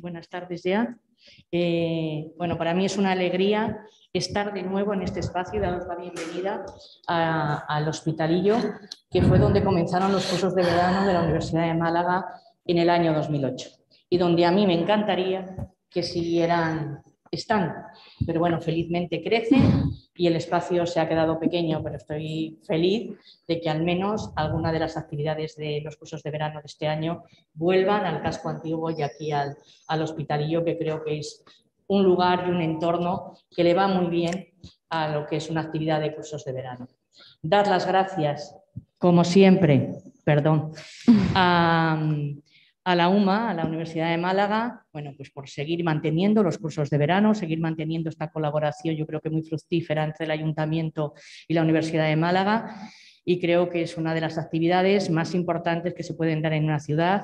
buenas tardes ya. Eh, bueno, para mí es una alegría estar de nuevo en este espacio y daros la bienvenida al Hospitalillo, que fue donde comenzaron los cursos de verano de la Universidad de Málaga en el año 2008 y donde a mí me encantaría que siguieran estando. Pero bueno, felizmente crecen y el espacio se ha quedado pequeño, pero estoy feliz de que al menos alguna de las actividades de los cursos de verano de este año vuelvan al casco antiguo y aquí al, hospitalillo, que creo que es un lugar y un entorno que le va muy bien a lo que es una actividad de cursos de verano. Dar las gracias, como siempre, perdón, a, a la UMA, a la Universidad de Málaga, bueno, pues por seguir manteniendo los cursos de verano, seguir manteniendo esta colaboración, yo creo que muy fructífera entre el Ayuntamiento y la Universidad de Málaga, y creo que es una de las actividades más importantes que se pueden dar en una ciudad,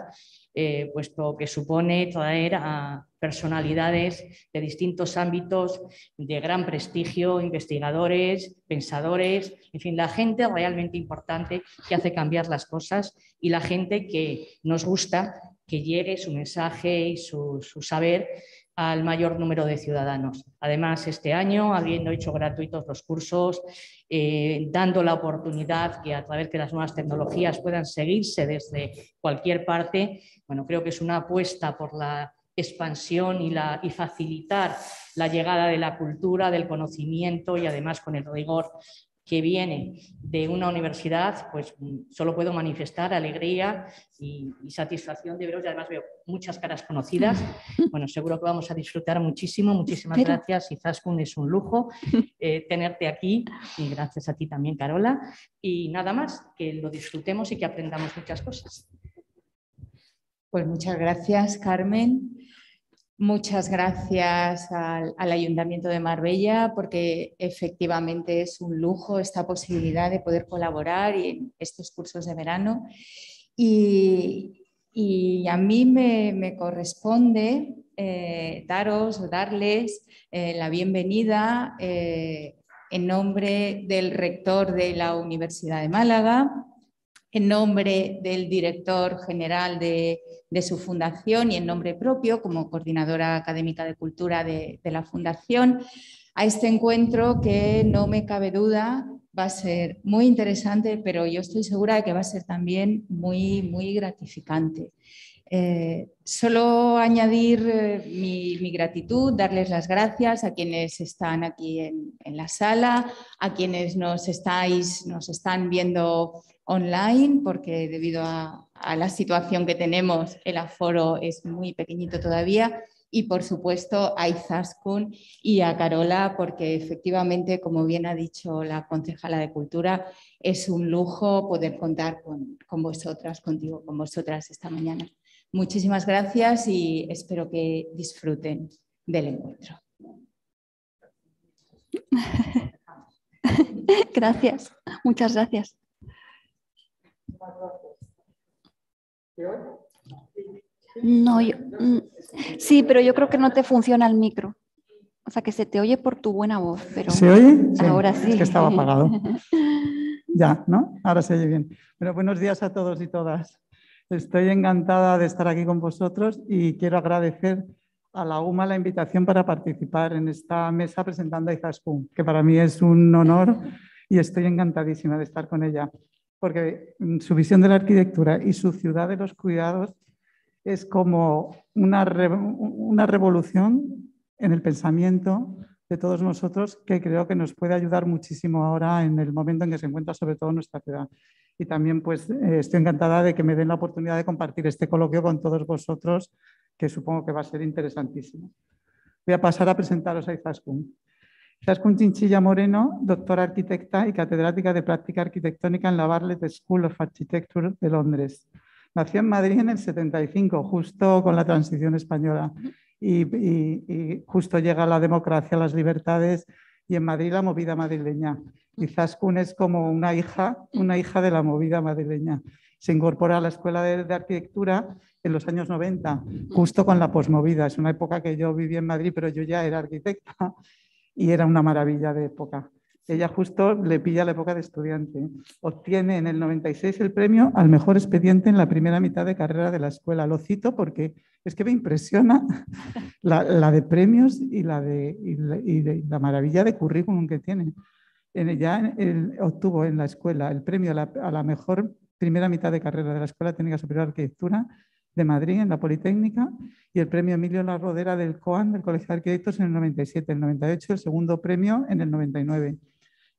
eh, puesto que supone traer a personalidades de distintos ámbitos de gran prestigio, investigadores, pensadores, en fin, la gente realmente importante que hace cambiar las cosas y la gente que nos gusta que llegue su mensaje y su, saber al mayor número de ciudadanos. Además, este año, habiendo hecho gratuitos los cursos, eh, dando la oportunidad que a través de las nuevas tecnologías puedan seguirse desde cualquier parte, bueno, creo que es una apuesta por la expansión y, y facilitar la llegada de la cultura, del conocimiento y además con el rigor que viene de una universidad, pues solo puedo manifestar alegría y, satisfacción de veros. Y además veo muchas caras conocidas. Bueno, seguro que vamos a disfrutar muchísimo. Muchísimas gracias gracias. Zaskun es un lujo eh, tenerte aquí. Y gracias a ti también, Carola. Y nada más, que lo disfrutemos y que aprendamos muchas cosas. Pues muchas gracias, Carmen. Muchas gracias al, Ayuntamiento de Marbella porque efectivamente es un lujo esta posibilidad de poder colaborar en estos cursos de verano. Y, a mí me, corresponde eh, daros o darles eh, la bienvenida eh, en nombre del rector de la Universidad de Málaga, en nombre del director general de, su fundación y en nombre propio como coordinadora académica de cultura de, de, la fundación a este encuentro que no me cabe duda va a ser muy interesante, pero yo estoy segura de que va a ser también muy, muy gratificante. Eh, solo añadir eh, mi, gratitud, darles las gracias a quienes están aquí en, la sala, a quienes nos estáis, nos están viendo online, porque debido a, la situación que tenemos, el aforo es muy pequeñito todavía. Y por supuesto a Izaskun y a Carola, porque efectivamente, como bien ha dicho la concejala de Cultura, es un lujo poder contar con vosotras, contigo, con vosotras esta mañana. Muchísimas gracias y espero que disfruten del encuentro. Gracias, muchas gracias. No, mm, sí, pero yo creo que no te funciona el micro. O sea, que se te oye por tu buena voz, pero ¿Se oye? ahora sí. Es que estaba apagado. Ya, ¿no? Ahora se oye bien. Pero buenos días a todos y todas. Estoy encantada de estar aquí con vosotros y quiero agradecer a la UMA la invitación para participar en esta mesa presentando a Izaskun, que para mí es un honor y estoy encantadísima de estar con ella, porque su visión de la arquitectura y su ciudad de los cuidados es como una, una revolución en el pensamiento, de todos nosotros que creo que nos puede ayudar muchísimo ahora en el momento en que se encuentra sobre todo nuestra ciudad. Y también pues eh, estoy encantada de que me den la oportunidad de compartir este coloquio con todos vosotros, que supongo que va a ser interesantísimo. Voy a pasar a presentaros a Izaskun. Izaskun Chinchilla Moreno, doctora arquitecta y catedrática de práctica arquitectónica en la Bartlett School of Architecture de Londres. Nació en Madrid en el 75, justo con la transición española. Y, justo llega la democracia, las libertades y en Madrid la movida madrileña. Quizás Kun es como una hija, una hija de la movida madrileña. Se incorpora a la Escuela de Arquitectura en los años 90, justo con la posmovida. Es una época que yo viví en Madrid, pero yo ya era arquitecta y era una maravilla de época. Ella justo le pilla la época de estudiante. Obtiene en el 96 el premio al mejor expediente en la primera mitad de carrera de la escuela. Lo cito porque es que me impresiona la, de premios y la, de, la, maravilla de currículum que tiene. Ella obtuvo en la escuela el premio a la, mejor primera mitad de carrera de la Escuela Técnica Superior de Arquitectura de Madrid, en la Politécnica, y el premio Emilio La Rodera del COAN, del Colegio de Arquitectos, en el 97, el 98, el segundo premio en el 99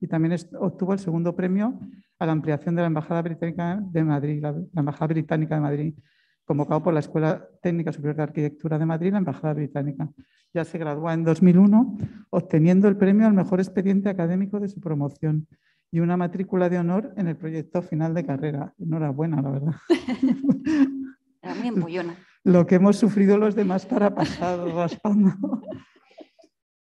y también obtuvo el segundo premio a la ampliación de la Embajada Británica de Madrid, la, Embajada Británica de Madrid, convocado por la Escuela Técnica Superior de Arquitectura de Madrid, la Embajada Británica. Ya se graduó en 2001, obteniendo el premio al mejor expediente académico de su promoción y una matrícula de honor en el proyecto final de carrera. Enhorabuena, la verdad. Lo que hemos sufrido los demás para pasar raspando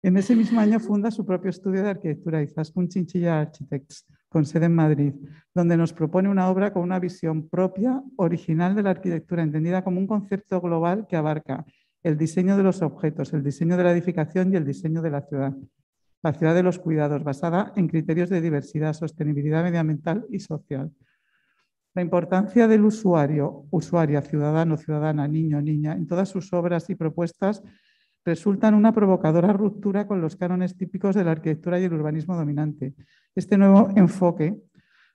en ese mismo año funda su propio estudio de arquitectura, Izaskun Chinchilla Architects, con sede en Madrid, donde nos propone una obra con una visión propia, original de la arquitectura, entendida como un concepto global que abarca el diseño de los objetos, el diseño de la edificación y el diseño de la ciudad. La ciudad de los cuidados, basada en criterios de diversidad, sostenibilidad medioambiental y social. La importancia del usuario, usuaria, ciudadano, ciudadana, niño, niña, en todas sus obras y propuestas resultan una provocadora ruptura con los cánones típicos de la arquitectura y el urbanismo dominante. Este nuevo enfoque,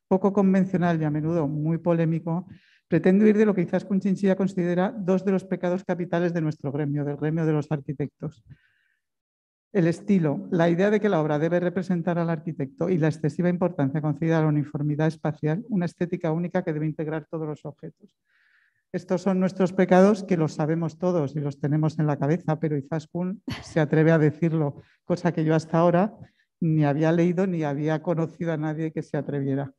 poco convencional y a menudo muy polémico, pretende ir de lo que quizás Cunchinchilla considera dos de los pecados capitales de nuestro gremio, del gremio de los arquitectos. El estilo, la idea de que la obra debe representar al arquitecto y la excesiva importancia concedida a la uniformidad espacial, una estética única que debe integrar todos los objetos. Estos son nuestros pecados que los sabemos todos y los tenemos en la cabeza, pero Izaskun se atreve a decirlo, cosa que yo hasta ahora ni había leído ni había conocido a nadie que se atreviera.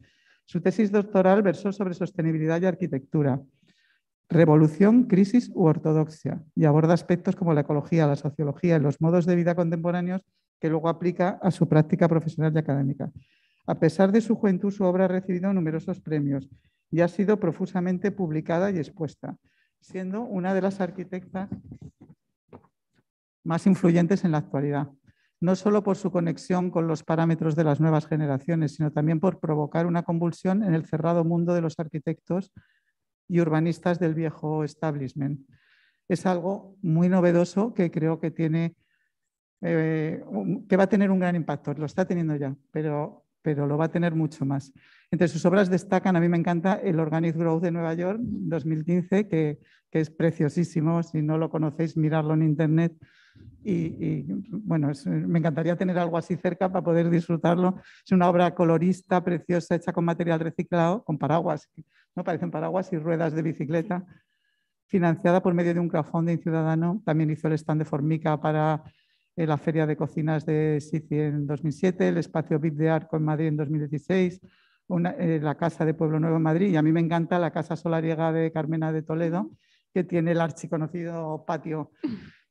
Su tesis doctoral versó sobre sostenibilidad y arquitectura, revolución, crisis u ortodoxia, y aborda aspectos como la ecología, la sociología y los modos de vida contemporáneos que luego aplica a su práctica profesional y académica. A pesar de su juventud, su obra ha recibido numerosos premios y ha sido profusamente publicada y expuesta, siendo una de las arquitectas más influyentes en la actualidad, no solo por su conexión con los parámetros de las nuevas generaciones, sino también por provocar una convulsión en el cerrado mundo de los arquitectos y urbanistas del viejo establishment. Es algo muy novedoso que creo que tiene eh, que va a tener un gran impacto, lo está teniendo ya, pero pero lo va a tener mucho más. Entre sus obras destacan, a mí me encanta, el Organic Growth de Nueva York 2015, que, es preciosísimo. Si no lo conocéis, mirarlo en internet. Y, bueno, me encantaría tener algo así cerca para poder disfrutarlo. Es una obra colorista, preciosa, hecha con material reciclado, con paraguas, ¿no? Parecen paraguas y ruedas de bicicleta, financiada por medio de un crowdfunding ciudadano. También hizo el stand de Formica para eh, la Feria de Cocinas de Sici en 2007, el Espacio VIP de Arco en Madrid en 2016, eh, la Casa de Pueblo Nuevo en Madrid, y a mí me encanta la Casa Solariega de Carmena de Toledo, que tiene el archiconocido patio,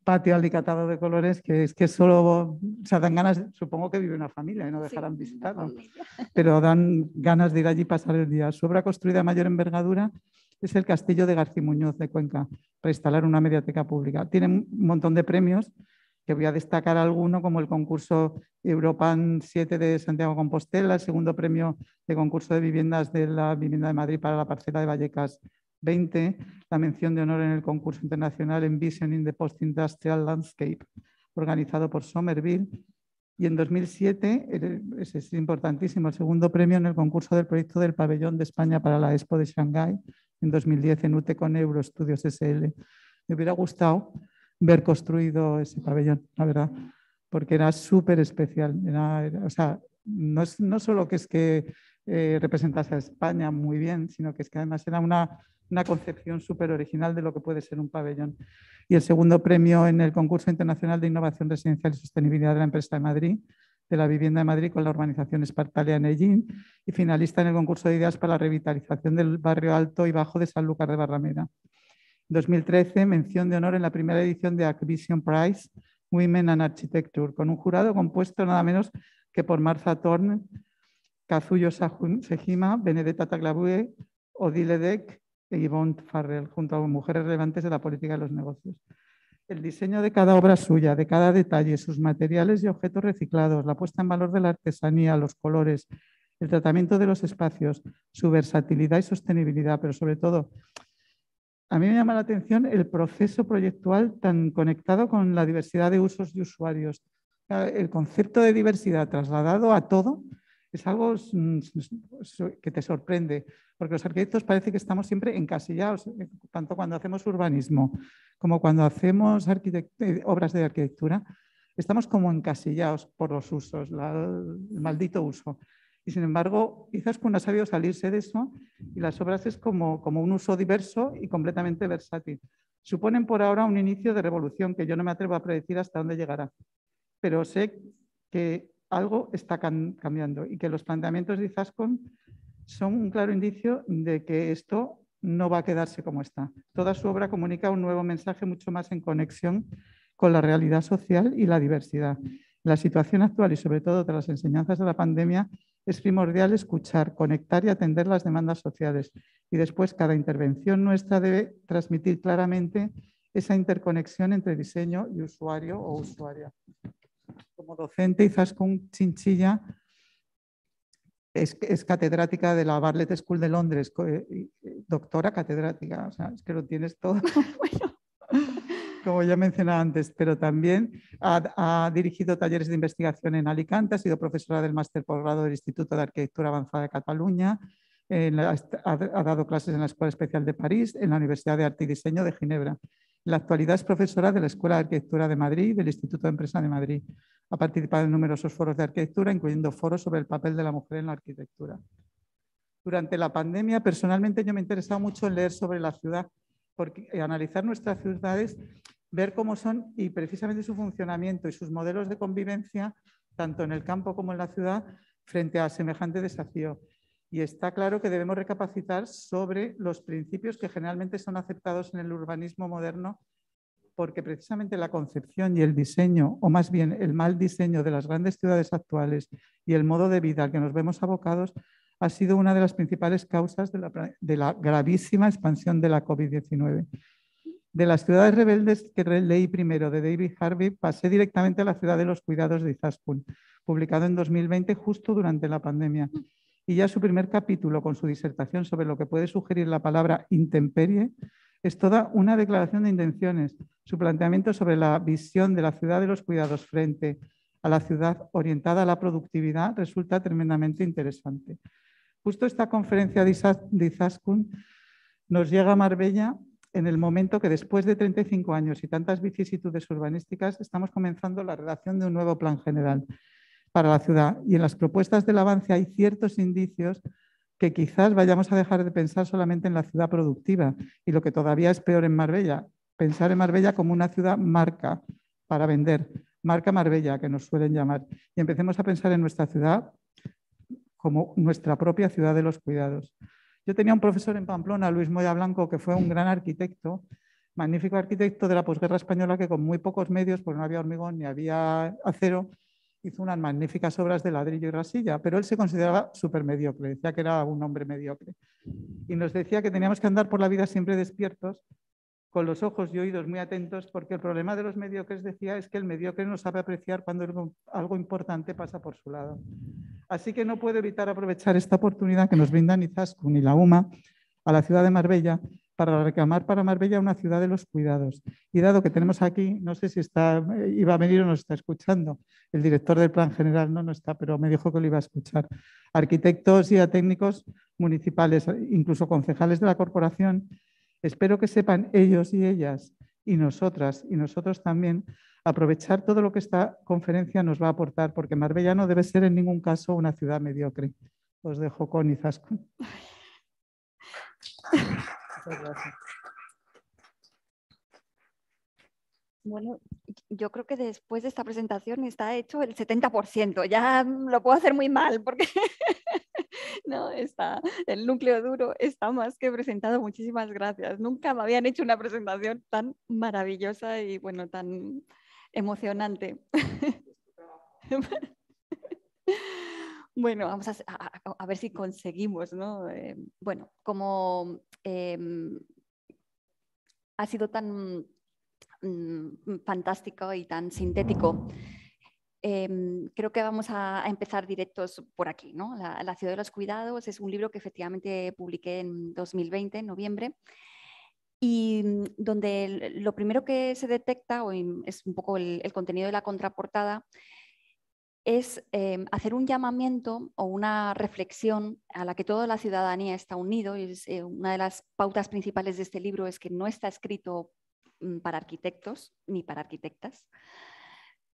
patio alicatado de colores, que es que solo, o dan ganas, supongo que vive una familia y no dejarán visitado, pero dan ganas de ir allí y pasar el día. Su obra construida a mayor envergadura es el Castillo de García Muñoz de Cuenca, para instalar una mediateca pública. Tiene un montón de premios, que voy a destacar alguno, como el concurso Europan 7 de Santiago Compostela, el segundo premio de concurso de viviendas de la Vivienda de Madrid para la parcela de Vallecas 20, la mención de honor en el concurso internacional Envisioning the Post-Industrial Landscape, organizado por Somerville. Y en 2007, es importantísimo, el segundo premio en el concurso del proyecto del Pabellón de España para la Expo de Shanghái, en 2010 en UTE con SL. Me hubiera gustado ver construido ese pabellón, la verdad, porque era súper especial. o sea, no, es, solo que es que eh, representase a España muy bien, sino que es que además era una, concepción súper original de lo que puede ser un pabellón. Y el segundo premio en el concurso internacional de innovación residencial y sostenibilidad de la empresa de Madrid, de la vivienda de Madrid con la urbanización en Nellín y finalista en el concurso de ideas para la revitalización del barrio alto y bajo de Sanlúcar de Barrameda. 2013, mención de honor en la primera edición de Activision Prize Women and Architecture, con un jurado compuesto nada menos que por Martha Thorne, Kazuyo Sejima, Benedetta Taglabue, Odile Deck e Yvonne Farrell, junto a mujeres relevantes de la política de los negocios. El diseño de cada obra suya, de cada detalle, sus materiales y objetos reciclados, la puesta en valor de la artesanía, los colores, el tratamiento de los espacios, su versatilidad y sostenibilidad, pero sobre todo a mí me llama la atención el proceso proyectual tan conectado con la diversidad de usos y usuarios. El concepto de diversidad trasladado a todo es algo mm, mm, que te sorprende, porque los arquitectos parece que estamos siempre encasillados, eh, tanto cuando hacemos urbanismo como cuando hacemos eh, obras de arquitectura, estamos como encasillados por los usos, el maldito uso. Y sin embargo, Izaskun ha sabido salirse de eso y las obras es como, como un uso diverso y completamente versátil. Suponen por ahora un inicio de revolución que yo no me atrevo a predecir hasta dónde llegará, pero sé que algo está cambiando y que los planteamientos de Izaskun son un claro indicio de que esto no va a quedarse como está. Toda su obra comunica un nuevo mensaje mucho más en conexión con la realidad social y la diversidad. La situación actual y sobre todo tras las enseñanzas de la pandemia es primordial escuchar, conectar y atender las demandas sociales. Y después cada intervención nuestra debe transmitir claramente esa interconexión entre diseño y usuario o usuaria. Como docente, quizás con Chinchilla es, catedrática de la Bartlett School de Londres, eh, doctora catedrática, o sea, es que lo tienes todo. bueno, como ya mencionaba antes, pero también ha, dirigido talleres de investigación en Alicante, ha sido profesora del máster posgrado del Instituto de Arquitectura Avanzada de Cataluña, ha, dado clases en la Escuela Especial de París, en la Universidad de Arte y Diseño de Ginebra. En la actualidad es profesora de la Escuela de Arquitectura de Madrid y del Instituto de Empresa de Madrid. Ha participado en numerosos foros de arquitectura, incluyendo foros sobre el papel de la mujer en la arquitectura. Durante la pandemia, personalmente yo me he interesado mucho en leer sobre la ciudad, porque eh, analizar nuestras ciudades ver cómo son y precisamente su funcionamiento y sus modelos de convivencia, tanto en el campo como en la ciudad, frente a semejante desafío. Y está claro que debemos recapacitar sobre los principios que generalmente son aceptados en el urbanismo moderno, porque precisamente la concepción y el diseño, o más bien el mal diseño de las grandes ciudades actuales y el modo de vida al que nos vemos abocados, ha sido una de las principales causas de la, gravísima expansión de la COVID-19. De las ciudades rebeldes que leí primero de David Harvey, pasé directamente a la ciudad de los cuidados de Izaskun, publicado en 2020 justo durante la pandemia. Y ya su primer capítulo, con su disertación sobre lo que puede sugerir la palabra intemperie, es toda una declaración de intenciones, su planteamiento sobre la visión de la ciudad de los cuidados frente a la ciudad orientada a la productividad resulta tremendamente interesante. Justo esta conferencia de Izaskun nos llega a Marbella en el momento que después de 35 años y tantas vicisitudes urbanísticas estamos comenzando la redacción de un nuevo plan general para la ciudad. Y en las propuestas del avance hay ciertos indicios que quizás vayamos a dejar de pensar solamente en la ciudad productiva y lo que todavía es peor en Marbella, pensar en Marbella como una ciudad marca para vender, marca Marbella que nos suelen llamar, y empecemos a pensar en nuestra ciudad como nuestra propia ciudad de los cuidados. Yo tenía un profesor en Pamplona, Luis Moya Blanco, que fue un gran arquitecto, magnífico arquitecto de la posguerra española, que con muy pocos medios, porque no había hormigón ni había acero, hizo unas magníficas obras de ladrillo y rasilla, pero él se consideraba súper mediocre, decía que era un hombre mediocre. Y nos decía que teníamos que andar por la vida siempre despiertos con los ojos y oídos muy atentos, porque el problema de los mediocres, decía, es que el mediocre no sabe apreciar cuando algo importante pasa por su lado. Así que no puedo evitar aprovechar esta oportunidad que nos brindan Izaskun ni la UMA a la ciudad de Marbella para reclamar para Marbella una ciudad de los cuidados. Y dado que tenemos aquí, no sé si está, eh, iba a venir o nos está escuchando, el director del plan general no, no está, pero me dijo que lo iba a escuchar, arquitectos y a técnicos municipales, incluso concejales de la corporación, Espero que sepan ellos y ellas y nosotras y nosotros también aprovechar todo lo que esta conferencia nos va a aportar, porque Marbella no debe ser en ningún caso una ciudad mediocre. Os dejo con Izaskun. Bueno, yo creo que después de esta presentación está hecho el 70%. Ya mm, lo puedo hacer muy mal porque no, está, el núcleo duro está más que presentado. Muchísimas gracias. Nunca me habían hecho una presentación tan maravillosa y bueno, tan emocionante. Bueno, vamos a, ver si conseguimos, ¿no? Eh, bueno, como em, ha sido tan Mm, fantástico y tan sintético. Em, creo que vamos a, empezar directos por aquí. ¿no? La, ciudad de los cuidados es un libro que efectivamente publiqué en 2020, en noviembre, y mm, donde lo primero que se detecta, o es un poco el, contenido de la contraportada, es em, hacer un llamamiento o una reflexión a la que toda la ciudadanía está unido. Y eh, una de las pautas principales de este libro es que no está escrito Mm, para arquitectos ni para arquitectas,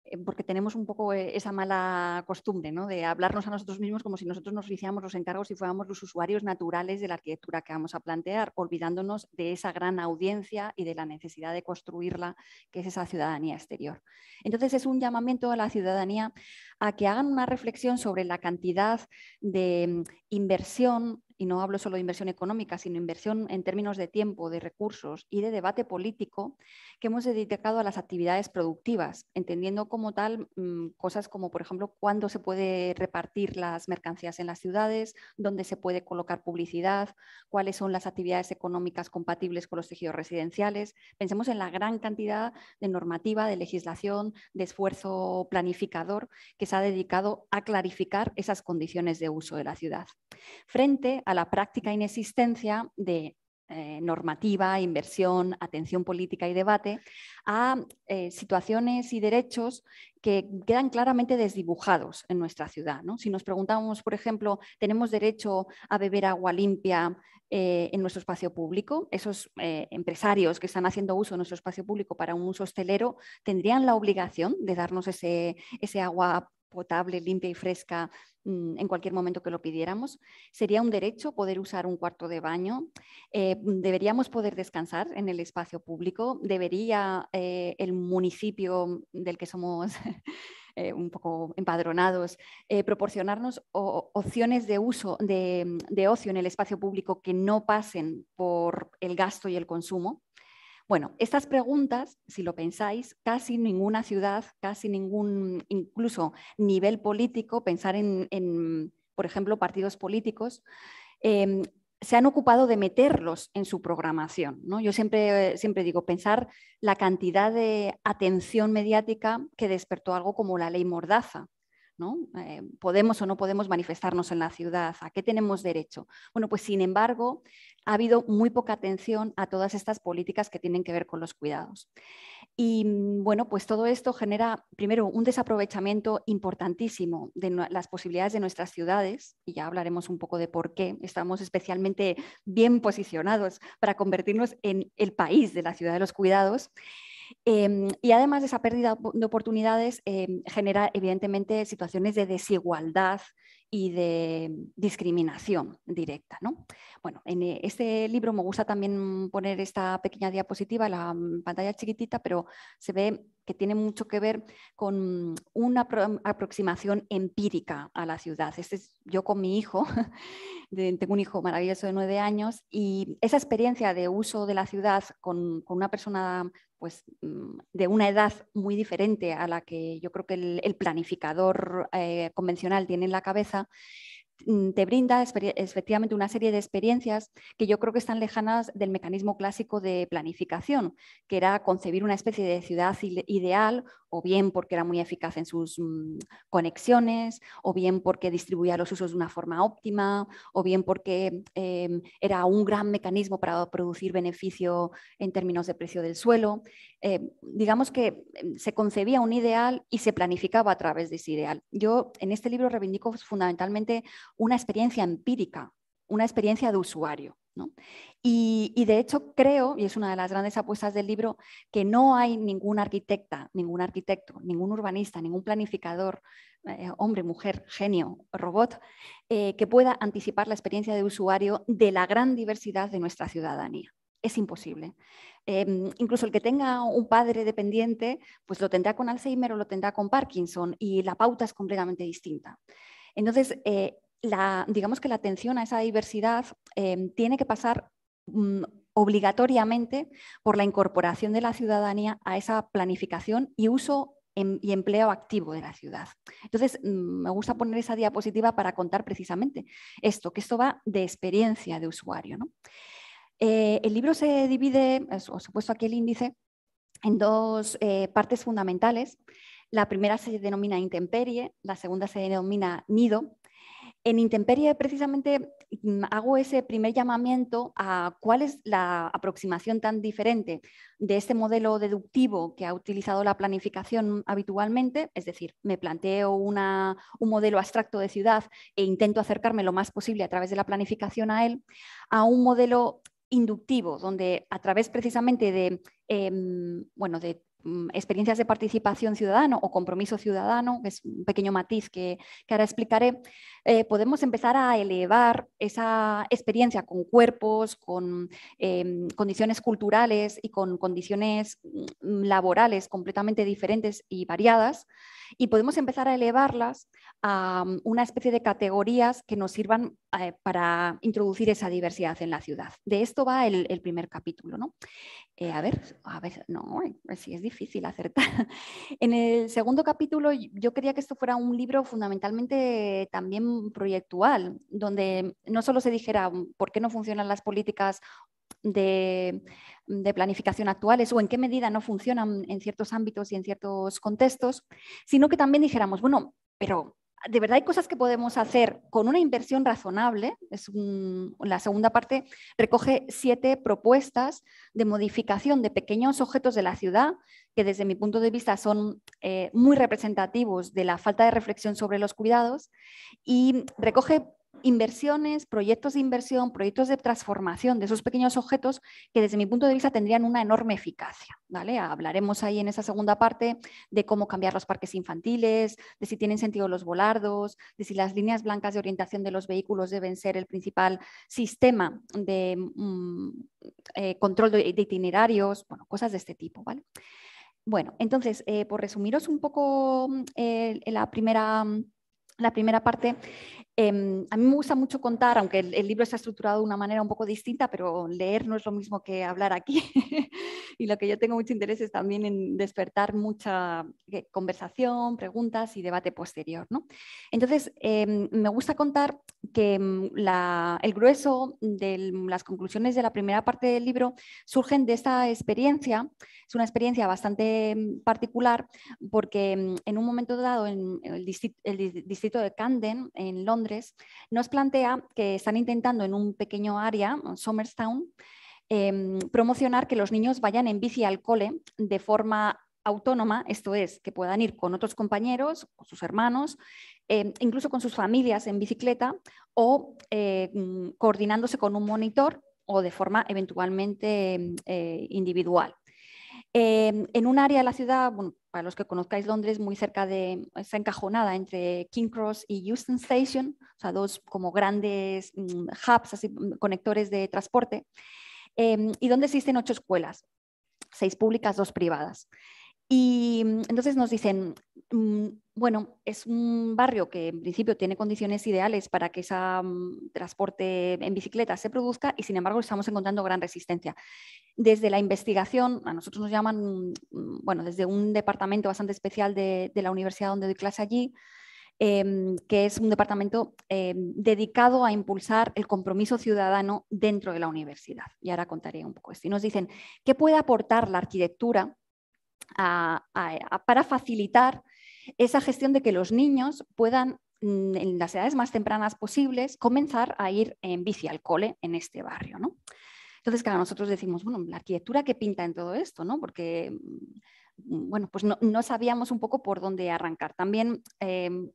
eh, porque tenemos un poco eh, esa mala costumbre ¿no? de hablarnos a nosotros mismos como si nosotros nos hiciéramos los encargos y fuéramos los usuarios naturales de la arquitectura que vamos a plantear, olvidándonos de esa gran audiencia y de la necesidad de construirla, que es esa ciudadanía exterior. Entonces es un llamamiento a la ciudadanía a que hagan una reflexión sobre la cantidad de mm, inversión y no hablo solo de inversión económica, sino inversión en términos de tiempo, de recursos y de debate político que hemos dedicado a las actividades productivas, entendiendo como tal mm, cosas como, por ejemplo, cuándo se puede repartir las mercancías en las ciudades, dónde se puede colocar publicidad, cuáles son las actividades económicas compatibles con los tejidos residenciales. Pensemos en la gran cantidad de normativa, de legislación, de esfuerzo planificador que se ha dedicado a clarificar esas condiciones de uso de la ciudad. Frente a a la práctica inexistencia de eh, normativa, inversión, atención política y debate a eh, situaciones y derechos que quedan claramente desdibujados en nuestra ciudad. Si nos preguntamos, por ejemplo, ¿tenemos derecho a beber agua limpia eh, en nuestro espacio público? Esos empresarios que están haciendo uso de nuestro espacio público para un uso hostelero tendrían la obligación de darnos ese, ese agua potable, limpia y fresca mm, en cualquier momento que lo pidiéramos. Sería un derecho poder usar un cuarto de baño. Eh, mm, deberíamos poder descansar en el espacio público. Debería eh, el municipio del que somos eh, un poco empadronados proporcionarnos opciones de uso de ocio en el espacio público que no pasen por el gasto y el consumo. Bueno, estas preguntas, si lo pensáis, casi ninguna ciudad, casi ningún, incluso nivel político, pensar en, por ejemplo, partidos políticos, em, se han ocupado de meterlos en su programación. ¿no? Yo siempre digo, pensar la cantidad de atención mediática que despertó algo como la ley Mordaza, eh, ¿Podemos o no podemos manifestarnos en la ciudad? ¿A qué tenemos derecho? Bueno, pues sin embargo, ha habido muy poca atención a todas estas políticas que tienen que ver con los cuidados. Y mm, bueno, pues todo esto genera, primero, un desaprovechamiento importantísimo de las posibilidades de nuestras ciudades, y ya hablaremos un poco de por qué estamos especialmente bien posicionados para convertirnos en el país de la ciudad de los cuidados. Em, y además de esa pérdida de oportunidades em, genera evidentemente situaciones de desigualdad y de em, discriminación directa. Bueno, en eh, este libro me gusta también poner esta pequeña diapositiva, la mm, pantalla chiquitita, pero se ve que tiene mucho que ver con una aproximación empírica a la ciudad. Este es yo con mi hijo, tengo un hijo maravilloso de nueve años, y esa experiencia de uso de la ciudad con, con una persona pues, mm, de una edad muy diferente a la que yo creo que el, planificador eh, convencional tiene en la cabeza, Mm, te brinda efectivamente una serie de experiencias que yo creo que están lejanas del mecanismo clásico de planificación, que era concebir una especie de ciudad ideal, o bien porque era muy eficaz en sus mm, conexiones, o bien porque distribuía los usos de una forma óptima, o bien porque em, era un gran mecanismo para producir beneficio en términos de precio del suelo. Eh, digamos que em, se concebía un ideal y se planificaba a través de ese ideal. Yo en este libro reivindico fundamentalmente una experiencia empírica, una experiencia de usuario. Y, de hecho creo, y es una de las grandes apuestas del libro, que no hay ningún arquitecta, ningún arquitecto, ningún urbanista, ningún planificador, eh, hombre, mujer, genio, robot, eh, que pueda anticipar la experiencia de usuario de la gran diversidad de nuestra ciudadanía. Es imposible. Em, incluso el que tenga un padre dependiente, pues lo tendrá con Alzheimer o lo tendrá con Parkinson y la pauta es completamente distinta. Entonces, eh, digamos que la atención a esa diversidad em, tiene que pasar mm, obligatoriamente por la incorporación de la ciudadanía a esa planificación y uso em, y empleo activo de la ciudad. Entonces, mm, me gusta poner esa diapositiva para contar precisamente esto, que esto va de experiencia de usuario. ¿no? Eh, el libro se divide, os he puesto aquí el índice, en dos eh, partes fundamentales. La primera se denomina intemperie, la segunda se denomina nido. En intemperie, precisamente, mm, hago ese primer llamamiento a cuál es la aproximación tan diferente de este modelo deductivo que ha utilizado la planificación habitualmente, es decir, me planteo un modelo abstracto de ciudad e intento acercarme lo más posible a través de la planificación a él, a un modelo inductivo, donde a través precisamente de, em, bueno, de Mm, experiencias de participación ciudadano o compromiso ciudadano, que es un pequeño matiz que, ahora explicaré, eh, podemos empezar a elevar esa experiencia con cuerpos, con em, condiciones culturales y con condiciones mm, laborales completamente diferentes y variadas, y podemos empezar a elevarlas a mm, una especie de categorías que nos sirvan eh, para introducir esa diversidad en la ciudad. De esto va el, primer capítulo. Eh, a ver, a ver, no, si es difícil difícil acertar. En el segundo capítulo yo quería que esto fuera un libro fundamentalmente también proyectual, donde no solo se dijera mm, por qué no funcionan las políticas mm, de, planificación actuales o en qué medida no funcionan en ciertos ámbitos y en ciertos contextos, sino que también dijéramos, bueno, pero de verdad hay cosas que podemos hacer con una inversión razonable. Es la segunda parte recoge siete propuestas de modificación de pequeños objetos de la ciudad que desde mi punto de vista son eh, muy representativos de la falta de reflexión sobre los cuidados y recoge inversiones, proyectos de inversión, proyectos de transformación de esos pequeños objetos que desde mi punto de vista tendrían una enorme eficacia. Hablaremos ahí en esa segunda parte de cómo cambiar los parques infantiles, de si tienen sentido los volardos, de si las líneas blancas de orientación de los vehículos deben ser el principal sistema de mm, eh, control de, itinerarios, cosas de este tipo. ¿vale? Bueno, entonces, eh, por resumiros un poco mm, la, primera, mm, la primera parte, Em, a mí me gusta mucho contar, aunque el, libro está estructurado de una manera un poco distinta, pero leer no es lo mismo que hablar aquí. y lo que yo tengo mucho interés es también en despertar mucha eh, conversación, preguntas y debate posterior. ¿no? Entonces, em, me gusta contar que em, el grueso de las conclusiones de la primera parte del libro surgen de esta experiencia. Es una experiencia bastante particular porque en un momento dado en el distrito, el distrito de Camden, en Londres, nos plantea que están intentando en un pequeño área, Somerstown, eh, em, promocionar que los niños vayan en bici al cole de forma autónoma, esto es, que puedan ir con otros compañeros, con sus hermanos, em, incluso con sus familias en bicicleta o eh, mm, coordinándose con un monitor o de forma eventualmente em, eh, individual. Em, en un área de la ciudad, para los que conozcáis Londres, muy cerca de, está encajonada entre King Cross y Euston Station, o sea, dos como grandes mm, hubs, así, mm, conectores de transporte, em, y donde existen ocho escuelas, seis públicas, dos privadas. Y mm, entonces nos dicen, mm, bueno, es un barrio que en principio tiene condiciones ideales para que ese mm, transporte en bicicleta se produzca y sin embargo estamos encontrando gran resistencia. Desde la investigación, a nosotros nos llaman, bueno, desde un departamento bastante especial de, la universidad donde doy clase allí, em, que es un departamento em, dedicado a impulsar el compromiso ciudadano dentro de la universidad. Y ahora contaré un poco esto. Y nos dicen, ¿qué puede aportar la arquitectura? para facilitar esa gestión de que los niños puedan mm, en las edades más tempranas posibles comenzar a ir en bici al cole en este barrio. ¿no? Entonces, claro, nosotros decimos, bueno, la arquitectura que pinta en todo esto, ¿no? Porque, mm, bueno, pues no, sabíamos un poco por dónde arrancar. También em,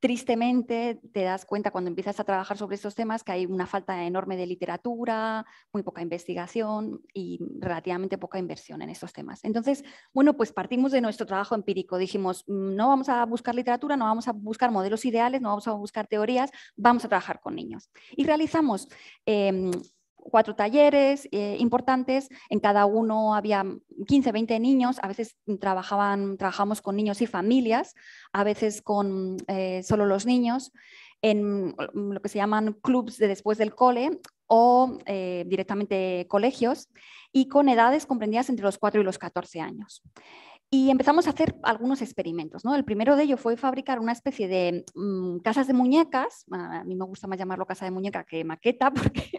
tristemente te das cuenta cuando empiezas a trabajar sobre estos temas que hay una falta enorme de literatura, muy poca investigación y relativamente poca inversión en estos temas. Entonces, bueno, pues partimos de nuestro trabajo empírico. Dijimos, mm, no vamos a buscar literatura, no vamos a buscar modelos ideales, no vamos a buscar teorías, vamos a trabajar con niños. Y realizamos em, cuatro talleres eh, importantes, en cada uno había 15, 20 niños, a veces trabajaban, trabajamos con niños y familias, a veces con eh, solo los niños, en lo que se llaman clubs de después del cole o eh, directamente colegios, y con edades comprendidas entre los 4 y los 14 años. Y empezamos a hacer algunos experimentos. ¿no? El primero de ellos fue fabricar una especie de mm, casas de muñecas, a mí me gusta más llamarlo casa de muñeca que maqueta, porque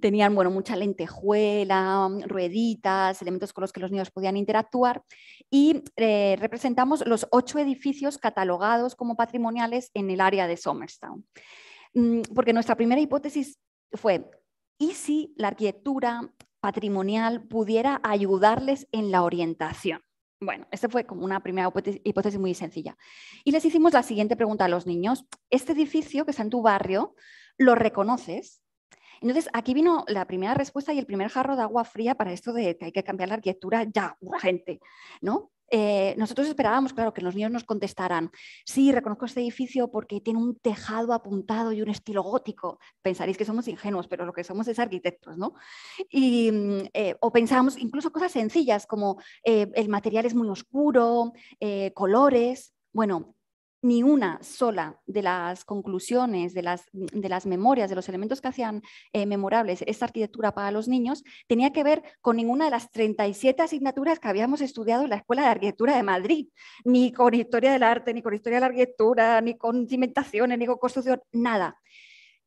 tenían, bueno, mucha lentejuela, mm, rueditas, elementos con los que los niños podían interactuar y eh, representamos los ocho edificios catalogados como patrimoniales en el área de Somerstown. Mm, porque nuestra primera hipótesis fue, ¿y si la arquitectura patrimonial pudiera ayudarles en la orientación? Bueno, esta fue como una primera hipótesis muy sencilla. Y les hicimos la siguiente pregunta a los niños. ¿Este edificio que está en tu barrio lo reconoces? Entonces, aquí vino la primera respuesta y el primer jarro de agua fría para esto de que hay que cambiar la arquitectura ya, urgente, ¿no? Eh, nosotros esperábamos, claro, que los niños nos contestaran, sí, reconozco este edificio porque tiene un tejado apuntado y un estilo gótico. Pensaréis que somos ingenuos, pero lo que somos es arquitectos, ¿no? Y, mm, eh, o pensábamos incluso cosas sencillas como eh, el material es muy oscuro, colores. Bueno, ni una sola de las conclusiones, de las, de las memorias, de los elementos que hacían eh, memorables esta arquitectura para los niños, tenía que ver con ninguna de las 37 asignaturas que habíamos estudiado en la Escuela de Arquitectura de Madrid, ni con historia del arte, ni con historia de la arquitectura, ni con cimentaciones, ni con construcción, nada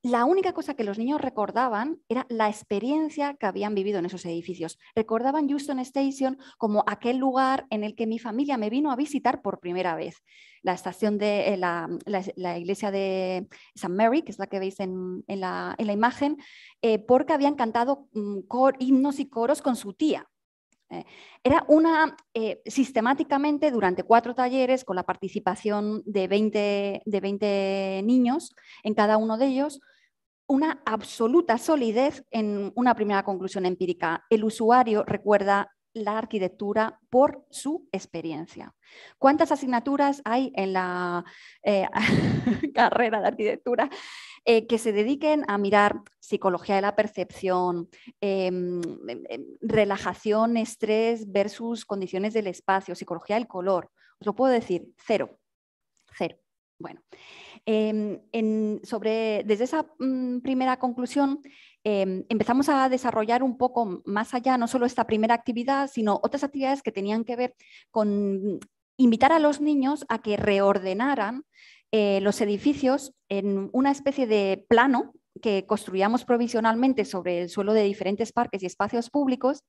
la única cosa que los niños recordaban era la experiencia que habían vivido en esos edificios. Recordaban Houston Station como aquel lugar en el que mi familia me vino a visitar por primera vez. La estación de eh, mm, la, iglesia de St. Mary, que es la que veis en, la, imagen, eh, porque habían cantado mm, himnos y coros con su tía. Eh, era una, eh, sistemáticamente durante cuatro talleres, con la participación de 20, de niños en cada uno de ellos, una absoluta solidez en una primera conclusión empírica. El usuario recuerda la arquitectura por su experiencia. ¿Cuántas asignaturas hay en la eh, carrera de arquitectura eh, que se dediquen a mirar psicología de la percepción, em, em, em, relajación, estrés versus condiciones del espacio, psicología del color. Os lo puedo decir, cero, cero. Bueno, sobre, desde esa mm, primera conclusión empezamos a desarrollar un poco más allá, no solo esta primera actividad, sino otras actividades que tenían que ver con invitar a los niños a que reordenaran eh, los edificios en una especie de plano que construíamos provisionalmente sobre el suelo de diferentes parques y espacios públicos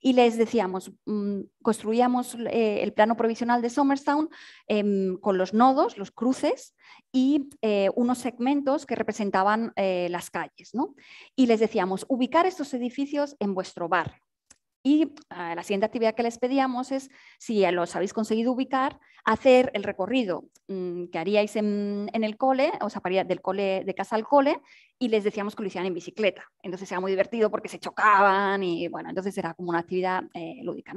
y les decíamos, mm, construíamos eh, el plano provisional de Somerstown em, con los nodos, los cruces y eh, unos segmentos que representaban las calles. ¿no? Y les decíamos, ubicar estos edificios en vuestro barrio. Y ah, la siguiente actividad que les pedíamos es, si los habéis conseguido ubicar, hacer el recorrido mm, que haríais en, en, el cole, o sea, del cole, de casa al cole, y les decíamos que lo hicieran en bicicleta. Entonces era muy divertido porque se chocaban y bueno, entonces era como una actividad eh, lúdica,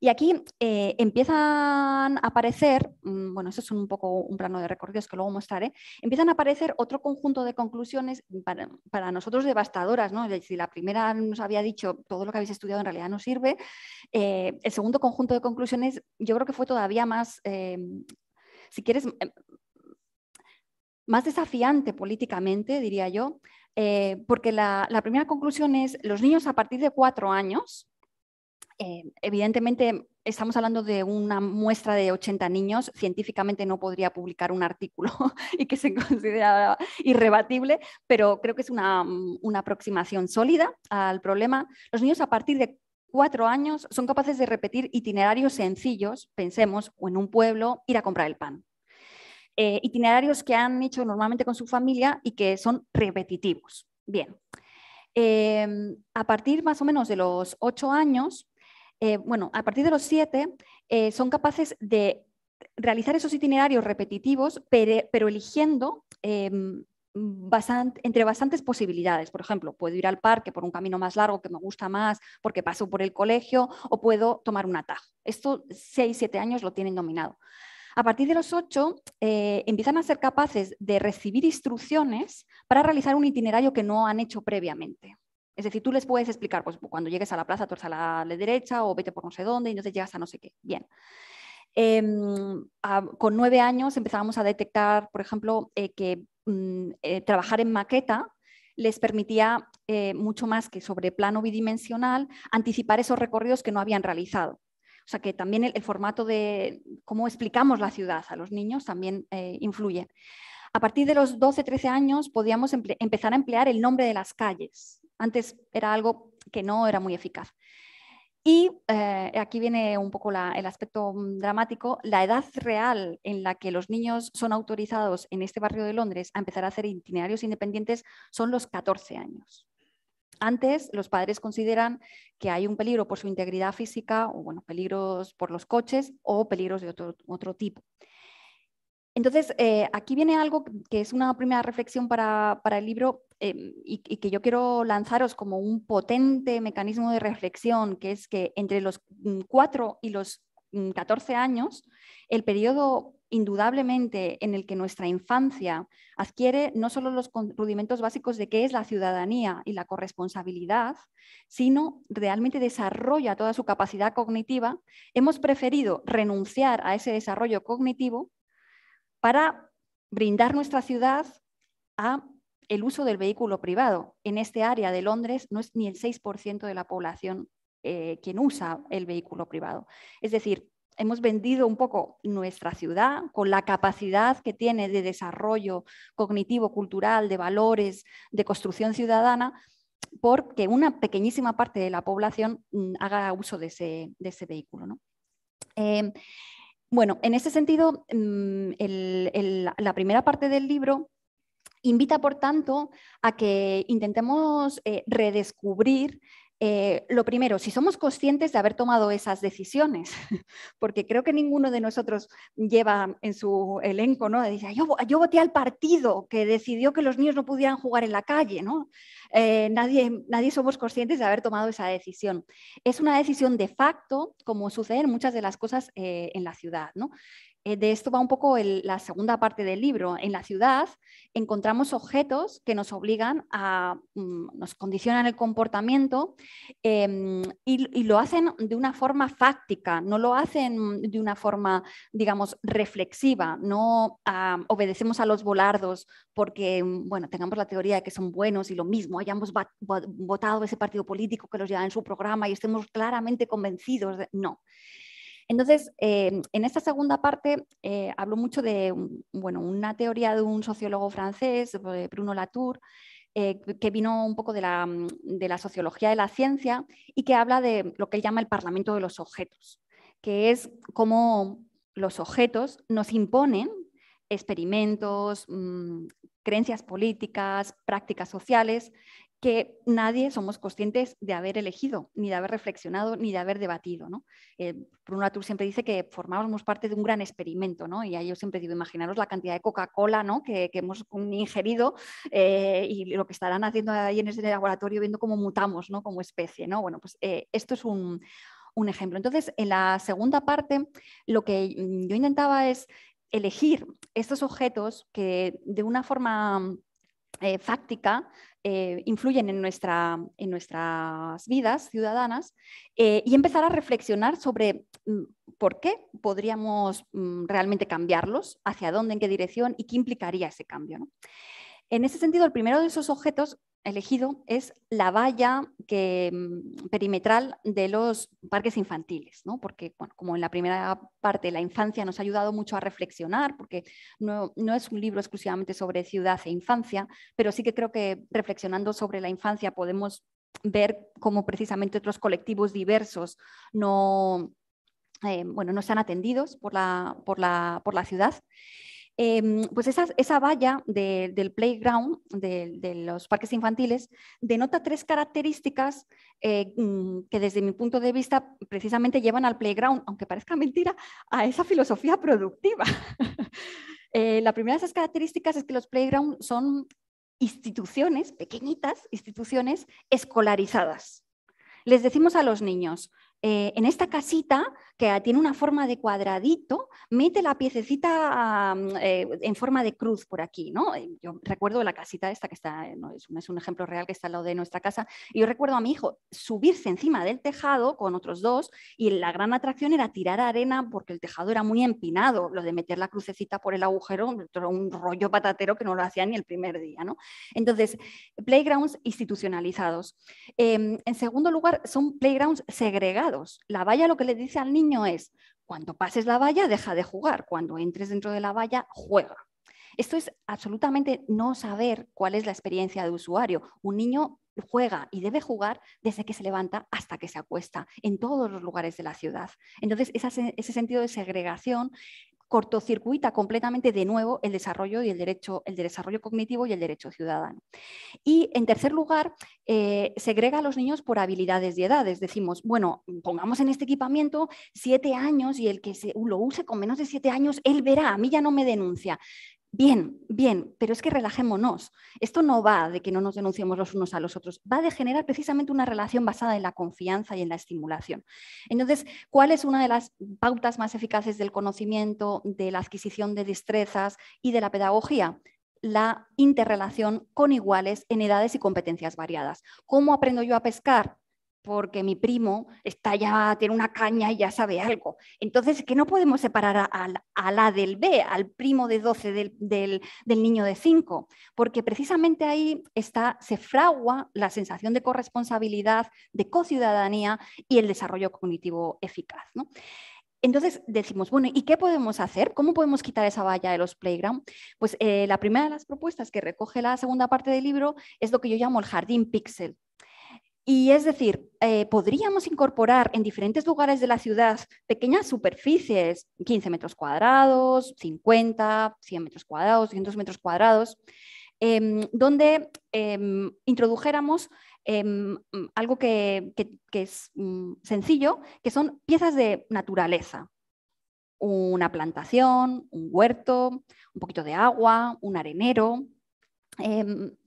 Y aquí eh, empiezan a aparecer, mm, bueno, eso es un poco un plano de recorridos que luego mostraré, empiezan a aparecer otro conjunto de conclusiones para, nosotros devastadoras, ¿no? Es decir, la primera nos había dicho todo lo que habéis estudiado en realidad no sirve. Eh, el segundo conjunto de conclusiones yo creo que fue todavía más si quieres, em, más desafiante políticamente, diría yo, eh, porque la, primera conclusión es los niños a partir de cuatro años, eh, evidentemente estamos hablando de una muestra de 80 niños, científicamente no podría publicar un artículo y que se considera irrebatible, pero creo que es mm, una aproximación sólida al problema. Los niños a partir de cuatro años son capaces de repetir itinerarios sencillos, pensemos, o en un pueblo, ir a comprar el pan eh, itinerarios que han hecho normalmente con su familia y que son repetitivos. Bien, em, a partir más o menos de los ocho años, eh, bueno, a partir de los siete, eh, son capaces de realizar esos itinerarios repetitivos, pero, eligiendo em, entre bastantes posibilidades. Por ejemplo, puedo ir al parque por un camino más largo que me gusta más porque paso por el colegio o puedo tomar un atajo. Esto seis siete años lo tienen dominado. A partir de los ocho, eh, empiezan a ser capaces de recibir instrucciones para realizar un itinerario que no han hecho previamente. Es decir, tú les puedes explicar, pues cuando llegues a la plaza, torce a la, derecha o vete por no sé dónde y entonces llegas a no sé qué. Bien. Em, con nueve años empezábamos a detectar, por ejemplo, eh, que mm, eh, trabajar en maqueta les permitía, mucho más que sobre plano bidimensional, anticipar esos recorridos que no habían realizado. O sea que también el, formato de cómo explicamos la ciudad a los niños también eh, influye. A partir de los 12-13 años podíamos empezar a emplear el nombre de las calles. Antes era algo que no era muy eficaz. Y eh, aquí viene un poco el aspecto mm, dramático, la edad real en la que los niños son autorizados en este barrio de Londres a empezar a hacer itinerarios independientes son los 14 años. Antes, los padres consideran que hay un peligro por su integridad física o bueno, peligros por los coches o peligros de otro, otro tipo. Entonces, eh, aquí viene algo que es una primera reflexión para, el libro em, y, y, que yo quiero lanzaros como un potente mecanismo de reflexión, que es que entre los 4 mm, y los 14 mm, años, el periodo indudablemente en el que nuestra infancia adquiere no solo los rudimentos básicos de qué es la ciudadanía y la corresponsabilidad, sino realmente desarrolla toda su capacidad cognitiva, hemos preferido renunciar a ese desarrollo cognitivo para brindar nuestra ciudad a el uso del vehículo privado. En este área de Londres no es ni el 6% de la población eh, quien usa el vehículo privado. Es decir, hemos vendido un poco nuestra ciudad con la capacidad que tiene de desarrollo cognitivo, cultural, de valores, de construcción ciudadana, porque una pequeñísima parte de la población mm, haga uso de ese, vehículo. Em, bueno, en ese sentido, mm, la primera parte del libro invita, por tanto, a que intentemos eh, redescubrir eh, lo primero, si somos conscientes de haber tomado esas decisiones, porque creo que ninguno de nosotros lleva en su elenco, ¿no? Dice, yo, yo voté al partido que decidió que los niños no pudieran jugar en la calle, ¿no? Eh, nadie, nadie somos conscientes de haber tomado esa decisión. Es una decisión de facto, como sucede en muchas de las cosas eh, en la ciudad, ¿no? Eh, de esto va un poco la segunda parte del libro. En la ciudad encontramos objetos que nos obligan a, mm, nos condicionan el comportamiento em, y, lo hacen de una forma fáctica, no lo hacen de una forma, digamos, reflexiva. No ah, obedecemos a los volardos porque, mm, bueno, tengamos la teoría de que son buenos y lo mismo, hayamos votado ese partido político que los lleva en su programa y estemos claramente convencidos de no. Entonces, em, en esta segunda parte eh, hablo mucho de una teoría de un sociólogo francés, eh, Bruno Latour, eh, que vino un poco de la, sociología de la ciencia y que habla de lo que él llama el parlamento de los objetos, que es cómo los objetos nos imponen experimentos, mm, creencias políticas, prácticas sociales que nadie somos conscientes de haber elegido, ni de haber reflexionado, ni de haber debatido. ¿no? Eh, Bruno Latour siempre dice que formábamos parte de un gran experimento, ¿no? y ahí yo siempre digo, imaginaros la cantidad de Coca-Cola ¿no? que, hemos ingerido eh, y lo que estarán haciendo ahí en ese laboratorio viendo cómo mutamos como especie. ¿no? Bueno, pues eh, esto es un ejemplo. Entonces, en la segunda parte, lo que yo intentaba es elegir estos objetos que de una forma eh, fáctica eh, influyen en, en, nuestras vidas ciudadanas eh, y empezar a reflexionar sobre mm, por qué podríamos mm, realmente cambiarlos, hacia dónde, en qué dirección y qué implicaría ese cambio. En ese sentido, el primero de esos objetos elegido es la valla que, mm, perimetral de los parques infantiles, ¿no? porque como en la primera parte la infancia nos ha ayudado mucho a reflexionar, porque no, es un libro exclusivamente sobre ciudad e infancia, pero sí que creo que reflexionando sobre la infancia podemos ver cómo precisamente otros colectivos diversos no, eh, bueno, no están atendidos por la, por la, por la ciudad. Em, pues esa, valla del playground, de, los parques infantiles, denota tres características eh, mm, que desde mi punto de vista precisamente llevan al playground, aunque parezca mentira, a esa filosofía productiva. Eh, la primera de esas características es que los playground son instituciones, pequeñitas instituciones escolarizadas. Les decimos a los niños, eh, en esta casita que tiene una forma de cuadradito, mete la piececita eh, en forma de cruz por aquí, ¿no? Eh, yo recuerdo la casita esta que está, no, es, un, ejemplo real que está al lado de nuestra casa, y yo recuerdo a mi hijo subirse encima del tejado con otros dos y la gran atracción era tirar arena porque el tejado era muy empinado, lo de meter la crucecita por el agujero, un rollo patatero que no lo hacía ni el primer día, Entonces, playgrounds institucionalizados. Em, en segundo lugar, son playgrounds segregados la valla lo que le dice al niño es, cuando pases la valla, deja de jugar. Cuando entres dentro de la valla, juega. Esto es absolutamente no saber cuál es la experiencia de usuario. Un niño juega y debe jugar desde que se levanta hasta que se acuesta, en todos los lugares de la ciudad. Entonces, ese sentido de segregación cortocircuita completamente de nuevo el desarrollo y el derecho, el desarrollo cognitivo y el derecho ciudadano. Y en tercer lugar, eh, segrega a los niños por habilidades y edades. Decimos, bueno, pongamos en este equipamiento siete años y el que se, lo use con menos de siete años, él verá, a mí ya no me denuncia. Bien, bien, pero es que relajémonos. Esto no va de que no nos denunciemos los unos a los otros, va de generar precisamente una relación basada en la confianza y en la estimulación. Entonces, ¿cuál es una de las pautas más eficaces del conocimiento, de la adquisición de destrezas y de la pedagogía? La interrelación con iguales en edades y competencias variadas. ¿Cómo aprendo yo a pescar? porque mi primo está ya, tiene una caña y ya sabe algo. Entonces, que no podemos separar al a, del B, al primo de 12 del, del, niño de 5, porque precisamente ahí está, se fragua la sensación de corresponsabilidad, de cociudadanía y el desarrollo cognitivo eficaz. Entonces decimos, bueno, ¿y qué podemos hacer? ¿Cómo podemos quitar esa valla de los playground? Pues eh, la primera de las propuestas que recoge la segunda parte del libro es lo que yo llamo el jardín pixel, y es decir, eh, podríamos incorporar en diferentes lugares de la ciudad pequeñas superficies, 15 metros cuadrados, 50, 100 metros cuadrados, 200 metros cuadrados, em, donde em, introdujéramos em, algo que, es mm, sencillo, que son piezas de naturaleza. Una plantación, un huerto, un poquito de agua, un arenero,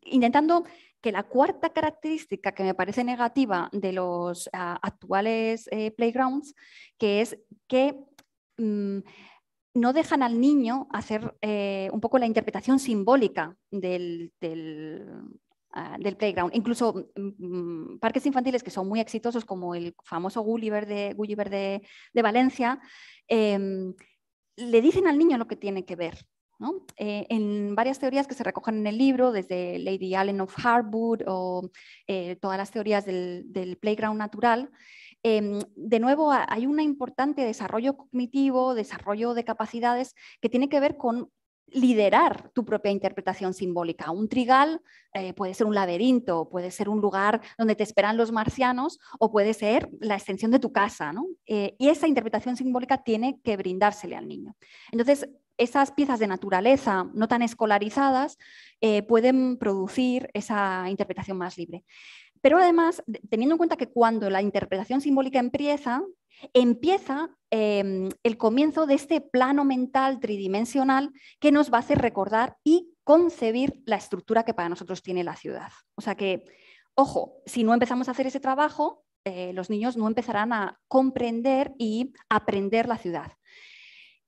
intentando la cuarta característica que me parece negativa de los ah, actuales eh, playgrounds, que es que... Mm, no dejan al niño hacer eh, un poco la interpretación simbólica del, del, ah, playground. Incluso mm, parques infantiles que son muy exitosos, como el famoso Gulliver de, Gulliver de, de Valencia, em, le dicen al niño lo que tiene que ver. Eh, en varias teorías que se recogen en el libro, desde Lady Allen of Harwood o eh, todas las teorías del, playground natural, em, de nuevo hay un importante desarrollo cognitivo, desarrollo de capacidades que tiene que ver con liderar tu propia interpretación simbólica. Un trigal eh, puede ser un laberinto, puede ser un lugar donde te esperan los marcianos o puede ser la extensión de tu casa. y esa interpretación simbólica tiene que brindársele al niño. Entonces, esas piezas de naturaleza no tan escolarizadas eh, pueden producir esa interpretación más libre. Pero además, teniendo en cuenta que cuando la interpretación simbólica empieza, empieza em, el comienzo de este plano mental tridimensional que nos va a hacer recordar y concebir la estructura que para nosotros tiene la ciudad. O sea que, ojo, si no empezamos a hacer ese trabajo, eh, los niños no empezarán a comprender y aprender la ciudad.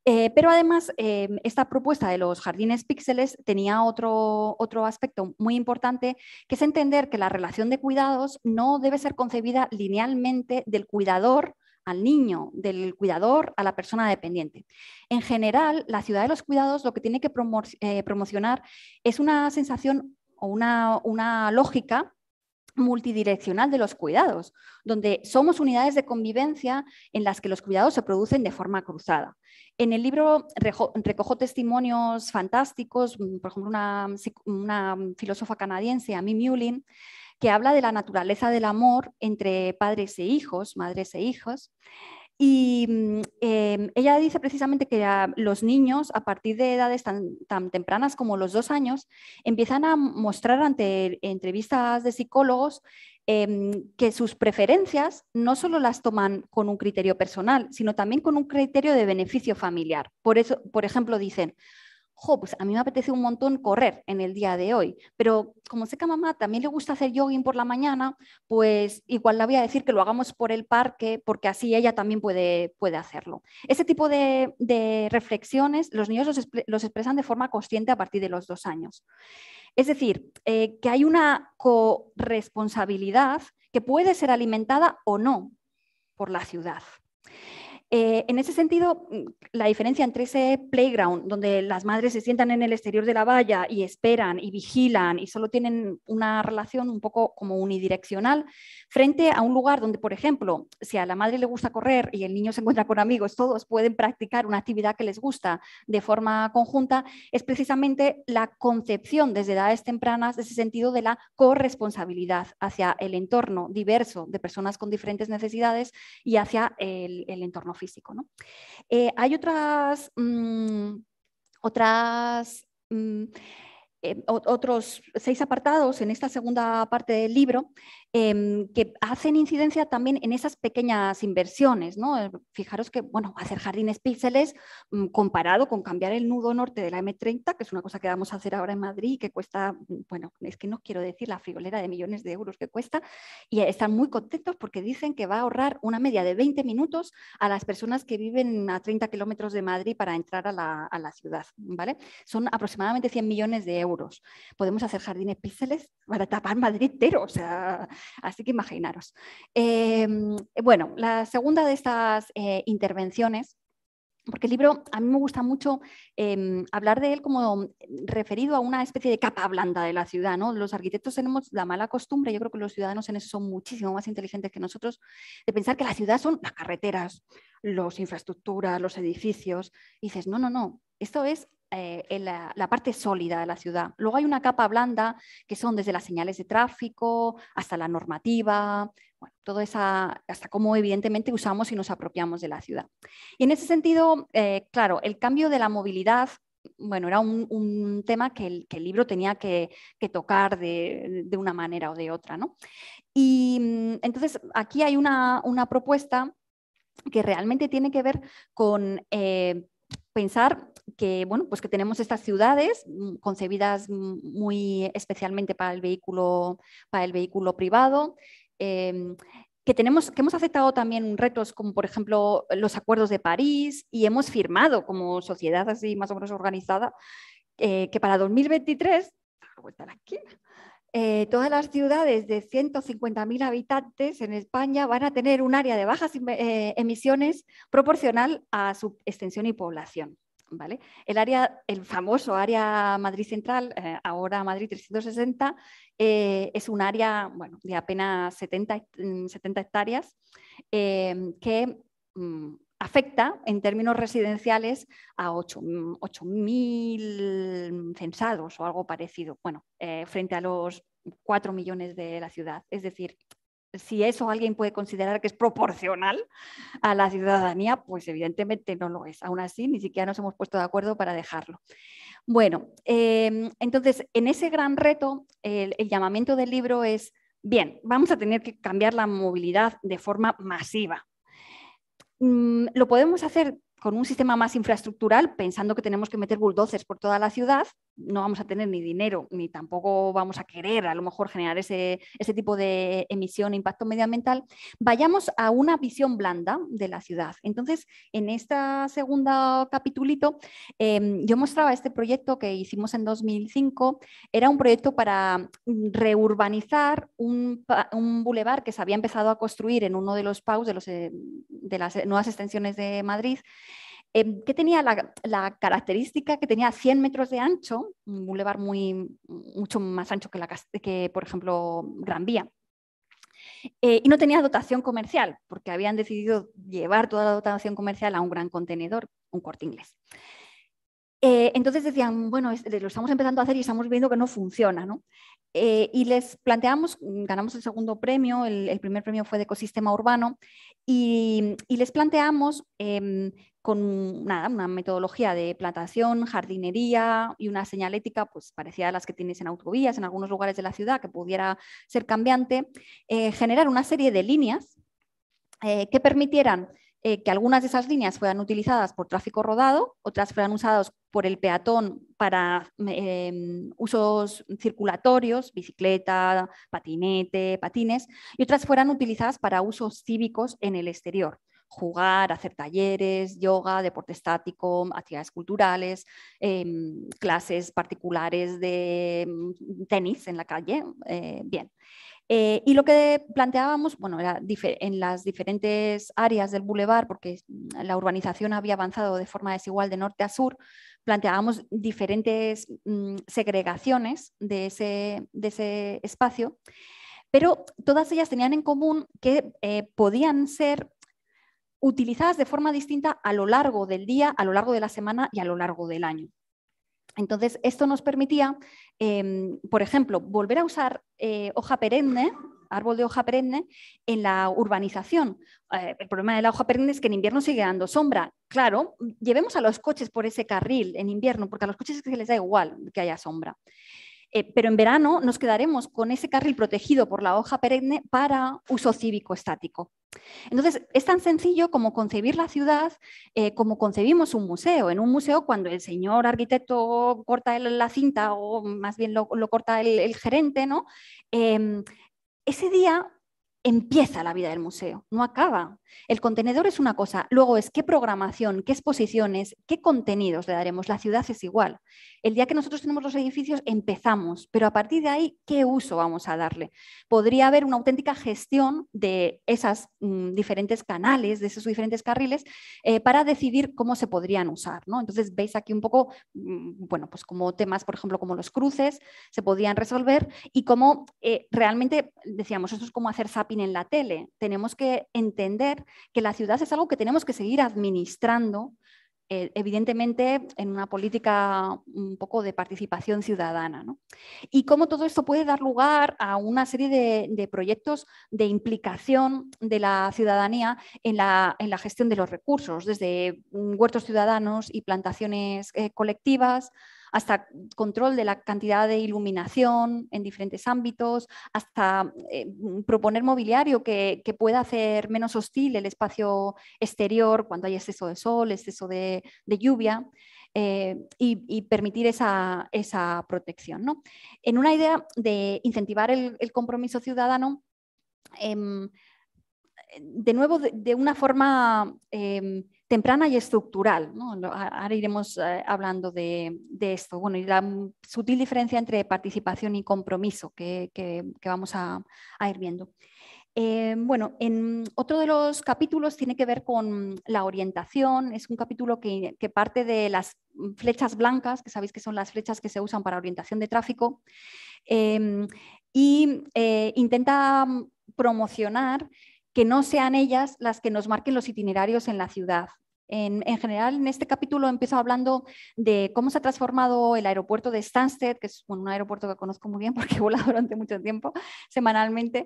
Eh, pero además, eh, esta propuesta de los jardines píxeles tenía otro, aspecto muy importante, que es entender que la relación de cuidados no debe ser concebida linealmente del cuidador al niño, del cuidador a la persona dependiente. En general, la ciudad de los cuidados lo que tiene que eh, promocionar es una sensación o una lógica multidireccional de los cuidados, donde somos unidades de convivencia en las que los cuidados se producen de forma cruzada. En el libro recojo testimonios fantásticos, mm, por ejemplo, una, filósofa canadiense, Amy Mullin, que habla de la naturaleza del amor entre padres e hijos, madres e hijos, y mm, em, ella dice precisamente que los niños, a partir de edades tan, tan, tempranas como los dos años, empiezan a mostrar ante entrevistas de psicólogos em, que sus preferencias no solo las toman con un criterio personal, sino también con un criterio de beneficio familiar. Por, eso, por ejemplo, dicen, pues, a mí me apetece un montón correr en el día de hoy, pero como sé que a mamá también le gusta hacer jogging por la mañana, pues igual la voy a decir que lo hagamos por el parque, porque así ella también puede, hacerlo. Ese tipo de, reflexiones los niños los, expresan de forma consciente a partir de los dos años. Es decir, eh, que hay una corresponsabilidad que puede ser alimentada o no por la ciudad. Eh, en ese sentido, mm, la diferencia entre ese playground donde las madres se sientan en el exterior de la valla y esperan y vigilan y solo tienen una relación un poco como unidireccional, frente a un lugar donde, por ejemplo, si a la madre le gusta correr y el niño se encuentra con amigos, todos pueden practicar una actividad que les gusta de forma conjunta, es precisamente la concepción desde edades tempranas de ese sentido de la corresponsabilidad hacia el entorno diverso de personas con diferentes necesidades y hacia el, el entorno físico. ¿no? Eh, hay otras, mm, otras mmm, otros seis apartados en esta segunda parte del libro em, que hacen incidencia también en esas pequeñas inversiones. Eh, fijaros que bueno, hacer jardines píxeles mm, comparado con cambiar el nudo norte de la M30, que es una cosa que vamos a hacer ahora en Madrid que cuesta, mm, bueno, es que no quiero decir la friolera de millones de euros que cuesta, y están muy contentos porque dicen que va a ahorrar una media de 20 minutos a las personas que viven a 30 kilómetros de Madrid para entrar a la, ciudad. ¿vale? Son aproximadamente 100 millones de euros Podemos hacer jardines píxeles para tapar Madrid entero, o sea, así que imaginaros. Em, bueno, la segunda de estas eh, intervenciones porque el libro a mí me gusta mucho em, hablar de él como referido a una especie de capa blanda de la ciudad. ¿no? Los arquitectos tenemos la mala costumbre, yo creo que los ciudadanos en son muchísimo más inteligentes que nosotros, de pensar que la ciudad son las carreteras, las infraestructuras, los edificios. dices, no, no, no, esto es eh, la, parte sólida de la ciudad. Luego hay una capa blanda que son desde las señales de tráfico hasta la normativa, todo esa, hasta cómo evidentemente usamos y nos apropiamos de la ciudad. Y en ese sentido, eh, claro, el cambio de la movilidad bueno, era un, tema que el, libro tenía que, tocar de, una manera o de otra. Y mm, entonces aquí hay una, propuesta que realmente tiene que ver con eh, pensar que, bueno, pues que tenemos estas ciudades mm, concebidas muy especialmente para el vehículo, para el vehículo privado. Em, que, tenemos, que hemos aceptado también retos como, por ejemplo, los acuerdos de París y hemos firmado como sociedad así más o menos organizada eh, que para 2023, eh, todas las ciudades de 150.000 habitantes en España van a tener un área de bajas em-, eh, emisiones proporcional a su extensión y población. El área, el famoso área Madrid Central, eh, ahora Madrid 360, eh, es un área, bueno, de apenas 70, mm, hectáreas em, que mm, afecta en términos residenciales a 8.000 mm, censados o algo parecido, bueno, eh, frente a los 4 millones de la ciudad. Es decir, si eso alguien puede considerar que es proporcional a la ciudadanía, pues evidentemente no lo es. Aún así, ni siquiera nos hemos puesto de acuerdo para dejarlo. Bueno, em, entonces, en ese gran reto, el, llamamiento del libro es, bien, vamos a tener que cambiar la movilidad de forma masiva. Mm, lo podemos hacer con un sistema más infraestructural, pensando que tenemos que meter bulldozers por toda la ciudad, no vamos a tener ni dinero, ni tampoco vamos a querer a lo mejor generar ese, tipo de emisión, e impacto medioambiental, vayamos a una visión blanda de la ciudad. Entonces, en este segundo capitulito, em, yo mostraba este proyecto que hicimos en 2005, era un proyecto para reurbanizar un, un bulevar que se había empezado a construir en uno de los PAUs de, los, eh, de las nuevas extensiones de Madrid, Em, que tenía la, característica que tenía 100 metros de ancho, un bulevar muy, mucho más ancho que, que, por ejemplo, Gran Vía. Eh, y no tenía dotación comercial, porque habían decidido llevar toda la dotación comercial a un gran contenedor, un corte inglés. Eh, entonces decían, bueno, lo estamos empezando a hacer y estamos viendo que no funciona, ¿no? Eh, y les planteamos, mm, ganamos el segundo premio, el, primer premio fue de ecosistema urbano, y, les planteamos em, con una metodología de plantación, jardinería y una señalética pues, parecida a las que tienes en autovías, en algunos lugares de la ciudad, que pudiera ser cambiante, eh, generar una serie de líneas que permitieran que algunas de esas líneas fueran utilizadas por tráfico rodado, otras fueran usadas por el peatón para em, usos circulatorios, bicicleta, patinete, patines, y otras fueran utilizadas para usos cívicos en el exterior, jugar, hacer talleres, yoga, deporte estático, actividades culturales, em, clases particulares de mm, tenis en la calle. Eh, bien. Eh, y lo que planteábamos, bueno, era en las diferentes áreas del bulevar, porque la urbanización había avanzado de forma desigual de norte a sur, planteábamos diferentes mm, segregaciones de ese, espacio, pero todas ellas tenían en común que eh, podían ser utilizadas de forma distinta a lo largo del día, a lo largo de la semana y a lo largo del año. Entonces, esto nos permitía, em, por ejemplo, volver a usar eh, hoja perenne árbol de hoja perenne en la urbanización. Eh, el problema de la hoja perenne es que en invierno sigue dando sombra. Claro, llevemos a los coches por ese carril en invierno, porque a los coches es que les da igual que haya sombra. Eh, pero en verano nos quedaremos con ese carril protegido por la hoja perenne para uso cívico estático. Entonces, es tan sencillo como concebir la ciudad eh, como concebimos un museo. En un museo, cuando el señor arquitecto corta la cinta o más bien lo, corta el, gerente, ¿no? Em, ese día empieza la vida del museo, no acaba. El contenedor es una cosa, luego es qué programación, qué exposiciones, qué contenidos le daremos. La ciudad es igual. El día que nosotros tenemos los edificios empezamos, pero a partir de ahí, ¿qué uso vamos a darle? Podría haber una auténtica gestión de esos mm, diferentes canales, de esos diferentes carriles, eh, para decidir cómo se podrían usar. Entonces, veis aquí un poco, mm, bueno, pues como temas, por ejemplo, como los cruces, se podían resolver y cómo eh, realmente, decíamos, eso es como hacer zapping en la tele. Tenemos que entender que la ciudad es algo que tenemos que seguir administrando, eh, evidentemente en una política un poco de participación ciudadana. Y cómo todo esto puede dar lugar a una serie de, proyectos de implicación de la ciudadanía en la, gestión de los recursos, desde huertos ciudadanos y plantaciones eh, colectivas hasta control de la cantidad de iluminación en diferentes ámbitos, hasta eh, mm, proponer mobiliario que, pueda hacer menos hostil el espacio exterior cuando hay exceso de sol, exceso de, lluvia. Eh, y, permitir esa, protección. En una idea de incentivar el, compromiso ciudadano, em, de nuevo, de, una forma em, temprana y estructural. Ahora iremos eh, hablando de, esto. Bueno, y la mm, sutil diferencia entre participación y compromiso que, vamos a, ir viendo. Eh, bueno, en otro de los capítulos tiene que ver con la orientación. Es un capítulo que, parte de las flechas blancas, que sabéis que son las flechas que se usan para orientación de tráfico, em, eh, y intenta mm, promocionar que no sean ellas las que nos marquen los itinerarios en la ciudad. En, general, en este capítulo empiezo hablando de cómo se ha transformado el aeropuerto de Stansted, que es un aeropuerto que conozco muy bien porque he volado durante mucho tiempo, semanalmente.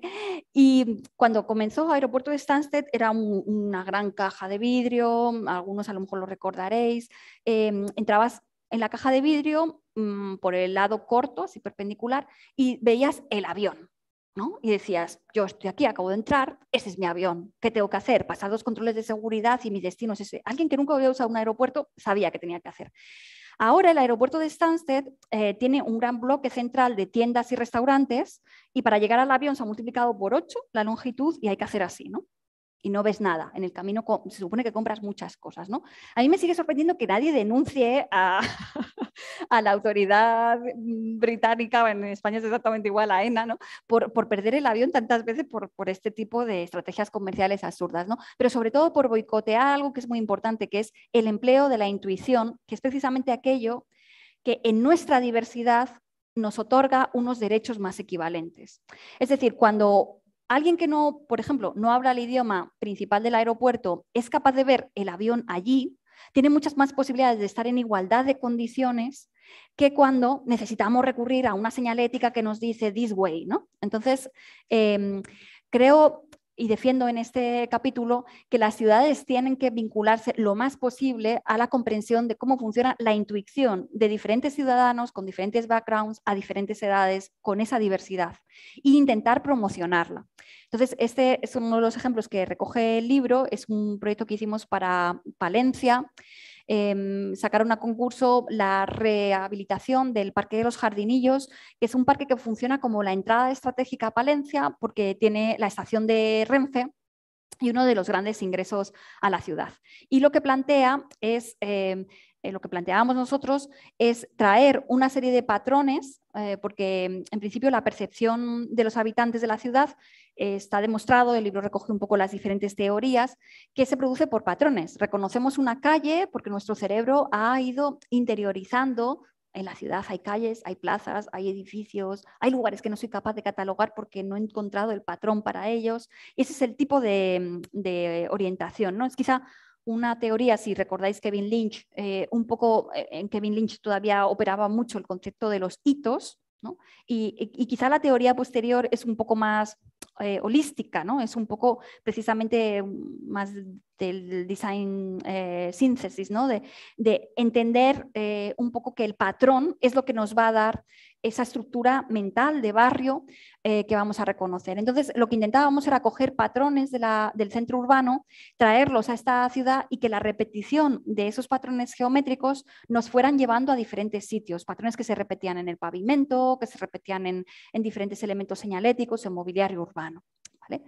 Y cuando comenzó el aeropuerto de Stansted era una gran caja de vidrio, algunos a lo mejor lo recordaréis. Em, entrabas en la caja de vidrio mm, por el lado corto, así perpendicular, y veías el avión y decías, yo estoy aquí, acabo de entrar, ese es mi avión, ¿qué tengo que hacer? Pasar dos controles de seguridad y mi destino es ese. Alguien que nunca había usado un aeropuerto sabía que tenía que hacer. Ahora el aeropuerto de Stansted eh, tiene un gran bloque central de tiendas y restaurantes y para llegar al avión se ha multiplicado por 8 la longitud y hay que hacer así, ¿no? y no ves nada. En el camino se supone que compras muchas cosas, ¿no? A mí me sigue sorprendiendo que nadie denuncie a, a la autoridad británica, en España es exactamente igual a ENA, ¿no? Por, por perder el avión tantas veces por, por, este tipo de estrategias comerciales absurdas, ¿no? Pero sobre todo por boicotear algo que es muy importante, que es el empleo de la intuición, que es precisamente aquello que en nuestra diversidad nos otorga unos derechos más equivalentes. Es decir, cuando alguien que no, por ejemplo, no habla el idioma principal del aeropuerto, es capaz de ver el avión allí, tiene muchas más posibilidades de estar en igualdad de condiciones que cuando necesitamos recurrir a una señalética que nos dice this way, ¿no? Entonces, em, creo y defiendo en este capítulo que las ciudades tienen que vincularse lo más posible a la comprensión de cómo funciona la intuición de diferentes ciudadanos con diferentes backgrounds a diferentes edades con esa diversidad e intentar promocionarla. Entonces, este es uno de los ejemplos que recoge el libro, es un proyecto que hicimos para Palencia. Em, sacaron a concurso la rehabilitación del Parque de los Jardinillos, que es un parque que funciona como la entrada estratégica a Palencia porque tiene la estación de Renfe, y uno de los grandes ingresos a la ciudad. Y lo que plantea es em, eh, lo que planteábamos nosotros es traer una serie de patrones, eh, porque mm, en principio la percepción de los habitantes de la ciudad eh, está demostrado, el libro recoge un poco las diferentes teorías, que se produce por patrones. Reconocemos una calle porque nuestro cerebro ha ido interiorizando. En la ciudad hay calles, hay plazas, hay edificios, hay lugares que no soy capaz de catalogar porque no he encontrado el patrón para ellos. Ese es el tipo de, mm, de orientación, ¿no? Es quizá una teoría, si recordáis Kevin Lynch, eh, un poco eh, en Kevin Lynch todavía operaba mucho el concepto de los hitos, ¿no? y, quizá la teoría posterior es un poco más eh, holística, ¿no? es un poco precisamente más del design síntesis ¿no? de, de entender un poco que el patrón es lo que nos va a dar esa estructura mental de barrio eh, que vamos a reconocer. Entonces, lo que intentábamos era coger patrones del centro urbano, traerlos a esta ciudad y que la repetición de esos patrones geométricos nos fueran llevando a diferentes sitios, patrones que se repetían en el pavimento, que se repetían en, en diferentes elementos señaléticos, en mobiliario urbano. ¿vale?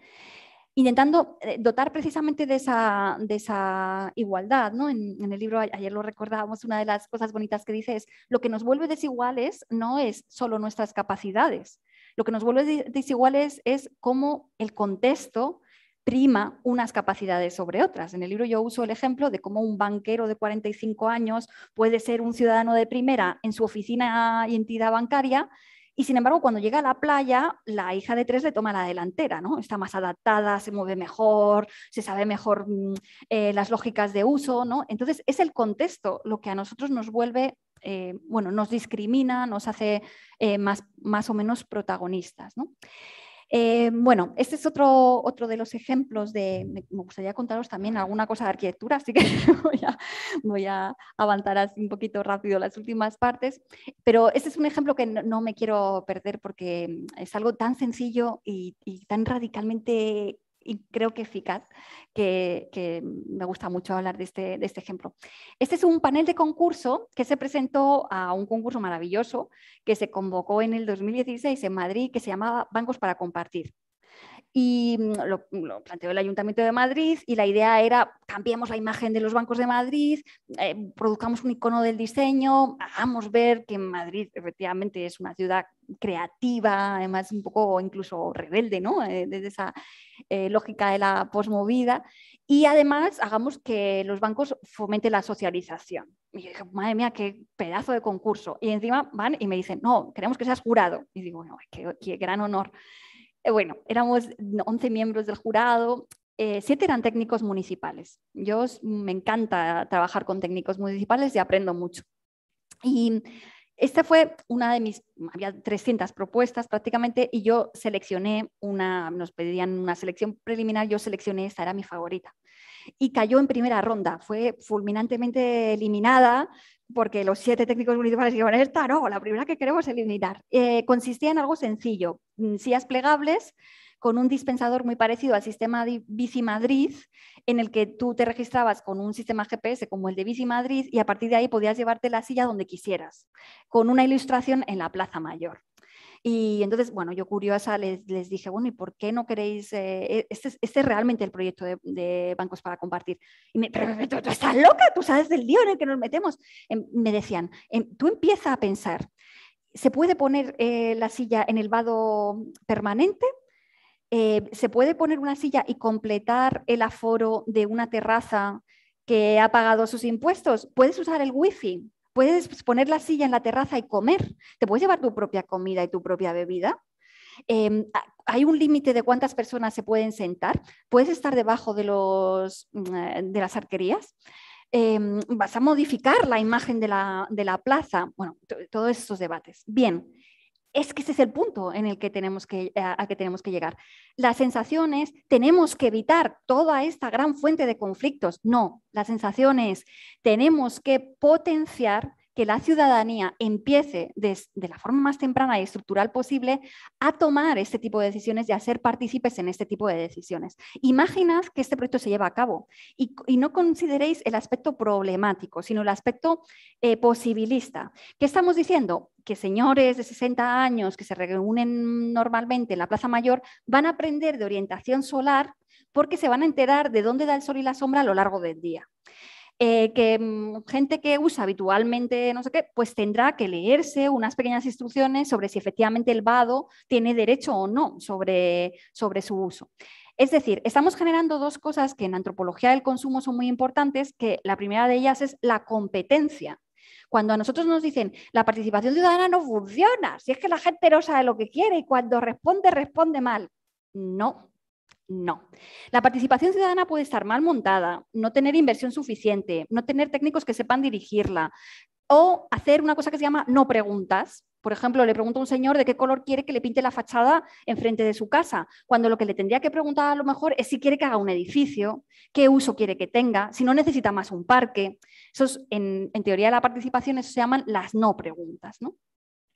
intentando eh, dotar precisamente de esa, igualdad. ¿no? En, en, el libro, ayer lo recordábamos, una de las cosas bonitas que dice es, lo que nos vuelve desiguales no es solo nuestras capacidades, lo que nos vuelve desiguales es cómo el contexto prima unas capacidades sobre otras. En el libro yo uso el ejemplo de cómo un banquero de 45 años puede ser un ciudadano de primera en su oficina y entidad bancaria, y sin embargo, cuando llega a la playa, la hija de tres le toma la delantera, ¿no? Está más adaptada, se mueve mejor, se sabe mejor mm, eh, las lógicas de uso, ¿no? Entonces, es el contexto lo que a nosotros nos vuelve, eh, bueno, nos discrimina, nos hace eh, más, más o menos protagonistas, ¿no? Eh, bueno, este es otro, otro de los ejemplos de, me, gustaría contaros también alguna cosa de arquitectura, así que voy a, avanzar así un poquito rápido las últimas partes, pero este es un ejemplo que no, me quiero perder porque es algo tan sencillo y, y tan radicalmente y creo que eficaz, que, me gusta mucho hablar de este, de este ejemplo. Este es un panel de concurso que se presentó a un concurso maravilloso que se convocó en el 2016 en Madrid, que se llamaba Bancos para Compartir y mm, mm, lo, planteó el Ayuntamiento de Madrid y la idea era cambiemos la imagen de los bancos de Madrid, eh, produzcamos un icono del diseño, hagamos ver que Madrid efectivamente es una ciudad creativa, además un poco incluso rebelde, ¿no? Eh, desde esa eh, lógica de la posmovida. Y además hagamos que los bancos fomenten la socialización. Y dije, madre mía, qué pedazo de concurso. Y encima van y me dicen, no, queremos que seas jurado. Y digo, no, qué gran honor. Eh, bueno, éramos 11 miembros del jurado, eh, siete eran técnicos municipales. Yo me encanta trabajar con técnicos municipales y aprendo mucho. Y esta fue una de mis, había 300 propuestas prácticamente y yo seleccioné una, nos pedían una selección preliminar, yo seleccioné esta, era mi favorita. Y cayó en primera ronda, fue fulminantemente eliminada porque los siete técnicos municipales a estar, no, la primera que queremos eliminar. Eh, consistía en algo sencillo, mm, sillas plegables con un dispensador muy parecido al sistema de Bici en el que tú te registrabas con un sistema GPS como el de Bici y a partir de ahí podías llevarte la silla donde quisieras, con una ilustración en la Plaza Mayor. Y entonces, bueno, yo curiosa les, les dije, bueno, ¿y por qué no queréis? Eh, e, este, este, es, realmente el proyecto de, bancos para compartir. Y me, pero, ¿tú, estás loca, tú sabes del lío en el que nos metemos. Em, me decían, em, tú empieza a pensar, ¿se puede poner eh, la silla en el vado permanente? Eh, ¿Se puede poner una silla y completar el aforo de una terraza que ha pagado sus impuestos? ¿Puedes usar el wifi? Puedes pues, poner la silla en la terraza y comer. Te puedes llevar tu propia comida y tu propia bebida. Em, hay un límite de cuántas personas se pueden sentar. Puedes estar debajo de, los, mm, eh, de las arquerías. Em, vas a modificar la imagen de la, de la plaza. Bueno, todos estos debates. Bien, es que ese es el punto en el que tenemos que, a, que tenemos que llegar. Las sensaciones, tenemos que evitar toda esta gran fuente de conflictos. No, las sensaciones tenemos que potenciar que la ciudadanía empiece de la forma más temprana y estructural posible a tomar este tipo de decisiones y a ser partícipes en este tipo de decisiones. Imaginad que este proyecto se lleva a cabo y, no consideréis el aspecto problemático, sino el aspecto eh, posibilista. ¿Qué estamos diciendo? que señores de 60 años que se reúnen normalmente en la Plaza Mayor van a aprender de orientación solar porque se van a enterar de dónde da el sol y la sombra a lo largo del día. Eh, que mm, gente que usa habitualmente no sé qué, pues tendrá que leerse unas pequeñas instrucciones sobre si efectivamente el vado tiene derecho o no sobre, sobre su uso. Es decir, estamos generando dos cosas que en antropología del consumo son muy importantes, que la primera de ellas es la competencia. Cuando a nosotros nos dicen la participación ciudadana no funciona, si es que la gente no sabe lo que quiere y cuando responde, responde mal. No, no. La participación ciudadana puede estar mal montada, no tener inversión suficiente, no tener técnicos que sepan dirigirla o hacer una cosa que se llama no preguntas. Por ejemplo, le pregunto a un señor de qué color quiere que le pinte la fachada enfrente de su casa, cuando lo que le tendría que preguntar a lo mejor es si quiere que haga un edificio, qué uso quiere que tenga, si no necesita más un parque. Eso en, teoría de la participación eso se llaman las no preguntas. ¿no?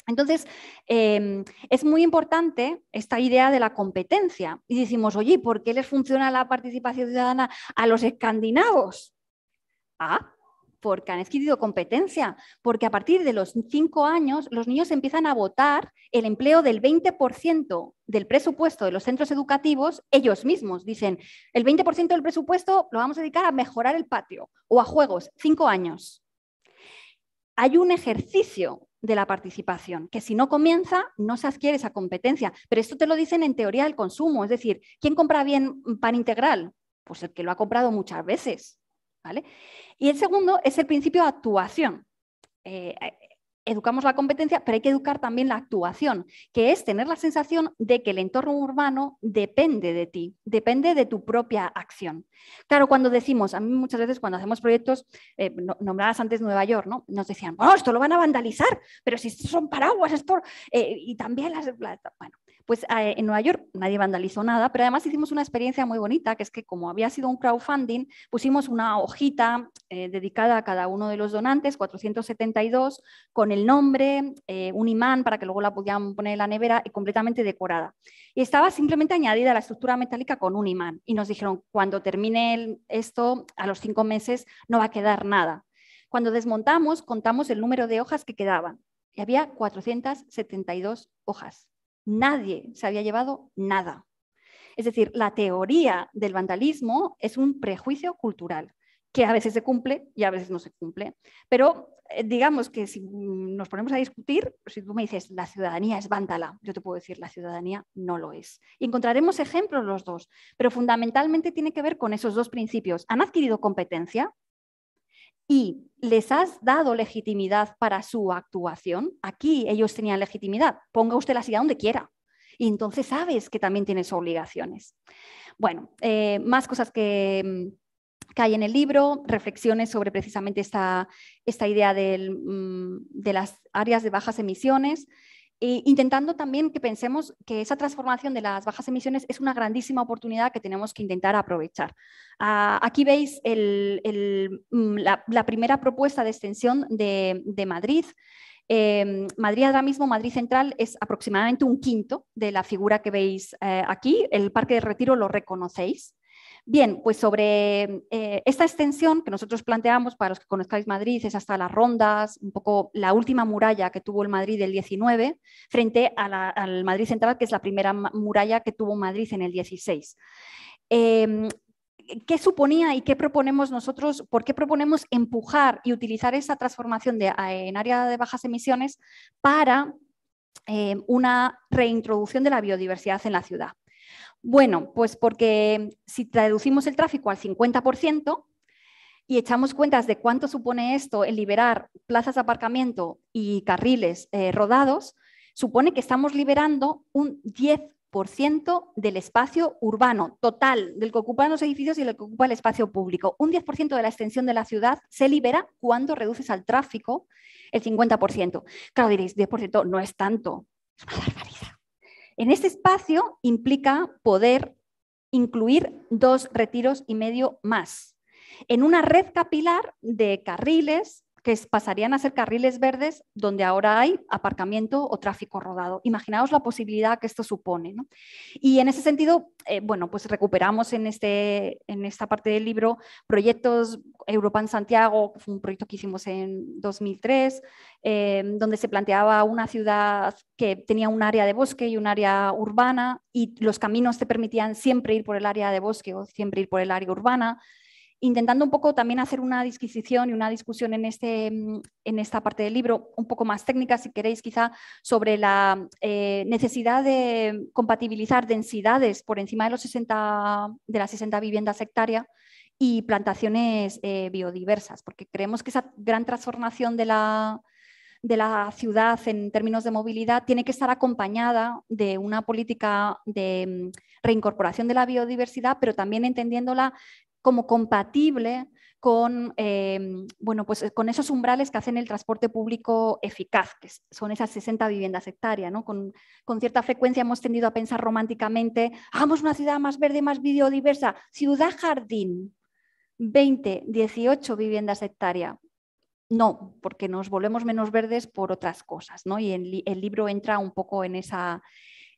Entonces, em, es muy importante esta idea de la competencia. Y decimos, oye, ¿por qué les funciona la participación ciudadana a los escandinavos? Ah, porque han adquirido competencia, porque a partir de los cinco años los niños empiezan a votar el empleo del 20% del presupuesto de los centros educativos ellos mismos. Dicen, el 20% del presupuesto lo vamos a dedicar a mejorar el patio o a juegos, cinco años. Hay un ejercicio de la participación, que si no comienza, no se adquiere esa competencia. Pero esto te lo dicen en teoría del consumo, es decir, ¿quién compra bien pan integral? Pues el que lo ha comprado muchas veces. ¿vale? Y el segundo es el principio de actuación. Eh, eh, educamos la competencia, pero hay que educar también la actuación, que es tener la sensación de que el entorno urbano depende de ti, depende de tu propia acción. Claro, cuando decimos, a mí muchas veces cuando hacemos proyectos, eh, nombradas antes Nueva York, ¿no? nos decían, oh, esto lo van a vandalizar, pero si son paraguas, esto... Eh, y también las... bueno, pues eh, en Nueva York nadie vandalizó nada, pero además hicimos una experiencia muy bonita, que es que como había sido un crowdfunding, pusimos una hojita dedicada a cada uno de los donantes, 472, con el nombre, eh, un imán para que luego la podían poner en la nevera y completamente decorada. Y estaba simplemente añadida la estructura metálica con un imán. Y nos dijeron, cuando termine esto, a los cinco meses no va a quedar nada. Cuando desmontamos, contamos el número de hojas que quedaban. Y había 472 hojas. Nadie se había llevado nada. Es decir, la teoría del vandalismo es un prejuicio cultural que a veces se cumple y a veces no se cumple. Pero eh, digamos que si nos ponemos a discutir, si tú me dices la ciudadanía es vándala, yo te puedo decir la ciudadanía no lo es. Y encontraremos ejemplos los dos, pero fundamentalmente tiene que ver con esos dos principios. Han adquirido competencia y les has dado legitimidad para su actuación. Aquí ellos tenían legitimidad. Ponga usted la silla donde quiera. Y entonces sabes que también tienes obligaciones. Bueno, eh, más cosas que mm, que hay en el libro, reflexiones sobre precisamente esta, idea mm, de las áreas de bajas emisiones. E intentando también que pensemos que esa transformación de las bajas emisiones es una grandísima oportunidad que tenemos que intentar aprovechar. Ah, aquí veis mm, la, primera propuesta de extensión de, Madrid. Eh, Madrid ahora mismo, Madrid Central, es aproximadamente un quinto de la figura que veis eh, aquí. El Parque de Retiro lo reconocéis. Bien, pues sobre eh, esta extensión que nosotros planteamos, para los que conozcáis Madrid, es hasta las rondas, un poco la última muralla que tuvo el Madrid del 19, frente al Madrid central, que es la primera muralla que tuvo Madrid en el 16. Em, ¿Qué suponía y qué proponemos nosotros? ¿Por qué proponemos empujar y utilizar esa transformación en área de bajas emisiones para em, una reintroducción de la biodiversidad en la ciudad? Bueno, pues porque si traducimos el tráfico al 50% y echamos cuentas de cuánto supone esto el liberar plazas de aparcamiento y carriles eh, rodados, supone que estamos liberando un 10% del espacio urbano total, del que ocupan los edificios y del que ocupa el espacio público. Un 10% de la extensión de la ciudad se libera cuando reduces al tráfico el 50%. Claro, diréis, 10% no es tanto, es en este espacio implica poder incluir dos retiros y medio más en una red capilar de carriles que pasarían a ser carriles verdes donde ahora hay aparcamiento o tráfico rodado. Imaginaos la posibilidad que esto supone. Y en ese sentido, eh, bueno, pues recuperamos en, este, en esta parte del libro proyectos Europa en Santiago, fue un proyecto que hicimos en 2003, eh, donde se planteaba una ciudad que tenía un área de bosque y un área urbana y los caminos te permitían siempre ir por el área de bosque o siempre ir por el área urbana intentando un poco también hacer una disquisición y una discusión en, este, en esta parte del libro, un poco más técnica, si queréis, quizá sobre la eh, necesidad de compatibilizar densidades por encima de, los 60, de las 60 viviendas hectáreas y plantaciones eh, biodiversas, porque creemos que esa gran transformación de la, de la ciudad en términos de movilidad tiene que estar acompañada de una política de mm, reincorporación de la biodiversidad, pero también entendiéndola como compatible con, em, bueno, pues eh, con esos umbrales que hacen el transporte público eficaz, que son esas 60 viviendas hectáreas. ¿no? Con, cierta frecuencia hemos tendido a pensar románticamente, hagamos una ciudad más verde, más biodiversa, ciudad jardín, 20, 18 viviendas hectáreas. No, porque nos volvemos menos verdes por otras cosas, ¿no? Y el libro entra un poco en esa,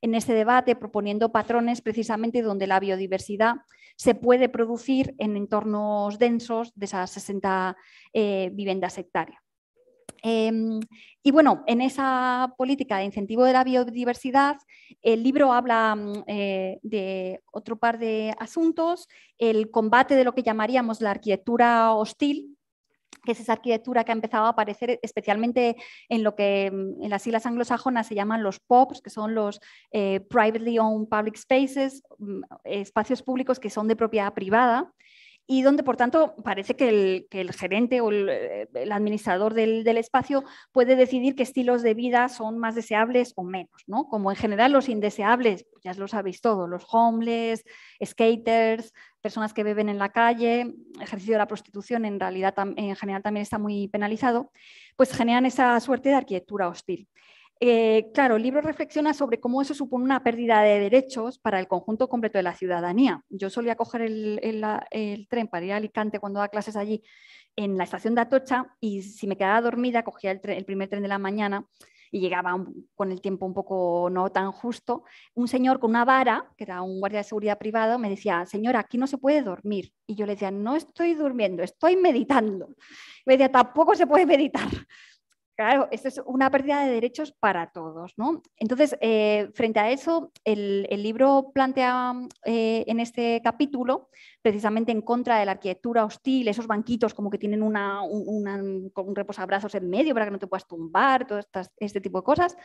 en ese debate, proponiendo patrones precisamente donde la biodiversidad se puede producir en entornos densos de esas 60 eh, viviendas hectáreas. Em, y bueno, en esa política de incentivo de la biodiversidad, el libro habla mm, eh, de otro par de asuntos, el combate de lo que llamaríamos la arquitectura hostil, que es esa arquitectura que ha empezado a aparecer especialmente en lo que mm, en las islas anglosajonas se llaman los POPs, que son los eh, Privately Owned Public Spaces, mm, espacios públicos que son de propiedad privada y donde, por tanto, parece que el, gerente o el, eh, administrador del, espacio puede decidir qué estilos de vida son más deseables o menos, ¿no? Como en general los indeseables, pues, ya lo sabéis todos, los homeless, skaters, personas que beben en la calle, ejercicio de la prostitución en realidad en general también está muy penalizado, pues generan esa suerte de arquitectura hostil. Eh, claro, el libro reflexiona sobre cómo eso supone una pérdida de derechos para el conjunto completo de la ciudadanía. Yo solía coger el, tren para ir a Alicante cuando daba clases allí en la estación de Atocha y si me quedaba dormida cogía el, primer tren de la mañana y llegaba con el tiempo un poco no tan justo. Un señor con una vara, que era un guardia de seguridad privado, me decía, señora, aquí no se puede dormir. Y yo le decía, no estoy durmiendo, estoy meditando. me decía, tampoco se puede meditar. Claro, esto es una pérdida de derechos para todos, ¿no? Entonces, eh, frente a eso, el, libro plantea eh, en este capítulo, precisamente en contra de la arquitectura hostil, esos banquitos como que tienen una, un reposabrazos en medio para que no te puedas tumbar, todo este tipo de cosas,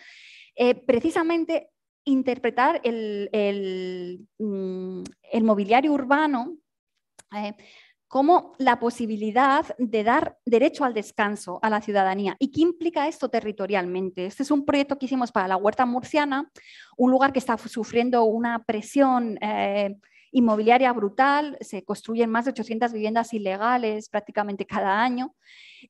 eh, precisamente interpretar el mm, mobiliario urbano como la posibilidad de dar derecho al descanso a la ciudadanía. ¿Y qué implica esto territorialmente? Este es un proyecto que hicimos para la huerta murciana, un lugar que está sufriendo una presión eh, inmobiliaria brutal, se construyen más de 800 viviendas ilegales prácticamente cada año,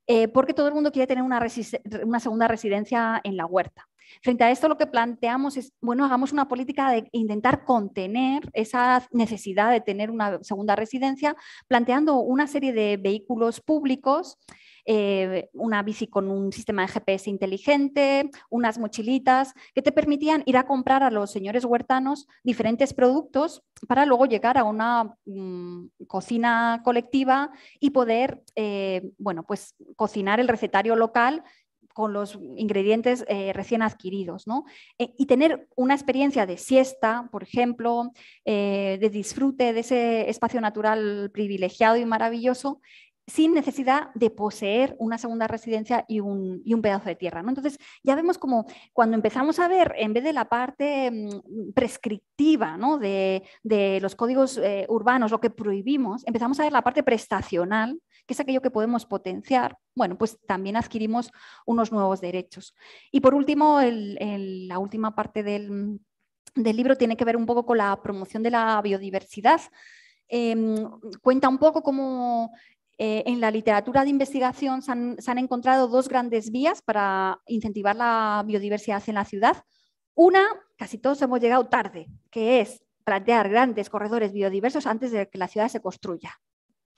eh, porque todo el mundo quiere tener una segunda residencia en la huerta. Frente a esto, lo que planteamos es, bueno, hagamos una política de intentar contener esa necesidad de tener una segunda residencia, planteando una serie de vehículos públicos, eh, una bici con un sistema de GPS inteligente, unas mochilitas, que te permitían ir a comprar a los señores huertanos diferentes productos para luego llegar a una mm, cocina colectiva y poder, eh, bueno, pues cocinar el recetario local con los ingredientes eh, recién adquiridos, ¿no? Eh, y tener una experiencia de siesta, por ejemplo, eh, de disfrute de ese espacio natural privilegiado y maravilloso, sin necesidad de poseer una segunda residencia y un, pedazo de tierra. ¿no? Entonces, ya vemos como cuando empezamos a ver, en vez de la parte mm, prescriptiva ¿no? de, los códigos urbanos, lo que prohibimos, empezamos a ver la parte prestacional que es aquello que podemos potenciar, bueno, pues también adquirimos unos nuevos derechos. Y por último, la última parte del, libro tiene que ver un poco con la promoción de la biodiversidad. Em, cuenta un poco cómo eh, en la literatura de investigación se han, encontrado dos grandes vías para incentivar la biodiversidad en la ciudad. Una, casi todos hemos llegado tarde, que es plantear grandes corredores biodiversos antes de que la ciudad se construya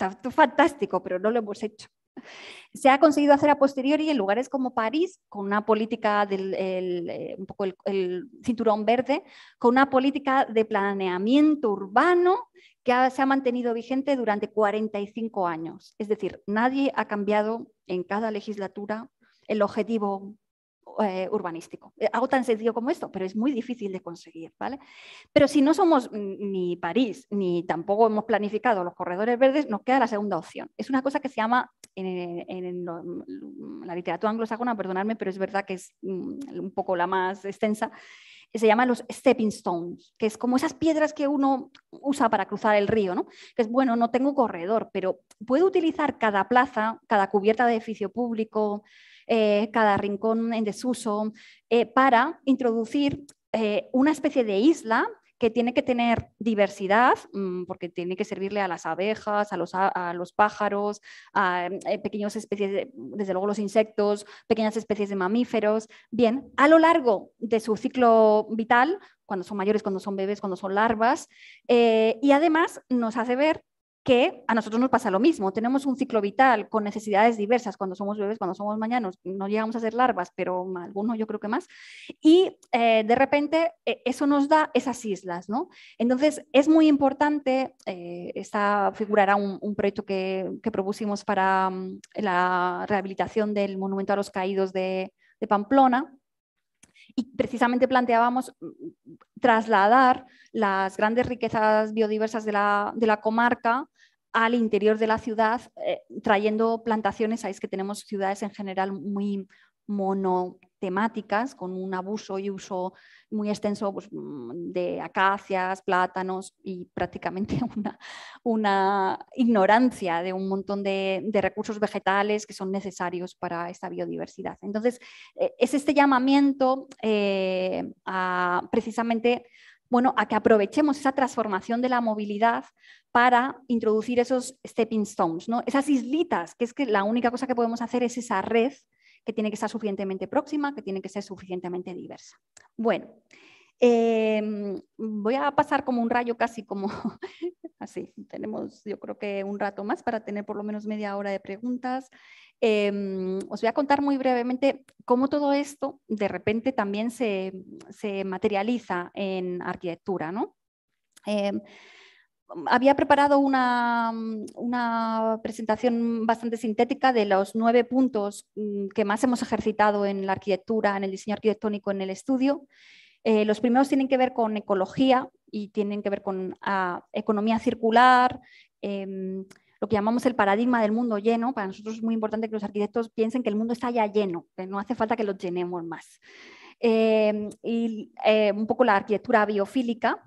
está fantástico, pero no lo hemos hecho. Se ha conseguido hacer a posteriori en lugares como París, con una política del eh, un poco el, cinturón verde, con una política de planeamiento urbano que se ha mantenido vigente durante 45 años. Es decir, nadie ha cambiado en cada legislatura el objetivo eh, urbanístico. Eh, algo tan sencillo como esto, pero es muy difícil de conseguir, ¿vale? Pero si no somos ni París, ni tampoco hemos planificado los corredores verdes, nos queda la segunda opción. Es una cosa que se llama, en, la literatura anglosajona, perdonadme, pero es verdad que es mm, un poco la más extensa, se llama los stepping stones, que es como esas piedras que uno usa para cruzar el río, ¿no? Que es, bueno, no tengo corredor, pero puedo utilizar cada plaza, cada cubierta de edificio público, eh, cada rincón en desuso, eh, para introducir eh, una especie de isla que tiene que tener diversidad, mm, porque tiene que servirle a las abejas, a los, pájaros, a em, pequeñas especies, desde luego los insectos, pequeñas especies de mamíferos. Bien, a lo largo de su ciclo vital, cuando son mayores, cuando son bebés, cuando son larvas, y además nos hace ver que a nosotros nos pasa lo mismo. Tenemos un ciclo vital con necesidades diversas cuando somos bebés, cuando somos mañanos, no llegamos a ser larvas, pero algunos yo creo que más. Y eh, de repente e, eso nos da esas islas, ¿no? Entonces es muy importante, eh, esta figurará un, un proyecto que, propusimos para mm, la rehabilitación del monumento a los caídos de Pamplona, y precisamente planteábamos mm, trasladar las grandes riquezas biodiversas de la, comarca al interior de la ciudad, eh, trayendo plantaciones. Sabéis que tenemos ciudades en general muy mono temáticas con un abuso y uso muy extenso pues, mm, de acacias, plátanos y prácticamente una, una ignorancia de un montón de, recursos vegetales que son necesarios para esta biodiversidad. Entonces, eh, es este llamamiento eh, a, precisamente bueno, a que aprovechemos esa transformación de la movilidad para introducir esos stepping stones, ¿no? esas islitas, que es que la única cosa que podemos hacer es esa red que tiene que estar suficientemente próxima, que tiene que ser suficientemente diversa. Bueno, eh, voy a pasar como un rayo casi como así. Tenemos yo creo que un rato más para tener por lo menos media hora de preguntas. Eh, os voy a contar muy brevemente cómo todo esto de repente también se, materializa en arquitectura, ¿no? Eh, había preparado una, presentación bastante sintética de los nueve puntos mm, que más hemos ejercitado en la arquitectura, en el diseño arquitectónico, en el estudio. Eh, los primeros tienen que ver con ecología y tienen que ver con ah, economía circular, em, lo que llamamos el paradigma del mundo lleno. Para nosotros es muy importante que los arquitectos piensen que el mundo está ya lleno, que no hace falta que lo llenemos más. Em, y eh, un poco la arquitectura biofílica,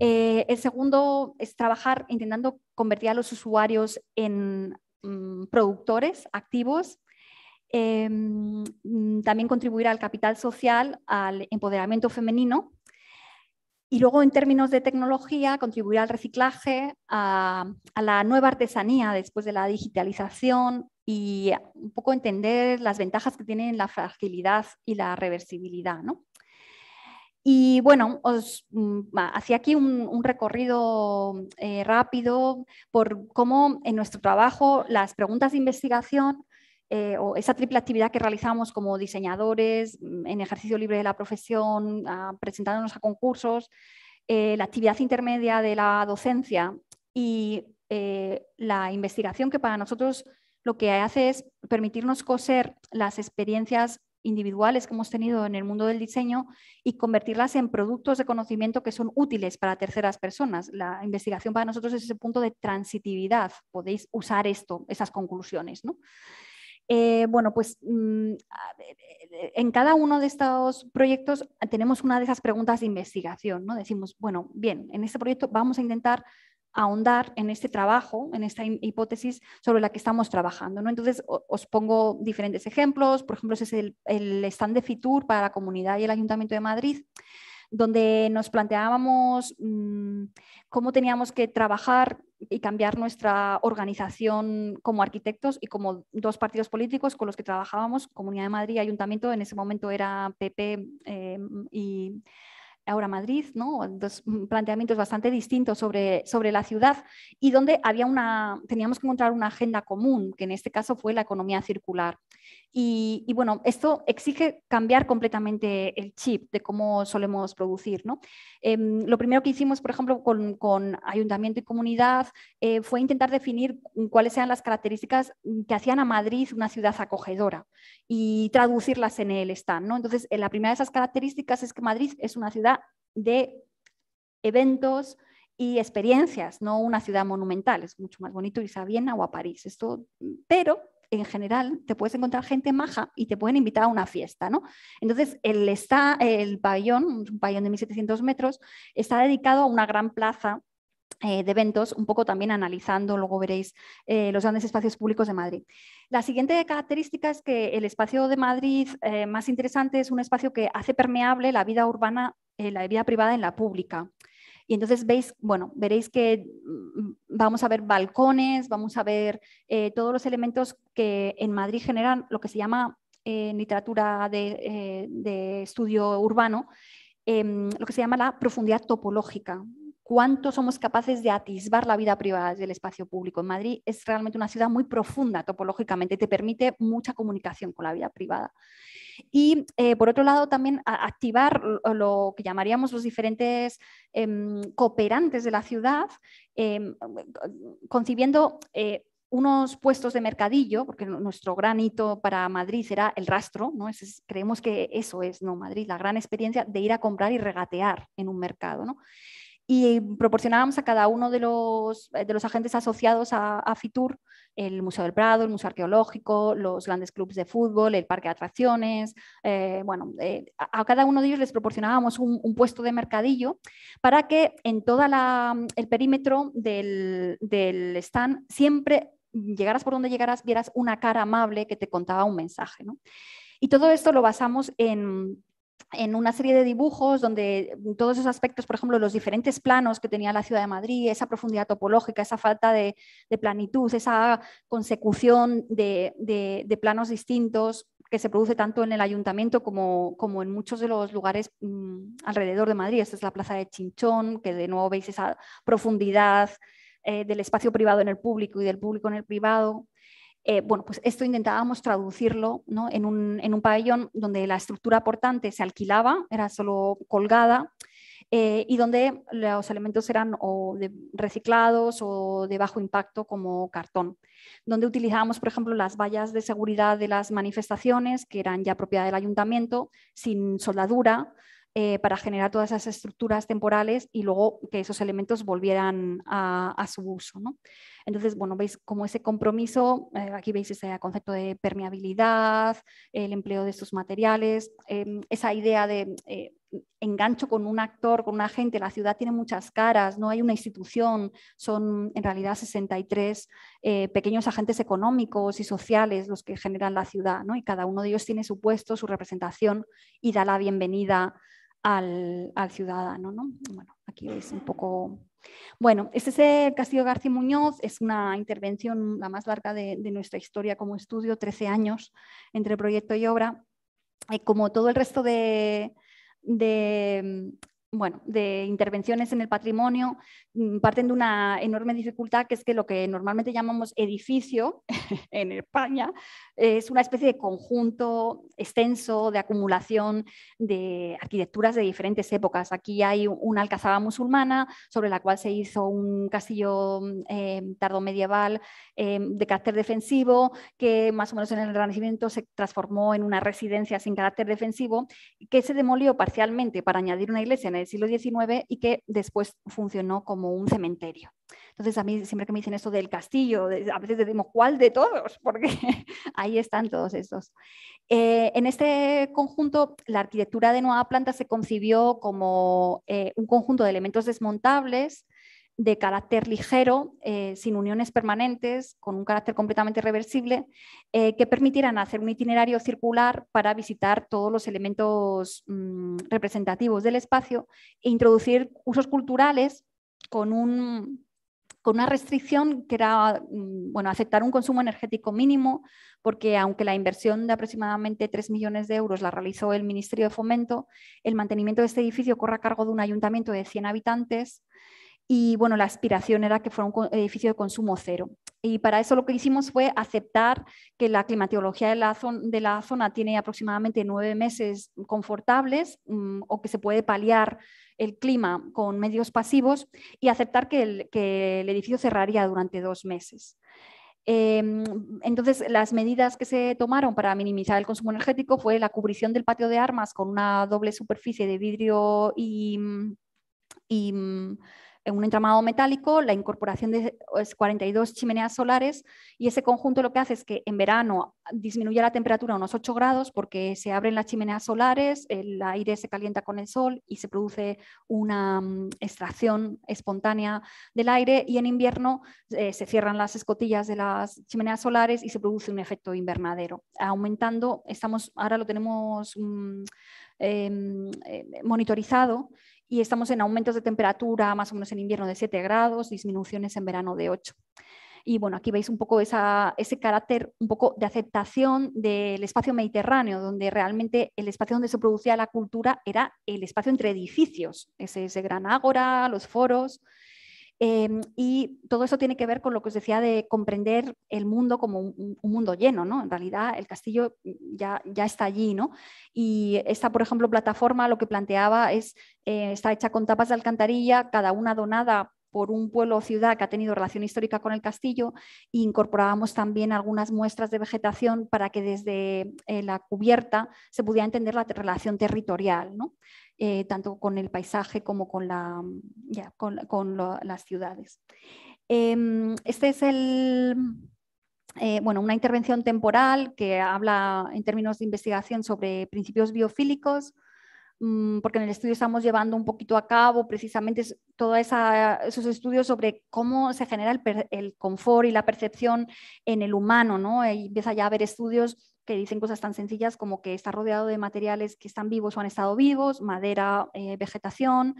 eh, el segundo es trabajar intentando convertir a los usuarios en mm, productores activos. Em, mm, también contribuir al capital social, al empoderamiento femenino. Y luego, en términos de tecnología, contribuir al reciclaje, a, la nueva artesanía después de la digitalización y un poco entender las ventajas que tienen la fragilidad y la reversibilidad. ¿no? Y bueno, os mm, hacía aquí un, recorrido eh, rápido por cómo en nuestro trabajo las preguntas de investigación eh, o esa triple actividad que realizamos como diseñadores mm, en ejercicio libre de la profesión, ah, presentándonos a concursos, eh, la actividad intermedia de la docencia y la investigación que para nosotros lo que hace es permitirnos coser las experiencias individuales que hemos tenido en el mundo del diseño y convertirlas en productos de conocimiento que son útiles para terceras personas. La investigación para nosotros es ese punto de transitividad. Podéis usar esto, esas conclusiones. ¿no? Eh, bueno, pues mm, eh, en cada uno de estos proyectos tenemos una de esas preguntas de investigación. ¿no? Decimos, bueno, bien, en este proyecto vamos a intentar ahondar en este trabajo, en esta hipótesis sobre la que estamos trabajando. Entonces, os pongo diferentes ejemplos. Por ejemplo, ese es el, stand de FITUR para la comunidad y el Ayuntamiento de Madrid donde nos planteábamos mm, cómo teníamos que trabajar y cambiar nuestra organización como arquitectos y como dos partidos políticos con los que trabajábamos, Comunidad de Madrid y Ayuntamiento, en ese momento era PP eh, y ahora Madrid, ¿no? Dos mm, planteamientos bastante distintos sobre, sobre la ciudad y donde había una, teníamos que encontrar una agenda común, que en este caso fue la economía circular. Y, bueno, esto exige cambiar completamente el chip de cómo solemos producir. ¿no? Em, lo primero que hicimos, por ejemplo, con, ayuntamiento y comunidad eh, fue intentar definir cuáles eran las características mm, que hacían a Madrid una ciudad acogedora y traducirlas en el stand. ¿no? Entonces, eh, la primera de esas características es que Madrid es una ciudad de eventos, y experiencias, no una ciudad monumental. Es mucho más bonito irse a Viena o a París. Esto, mm, pero en general te puedes encontrar gente maja y te pueden invitar a una fiesta, ¿no? Entonces, el, está, el pabellón, un pabellón de 1700 metros, está dedicado a una gran plaza eh, de eventos, un poco también analizando, luego veréis eh, los grandes espacios públicos de Madrid. La siguiente característica es que el espacio de Madrid eh, más interesante es un espacio que hace permeable la vida urbana, la vida privada en la pública. Y entonces veis, bueno, veréis que mm, vamos a ver balcones, vamos a ver eh, todos los elementos que en Madrid generan lo que se llama en eh, literatura de, eh, de, estudio urbano, em, lo que se llama la profundidad topológica cuánto somos capaces de atisbar la vida privada del espacio público. En Madrid es realmente una ciudad muy profunda topológicamente, te permite mucha comunicación con la vida privada. Y eh, por otro lado, también activar lo que llamaríamos los diferentes em, cooperantes de la ciudad, em, concibiendo eh, unos puestos de mercadillo, porque nuestro gran hito para Madrid era el rastro, ¿no? creemos que eso es ¿no? Madrid, la gran experiencia de ir a comprar y regatear en un mercado. ¿no? y proporcionábamos a cada uno de los, eh, de los agentes asociados a, FITUR el Museo del Prado, el Museo Arqueológico, los grandes clubes de fútbol, el parque de atracciones. Eh, bueno, eh, a, cada uno de ellos les proporcionábamos un, puesto de mercadillo para que en todo mm, el perímetro del, stand siempre llegaras por donde llegaras, vieras una cara amable que te contaba un mensaje. Y todo esto lo basamos en en una serie de dibujos donde todos esos aspectos, por ejemplo, los diferentes planos que tenía la ciudad de Madrid, esa profundidad topológica, esa falta de, planitud, esa consecución de, planos distintos que se produce tanto en el ayuntamiento como, en muchos de los lugares mm, alrededor de Madrid. Esta es la plaza de Chinchón, que de nuevo veis esa profundidad eh, del espacio privado en el público y del público en el privado. Eh, bueno, pues esto intentábamos traducirlo en, un, pabellón donde la estructura portante se alquilaba, era solo colgada, eh, y donde los elementos eran reciclados o de bajo impacto como cartón, donde utilizábamos, por ejemplo, las vallas de seguridad de las manifestaciones, que eran ya propiedad del ayuntamiento, sin soldadura, eh, para generar todas esas estructuras temporales y luego que esos elementos volvieran a, su uso. Entonces, bueno, veis como ese compromiso, eh, aquí veis ese concepto de permeabilidad, el empleo de estos materiales, em, esa idea de eh, engancho con un actor, con un agente, la ciudad tiene muchas caras, no hay una institución, son en realidad 63 eh, pequeños agentes económicos y sociales los que generan la ciudad, ¿no? y cada uno de ellos tiene su puesto, su representación y da la bienvenida al, ciudadano. ¿no? Bueno, aquí veis un poco bueno, este es el Castillo García Muñoz, es una intervención la más larga de, nuestra historia como estudio, 13 años entre proyecto y obra. Eh, como todo el resto de, bueno, de intervenciones en el patrimonio, mm, parten de una enorme dificultad que es que lo que normalmente llamamos edificio en España es una especie de conjunto extenso de acumulación de arquitecturas de diferentes épocas. Aquí hay una alcazaba musulmana sobre la cual se hizo un castillo mm, eh, tardomedieval eh, de carácter defensivo que más o menos en el Renacimiento se transformó en una residencia sin carácter defensivo que se demolió parcialmente para añadir una iglesia en del siglo XIX y que después funcionó como un cementerio. Entonces, a mí siempre que me dicen eso del castillo, a veces decimos, ¿cuál de todos? Porque ahí están todos estos. Eh, en este conjunto, la arquitectura de nueva planta se concibió como eh, un conjunto de elementos desmontables de carácter ligero, eh, sin uniones permanentes, con un carácter completamente reversible, eh, que permitieran hacer un itinerario circular para visitar todos los elementos mm, representativos del espacio e introducir usos culturales con con una restricción que era mm, bueno, aceptar un consumo energético mínimo, porque aunque la inversión de aproximadamente 3 millones de euros la realizó el Ministerio de Fomento, el mantenimiento de este edificio corre a cargo de un ayuntamiento de 100 habitantes y bueno, la aspiración era que fuera un edificio de consumo cero. Y para eso lo que hicimos fue aceptar que la climatología de la, zona, de la zona tiene aproximadamente nueve meses confortables mm, o que se puede paliar el clima con medios pasivos y aceptar que el, que el edificio cerraría durante dos meses em, entonces, las medidas que se tomaron para minimizar el consumo energético fue la cubrición del patio de armas con una doble superficie de vidrio y mm, en un entramado metálico, la incorporación de 42 chimeneas solares y ese conjunto lo que hace es que en verano disminuye la temperatura a unos 8 grados porque se abren las chimeneas solares, el aire se calienta con el sol y se produce una mm, extracción espontánea del aire y en invierno eh, se cierran las escotillas de las chimeneas solares y se produce un efecto invernadero, aumentando, estamos, ahora lo tenemos... Mm, em, eh, monitorizado y estamos en aumentos de temperatura más o menos en invierno de 7 grados, disminuciones en verano de 8. Y bueno, aquí veis un poco ese carácter un poco de aceptación del espacio mediterráneo, donde realmente el espacio donde se producía la cultura era el espacio entre edificios, ese, ese gran ágora, los foros. Em, y todo eso tiene que ver con lo que os decía de comprender el mundo como un, mundo lleno, ¿no? En realidad el castillo ya, ya, está allí, ¿no? Y esta, por ejemplo, plataforma lo que planteaba es, eh, está hecha con tapas de alcantarilla, cada una donada por un pueblo o ciudad que ha tenido relación histórica con el castillo e incorporábamos también algunas muestras de vegetación para que desde eh, la cubierta se pudiera entender la relación territorial, eh, tanto con el paisaje como con, mm, las ciudades. Esta em, este es eh, una intervención temporal que habla en términos de investigación sobre principios biofílicos, Mm, porque en el estudio estamos llevando un poquito a cabo precisamente todos esos estudios sobre cómo se genera el, confort y la percepción en el humano, ¿no? Y empieza ya a haber estudios que dicen cosas tan sencillas como que está rodeado de materiales que están vivos o han estado vivos, madera, eh, vegetación,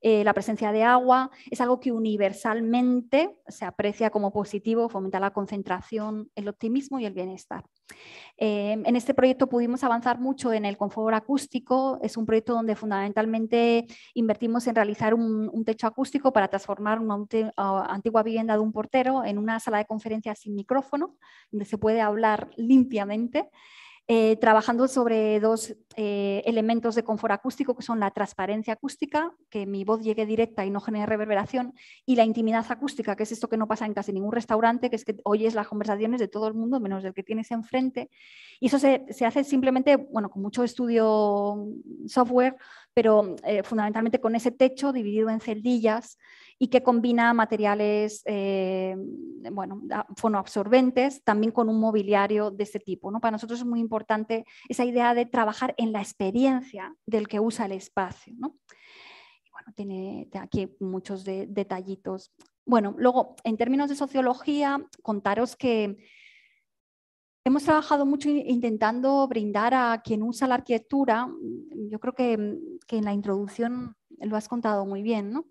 eh, la presencia de agua, es algo que universalmente se aprecia como positivo, fomenta la concentración, el optimismo y el bienestar. Em, en este proyecto pudimos avanzar mucho en el confort acústico. Es un proyecto donde fundamentalmente invertimos en realizar un, un techo acústico para transformar una ah, antigua vivienda de un portero en una sala de conferencias sin micrófono, donde se puede hablar limpiamente. Eh, trabajando sobre dos eh, elementos de confort acústico, que son la transparencia acústica, que mi voz llegue directa y no genere reverberación, y la intimidad acústica, que es esto que no pasa en casi ningún restaurante, que es que oyes las conversaciones de todo el mundo, menos del que tienes enfrente. Y eso se, hace simplemente, bueno, con mucho estudio mm, software, pero eh, fundamentalmente con ese techo dividido en celdillas y que combina materiales eh, bueno, fonoabsorbentes también con un mobiliario de este tipo. ¿no? Para nosotros es muy importante esa idea de trabajar en la experiencia del que usa el espacio. ¿no? bueno, tiene aquí muchos detallitos. Bueno, luego, en términos de sociología, contaros que Hemos trabajado mucho intentando brindar a quien usa la arquitectura, yo creo que, que en la introducción lo has contado muy bien, ¿no?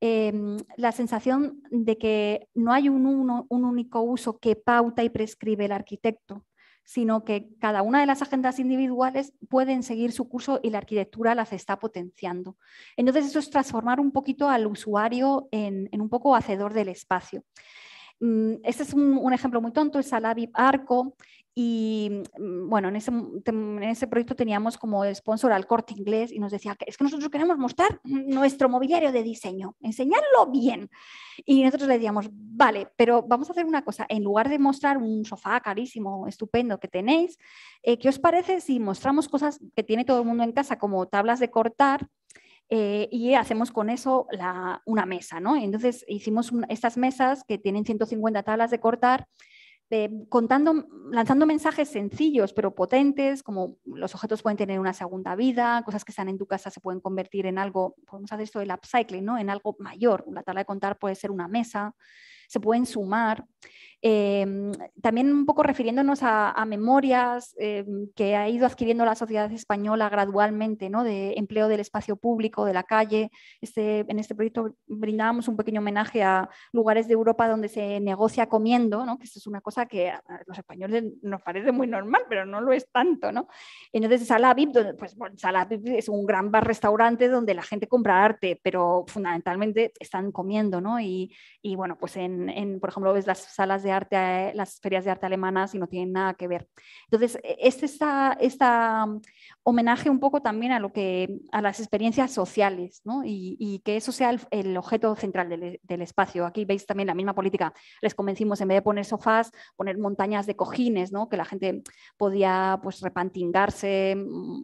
Em, la sensación de que no hay un, único uso que pauta y prescribe el arquitecto, sino que cada una de las agendas individuales pueden seguir su curso y la arquitectura las está potenciando. Entonces, eso es transformar un poquito al usuario en, un poco hacedor del espacio. Mm, este es un, ejemplo muy tonto, es Alavi Arco, y mm, bueno, en ese, mm, en ese proyecto teníamos como sponsor al corte inglés y nos decía, es que nosotros queremos mostrar nuestro mobiliario de diseño, enseñarlo bien. Y nosotros le decíamos, vale, pero vamos a hacer una cosa, en lugar de mostrar un sofá carísimo, estupendo que tenéis, eh, ¿qué os parece si mostramos cosas que tiene todo el mundo en casa, como tablas de cortar? Eh, y hacemos con eso la, una mesa, ¿no? Entonces hicimos estas mesas que tienen 150 tablas de cortar este, contando, lanzando mensajes sencillos pero potentes, como los objetos pueden tener una segunda vida, cosas que están en tu casa se pueden convertir en algo, podemos hacer esto del upcycling, ¿no? en algo mayor. La tabla de contar puede ser una mesa, se pueden sumar. Em, también un poco refiriéndonos a, memorias em, que ha ido adquiriendo la sociedad española gradualmente, ¿no? de empleo del espacio público, de la calle. Este, en este proyecto brindábamos un pequeño homenaje a lugares de Europa donde se negocia comiendo, que esto es una cosa que a los españoles nos parece muy normal, pero no lo es tanto. ¿no? Entonces, Salabib pues, bueno, es un gran bar-restaurante donde la gente compra arte, pero fundamentalmente están comiendo. ¿no? y bueno, pues en por ejemplo, ves las salas de arte, las ferias de arte alemanas y no tienen nada que ver. Entonces, este está um, homenaje un poco también a, lo que, a las experiencias sociales y, que eso sea el, objeto central del, espacio. Aquí veis también la misma política. Les convencimos, en vez de poner sofás, poner montañas de cojines, que la gente podía pues, repantingarse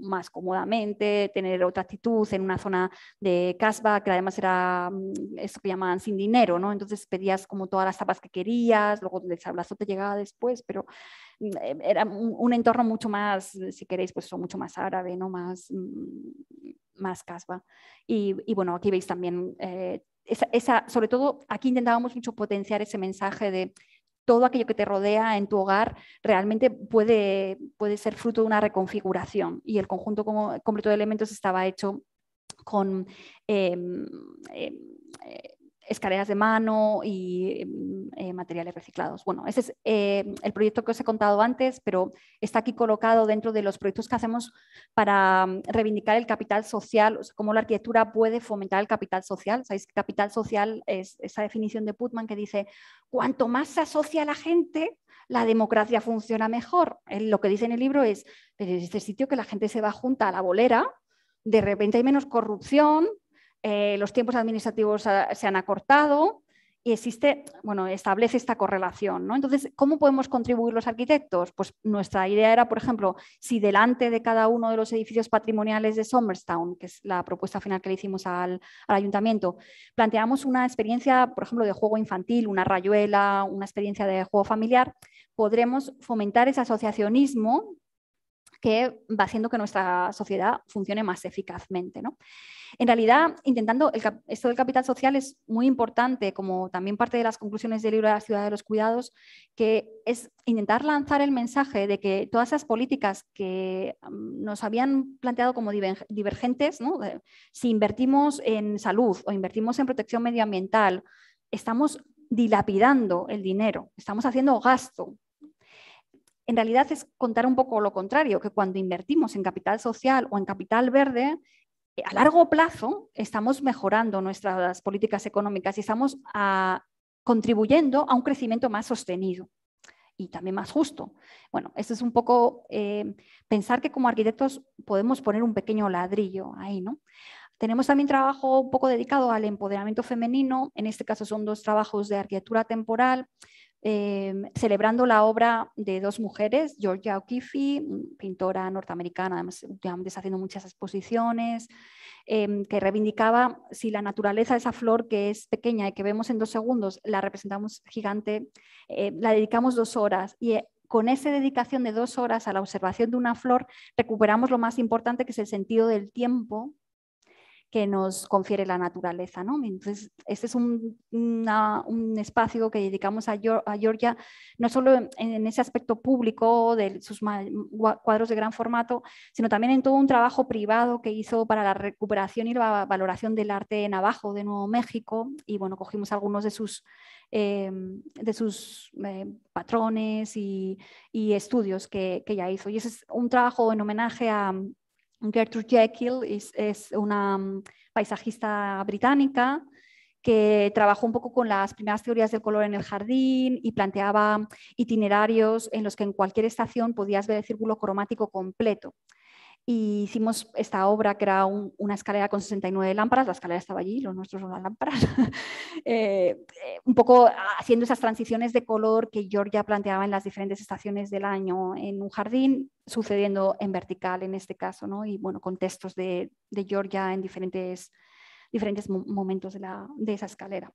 más cómodamente, tener otra actitud en una zona de casba, que además era mm, eso que llamaban sin dinero. ¿no? Entonces pedías como todas las tapas que querías, luego el sablazo te llegaba después, pero mm, eh, era un, entorno mucho más, eh, si queréis, pues mucho más árabe, ¿no? Más, mm, más Y, bueno, aquí veis también, eh, esa, sobre todo aquí intentábamos mucho potenciar ese mensaje de todo aquello que te rodea en tu hogar realmente puede, puede ser fruto de una reconfiguración y el conjunto como, completo de elementos estaba hecho con... Em, em, escaleras de mano y mm, eh, materiales reciclados. Bueno, ese es eh, el proyecto que os he contado antes, pero está aquí colocado dentro de los proyectos que hacemos para mm, reivindicar el capital social, cómo la arquitectura puede fomentar el capital social. capital social es esa definición de Putman que dice, cuanto más se asocia la gente, la democracia funciona mejor. Lo que dice en el libro es, pero este sitio que la gente se va junta a la bolera, de repente hay menos corrupción, eh, los tiempos administrativos ah, se han acortado y existe, bueno, establece esta correlación. ¿no? Entonces, ¿cómo podemos contribuir los arquitectos? Pues nuestra idea era, por ejemplo, si delante de cada uno de los edificios patrimoniales de Somerstown, que es la propuesta final que le hicimos al, al ayuntamiento, planteamos una experiencia, por ejemplo, de juego infantil, una rayuela, una experiencia de juego familiar, podremos fomentar ese asociacionismo que va haciendo que nuestra sociedad funcione más eficazmente. ¿no? En realidad, intentando, el, esto del capital social es muy importante, como también parte de las conclusiones del libro de la ciudad de los cuidados, que es intentar lanzar el mensaje de que todas esas políticas que mm, nos habían planteado como divergentes, eh, si invertimos en salud o invertimos en protección medioambiental, estamos dilapidando el dinero, estamos haciendo gasto en realidad es contar un poco lo contrario, que cuando invertimos en capital social o en capital verde, eh, a largo plazo estamos mejorando nuestras políticas económicas y estamos ah, contribuyendo a un crecimiento más sostenido y también más justo. Bueno, esto es un poco eh, pensar que como arquitectos podemos poner un pequeño ladrillo ahí, ¿no? Tenemos también trabajo un poco dedicado al empoderamiento femenino, en este caso son dos trabajos de arquitectura temporal Em, celebrando la obra de dos mujeres, Georgia O'Keeffe, pintora norteamericana, además últimamente haciendo muchas exposiciones, em, que reivindicaba si la naturaleza de esa flor que es pequeña y que vemos en dos segundos, la representamos gigante, eh, la dedicamos dos horas y eh, con esa dedicación de dos horas a la observación de una flor recuperamos lo más importante que es el sentido del tiempo que nos confiere la naturaleza. ¿no? Entonces, este es un, espacio que dedicamos a, Georgia, no solo en, ese aspecto público de sus cuadros de gran formato, sino también en todo un trabajo privado que hizo para la recuperación y la valoración del arte en Abajo de Nuevo México. Y bueno, cogimos algunos de sus, eh, de sus eh, patrones y, estudios que, que, ella hizo. Y ese es un trabajo en homenaje a, Gertrude Jekyll es, una mm, paisajista británica que trabajó un poco con las primeras teorías del color en el jardín y planteaba itinerarios en los que en cualquier estación podías ver el círculo cromático completo hicimos esta obra que era una escalera con 69 lámparas, la escalera estaba allí, los nuestros son las lámparas, eh, eh, un poco haciendo esas transiciones de color que Georgia planteaba en las diferentes estaciones del año en un jardín, sucediendo en vertical en este caso, ¿no? y bueno, con textos de, Georgia en diferentes, diferentes momentos de, la, de, esa escalera.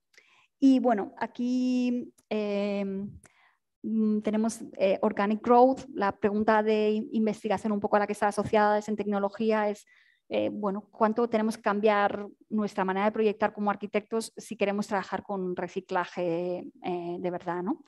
Y bueno, aquí... Em, Mm, tenemos eh, Organic Growth, la pregunta de investigación un poco a la que está asociada es en tecnología, es eh, bueno, cuánto tenemos que cambiar nuestra manera de proyectar como arquitectos si queremos trabajar con reciclaje eh, de verdad, ¿no?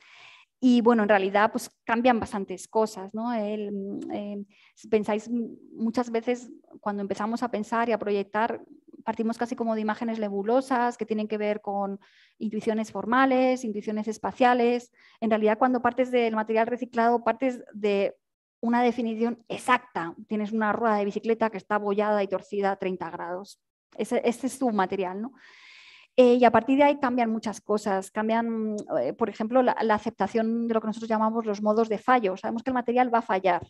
Y bueno, en realidad pues cambian bastantes cosas, ¿no? Mm, pensáis mm, muchas veces cuando empezamos a pensar y a proyectar, partimos casi como de imágenes nebulosas que tienen que ver con intuiciones formales, intuiciones espaciales. En realidad, cuando partes del material reciclado, partes de una definición exacta. Tienes una rueda de bicicleta que está bollada y torcida a 30 grados. Ese, es tu material, eh, y a partir de ahí cambian muchas cosas. Cambian, eh, por ejemplo, la, aceptación de lo que nosotros llamamos los modos de fallo. Sabemos que el material va a fallar.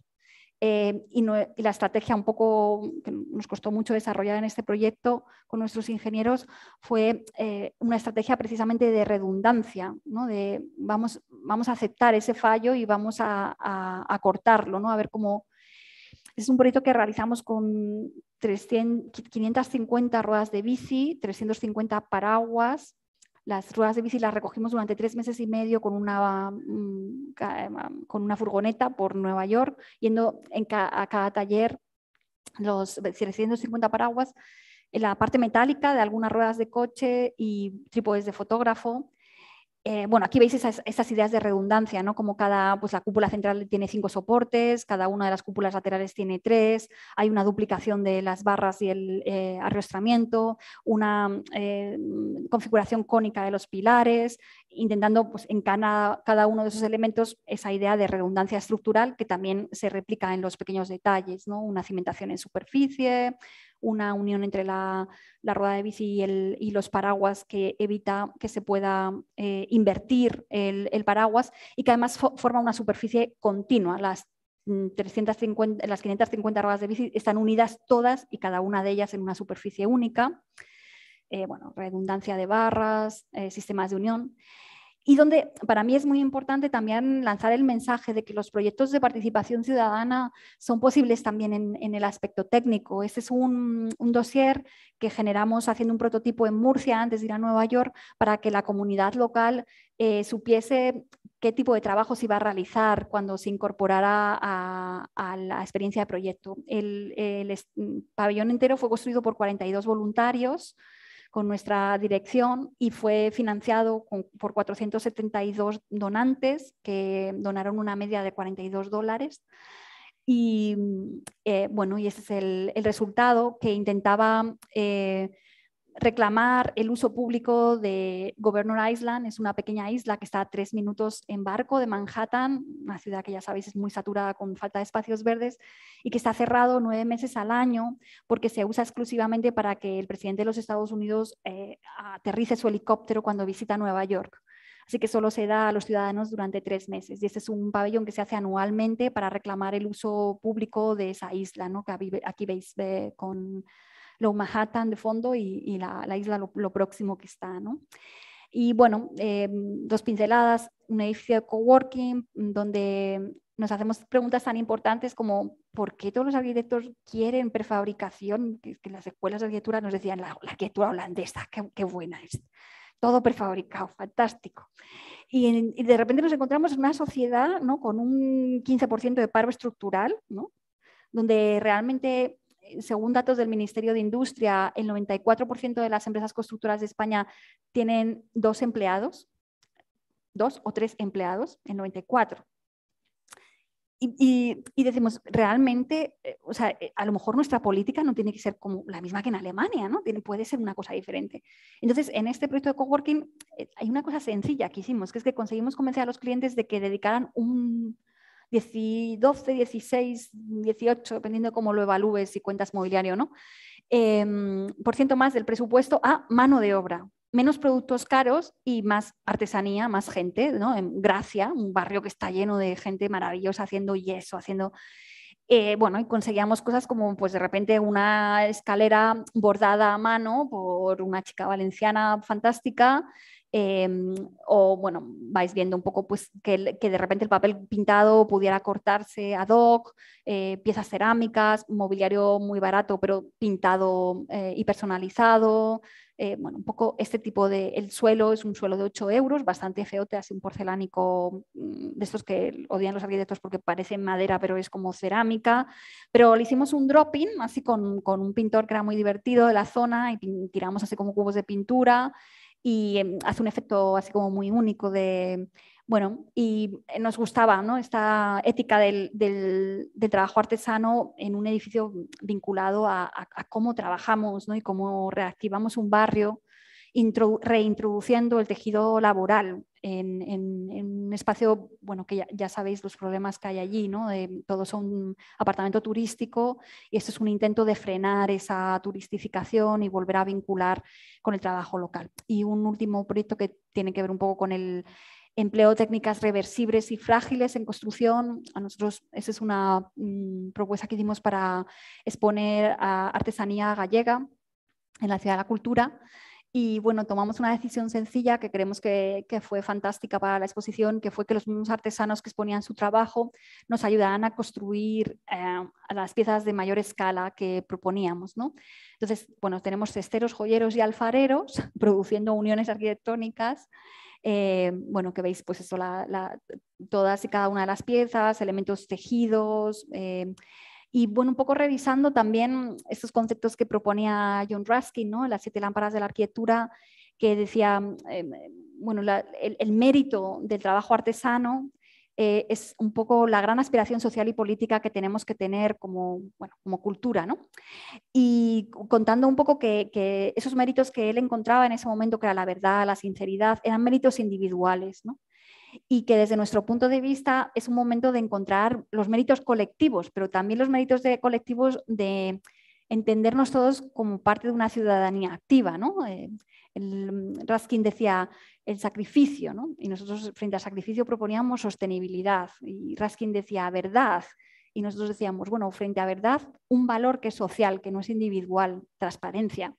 Eh, y, la estrategia un poco que nos costó mucho desarrollar en este proyecto con nuestros ingenieros fue eh, una estrategia precisamente de redundancia, ¿no? de vamos, vamos a aceptar ese fallo y vamos a, cortarlo, ¿no? a ver cómo... Es un proyecto que realizamos con 300, 550 ruedas de bici, 350 paraguas, las ruedas de bici las recogimos durante tres meses y medio con una, mm, mm, con una furgoneta por Nueva York, yendo en a cada taller los 750 paraguas, en la parte metálica de algunas ruedas de coche y trípodes de fotógrafo eh, bueno, aquí veis esas, ideas de redundancia, ¿no? Como cada, pues, la cúpula central tiene cinco soportes, cada una de las cúpulas laterales tiene tres, hay una duplicación de las barras y el eh, arrastramiento, una eh, configuración cónica de los pilares, intentando pues, en cada, cada, uno de esos elementos esa idea de redundancia estructural que también se replica en los pequeños detalles, ¿no? Una cimentación en superficie, una unión entre la, rueda de bici y, los paraguas que evita que se pueda eh, invertir el, paraguas y que además forma una superficie continua. Las mm, las 550 ruedas de bici están unidas todas y cada una de ellas en una superficie única. Eh, bueno, redundancia de barras, eh, sistemas de unión. Y donde para mí es muy importante también lanzar el mensaje de que los proyectos de participación ciudadana son posibles también en, el aspecto técnico. Este es un, un dossier que generamos haciendo un prototipo en Murcia antes de ir a Nueva York para que la comunidad local eh, supiese qué tipo de trabajo se iba a realizar cuando se incorporara a, la experiencia de proyecto. el mm, pabellón entero fue construido por 42 voluntarios con nuestra dirección y fue financiado por 472 donantes que donaron una media de 42 dólares. Y eh, bueno, y ese es el, resultado que intentaba eh, reclamar el uso público de Governor Island. Es una pequeña isla que está a tres minutos en barco de Manhattan, una ciudad que ya sabéis es muy saturada con falta de espacios verdes y que está cerrado nueve meses al año porque se usa exclusivamente para que el presidente de los Estados Unidos eh, aterrice su helicóptero cuando visita Nueva York. Así que solo se da a los ciudadanos durante tres meses. Y este es un pabellón que se hace anualmente para reclamar el uso público de esa isla, ¿no? que aquí veis con lo Manhattan de fondo y, la, isla lo, próximo que está, Y bueno, eh, dos pinceladas, un edificio de coworking mm, donde nos hacemos preguntas tan importantes como ¿por qué todos los arquitectos quieren prefabricación? Que, las escuelas de arquitectura nos decían la, arquitectura holandesa, qué, qué, buena es. Todo prefabricado, fantástico. Y, de repente nos encontramos en una sociedad con un 15% de paro estructural, donde realmente eh, según datos del Ministerio de Industria, el 94% de las empresas constructoras de España tienen dos empleados, dos o tres empleados, en 94%. Y, decimos, realmente, eh, o sea, eh, a lo mejor nuestra política no tiene que ser como la misma que en Alemania, ¿no? puede ser una cosa diferente. Entonces, en este proyecto de coworking hay una cosa sencilla que hicimos, que es que conseguimos convencer a los clientes de que dedicaran un, 12, 16, 18, dependiendo de cómo lo evalúes, si cuentas mobiliario no, em, por ciento más del presupuesto a mano de obra. Menos productos caros y más artesanía, más gente, ¿no? En Gracia, un barrio que está lleno de gente maravillosa haciendo yeso, haciendo... Eh, bueno, y conseguíamos cosas como, pues de repente, una escalera bordada a mano por una chica valenciana fantástica, Em, o bueno, vais viendo un poco pues que, de repente el papel pintado pudiera cortarse ad hoc, eh, piezas cerámicas, mobiliario muy barato pero pintado eh, y personalizado, eh, bueno, un poco este tipo de, el suelo es un suelo de 8 euros, bastante feote, así un porcelánico mm, de estos que odian los arquitectos porque parece madera pero es como cerámica, pero le hicimos un dropping así con, con un pintor que era muy divertido de la zona y tiramos así como cubos de pintura y em, hace un efecto así como muy único de, bueno, y eh, nos gustaba esta ética del, trabajo artesano en un edificio vinculado a, cómo trabajamos y cómo reactivamos un barrio reintroduciendo el tejido laboral en, un espacio, bueno, que ya, sabéis los problemas que hay allí, ¿no? De, todo es un apartamento turístico y esto es un intento de frenar esa turistificación y volver a vincular con el trabajo local. Y un último proyecto que tiene que ver un poco con el empleo técnicas reversibles y frágiles en construcción. A nosotros, esa es una mm, propuesta que hicimos para exponer a artesanía gallega en la Ciudad de la Cultura. Y bueno, tomamos una decisión sencilla que creemos que, fue fantástica para la exposición, que fue que los mismos artesanos que exponían su trabajo nos ayudaran a construir eh, las piezas de mayor escala que proponíamos. Entonces, bueno, tenemos cesteros, joyeros y alfareros produciendo uniones arquitectónicas. Eh, bueno, que veis pues eso, todas y cada una de las piezas, elementos tejidos, eh, y bueno, un poco revisando también estos conceptos que proponía John Ruskin, ¿no? las siete lámparas de la arquitectura, que decía, mm, em, bueno, el, mérito del trabajo artesano eh, es un poco la gran aspiración social y política que tenemos que tener como, como cultura, ¿no? Y contando un poco que, que, esos méritos que él encontraba en ese momento, que era la verdad, la sinceridad, eran méritos individuales, ¿no? y que desde nuestro punto de vista es un momento de encontrar los méritos colectivos, pero también los méritos de colectivos de entendernos todos como parte de una ciudadanía activa. ¿no? Eh, mm, Raskin decía el sacrificio, y nosotros frente al sacrificio proponíamos sostenibilidad, y Raskin decía verdad, y nosotros decíamos, bueno, frente a verdad, un valor que es social, que no es individual, transparencia.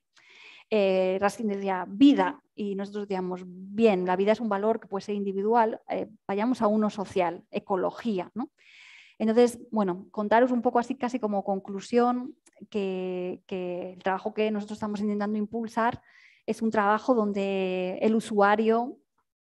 Eh, Raskin decía vida y nosotros decíamos, bien, la vida es un valor que puede ser individual, eh, vayamos a uno social, ecología. ¿no? Entonces, bueno, contaros un poco así casi como conclusión que, el trabajo que nosotros estamos intentando impulsar es un trabajo donde el usuario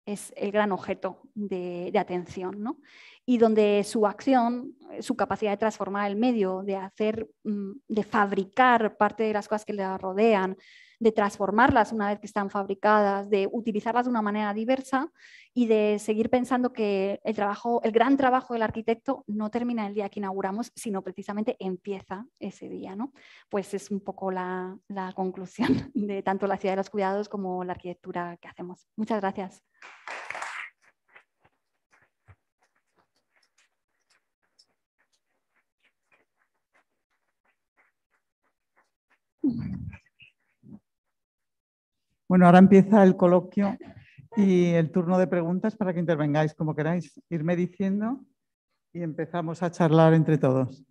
es el gran objeto de, atención, Y donde su acción, su capacidad de transformar el medio, de hacer, mm, de fabricar parte de las cosas que le rodean, de transformarlas una vez que están fabricadas, de utilizarlas de una manera diversa y de seguir pensando que el, trabajo, el gran trabajo del arquitecto no termina el día que inauguramos, sino precisamente empieza ese día. ¿no? Pues es un poco la, conclusión de tanto la ciudad de los cuidados como la arquitectura que hacemos. Muchas gracias. Bueno, ahora empieza el coloquio y el turno de preguntas para que intervengáis como queráis. Irme diciendo y empezamos a charlar entre todos.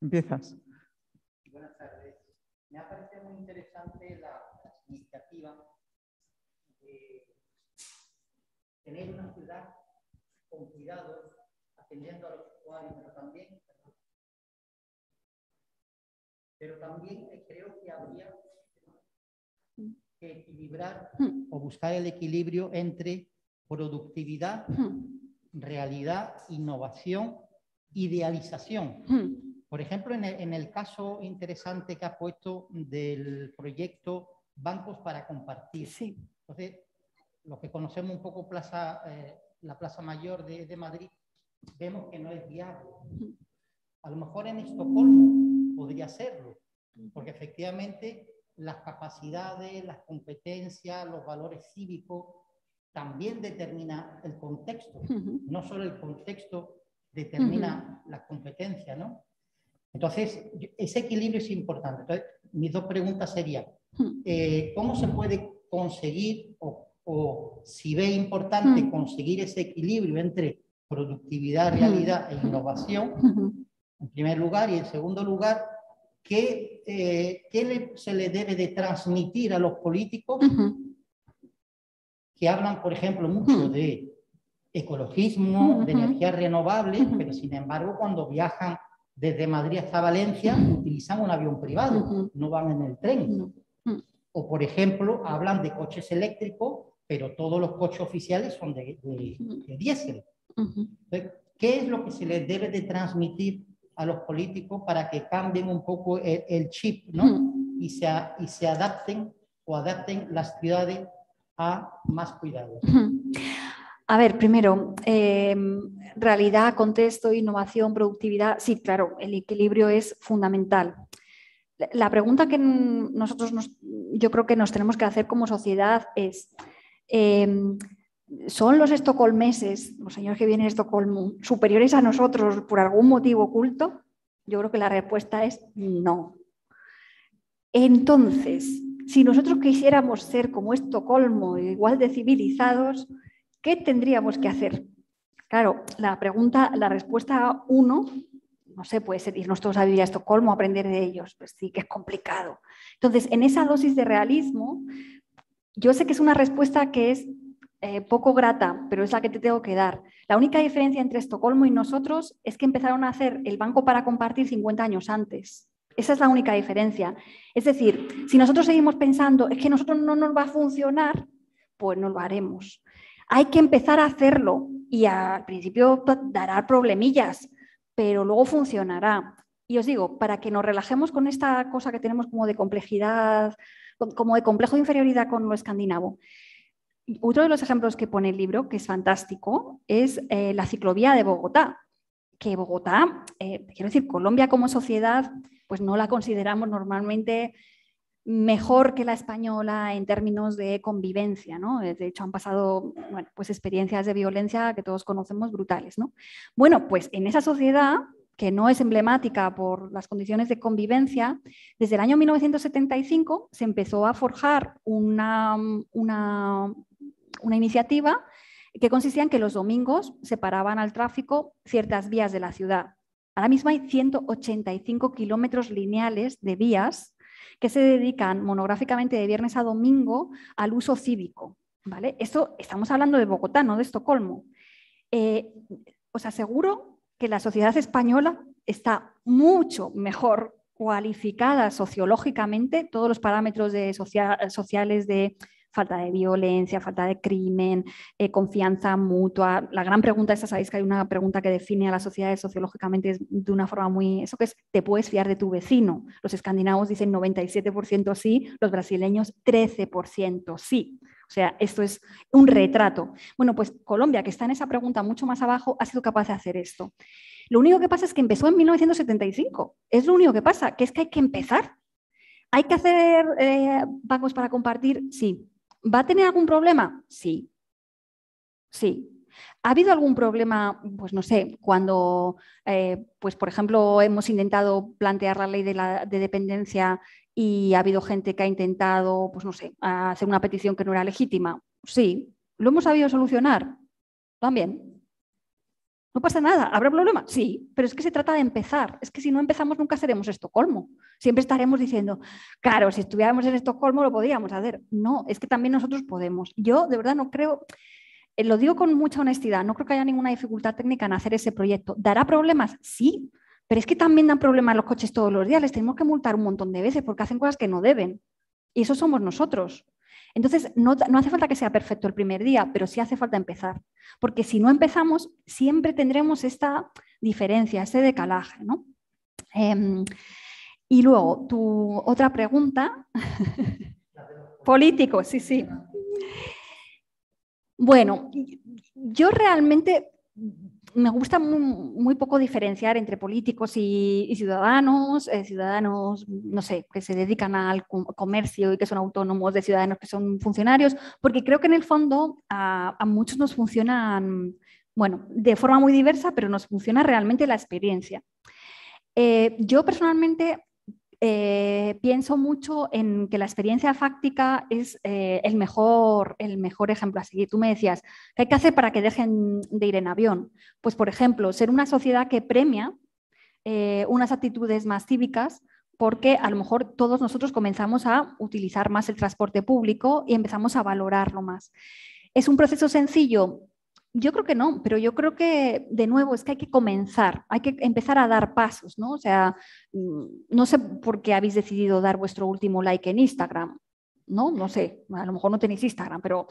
Empiezas. Buenas tardes. Me ha parecido muy interesante la, iniciativa de tener una ciudad con cuidado, atendiendo a los usuarios, también, pero también creo que habría equilibrar hmm. o buscar el equilibrio entre productividad, hmm. realidad, innovación, idealización. Hmm. Por ejemplo, en el, caso interesante que ha puesto del proyecto Bancos para Compartir. Sí. Entonces, los que conocemos un poco plaza, eh, la Plaza Mayor de, de, Madrid, vemos que no es viable. A lo mejor en Estocolmo podría serlo, porque efectivamente las capacidades, las competencias, los valores cívicos, también determina el contexto, no solo el contexto determina la las competencias, ¿no? Entonces, ese equilibrio es importante. Entonces, mis dos preguntas serían, eh, ¿cómo se puede conseguir o, si ve importante conseguir ese equilibrio entre productividad, realidad e innovación, en primer lugar, y en segundo lugar, ¿qué, eh, qué se le debe de transmitir a los políticos que hablan, por ejemplo, mucho de ecologismo, de energías renovables, pero sin embargo cuando viajan desde Madrid hasta Valencia utilizan un avión privado, no van en el tren. O, por ejemplo, hablan de coches eléctricos, pero todos los coches oficiales son de, diésel. ¿Qué es lo que se les debe de transmitir a los políticos para que cambien un poco el, chip, Y, se, y se adapten o adapten las ciudades a más cuidados. A ver, primero, em, realidad, contexto, innovación, productividad. Sí, claro, el equilibrio es fundamental. La pregunta que nosotros yo creo que nos tenemos que hacer como sociedad es, eh, ¿Son los estocolmeses, los señores que vienen de Estocolmo, superiores a nosotros por algún motivo oculto? Yo creo que la respuesta es no. Entonces, si nosotros quisiéramos ser como Estocolmo, igual de civilizados, ¿qué tendríamos que hacer? Claro, la pregunta, la respuesta uno, no sé, puede ser irnos todos a vivir a Estocolmo, aprender de ellos, pues sí que es complicado. Entonces, en esa dosis de realismo, yo sé que es una respuesta que es eh, poco grata, pero es la que te tengo que dar. La única diferencia entre Estocolmo y nosotros es que empezaron a hacer el banco para compartir 50 años antes. Esa es la única diferencia. Es decir, si nosotros seguimos pensando, es que nosotros no nos va a funcionar, pues no lo haremos. Hay que empezar a hacerlo y al principio dará problemillas, pero luego funcionará. Y os digo, para que nos relajemos con esta cosa que tenemos como de complejidad, como de complejo de inferioridad con lo escandinavo, otro de los ejemplos que pone el libro, que es fantástico, es eh, la ciclovía de Bogotá, que Bogotá, eh, quiero decir, Colombia como sociedad, pues no la consideramos normalmente mejor que la española en términos de convivencia, ¿no? Eh, de hecho, han pasado, pues experiencias de violencia que todos conocemos brutales, ¿no? Bueno, pues en esa sociedad, que no es emblemática por las condiciones de convivencia, desde el año 1975 se empezó a forjar una, una, una iniciativa que consistía en que los domingos separaban al tráfico ciertas vías de la ciudad. Ahora mismo hay 185 kilómetros lineales de vías que se dedican monográficamente de viernes a domingo al uso cívico. ¿vale? eso estamos hablando de Bogotá, no de Estocolmo. Eh, os aseguro que la sociedad española está mucho mejor cualificada sociológicamente, todos los parámetros de sociales de falta de violencia, falta de crimen, eh, confianza mutua. La gran pregunta es sabéis que hay una pregunta que define a las sociedades sociológicamente de una forma muy... Eso que es, ¿te puedes fiar de tu vecino? Los escandinavos dicen 97% sí, los brasileños 13% sí. O sea, esto es un retrato. Bueno, pues Colombia, que está en esa pregunta mucho más abajo, ha sido capaz de hacer esto. Lo único que pasa es que empezó en 1975. Es lo único que pasa, que es que hay que empezar. Hay que hacer eh, bancos para compartir, sí. ¿Va a tener algún problema? Sí. Sí. ¿Ha habido algún problema, pues no sé, cuando, eh, pues por ejemplo, hemos intentado plantear la ley de, de, dependencia y ha habido gente que ha intentado, pues no sé, hacer una petición que no era legítima? Sí. ¿Lo hemos sabido solucionar? También. No pasa nada, ¿habrá problema? Sí, pero es que se trata de empezar. Es que si no empezamos nunca seremos Estocolmo. Siempre estaremos diciendo, claro, si estuviéramos en Estocolmo lo podríamos hacer. No, es que también nosotros podemos. Yo de verdad no creo, eh, lo digo con mucha honestidad, no creo que haya ninguna dificultad técnica en hacer ese proyecto. ¿Dará problemas? Sí, pero es que también dan problemas los coches todos los días. Les tenemos que multar un montón de veces porque hacen cosas que no deben. Y eso somos nosotros. Entonces, no, hace falta que sea perfecto el primer día, pero sí hace falta empezar, porque si no empezamos, siempre tendremos esta diferencia, ese decalaje. Em, y luego, tu otra pregunta. Político, sí, sí. Bueno, yo realmente me gusta muy, poco diferenciar entre políticos y, ciudadanos, eh, ciudadanos, no sé, que se dedican al comercio y que son autónomos, de ciudadanos que son funcionarios, porque creo que en el fondo a, muchos nos funcionan, bueno, de forma muy diversa, pero nos funciona realmente la experiencia. Eh, yo personalmente eh, pienso mucho en que la experiencia fáctica es eh, el, mejor, el mejor ejemplo así que Tú me decías, ¿qué hay que hacer para que dejen de ir en avión? Pues, por ejemplo, ser una sociedad que premia eh, unas actitudes más cívicas, porque a lo mejor todos nosotros comenzamos a utilizar más el transporte público y empezamos a valorarlo más. Es un proceso sencillo, yo creo que no, pero yo creo que, de nuevo, es que hay que comenzar, hay que empezar a dar pasos, ¿no? O sea, mm, no sé por qué habéis decidido dar vuestro último like en Instagram, ¿no? No sé, a lo mejor no tenéis Instagram, pero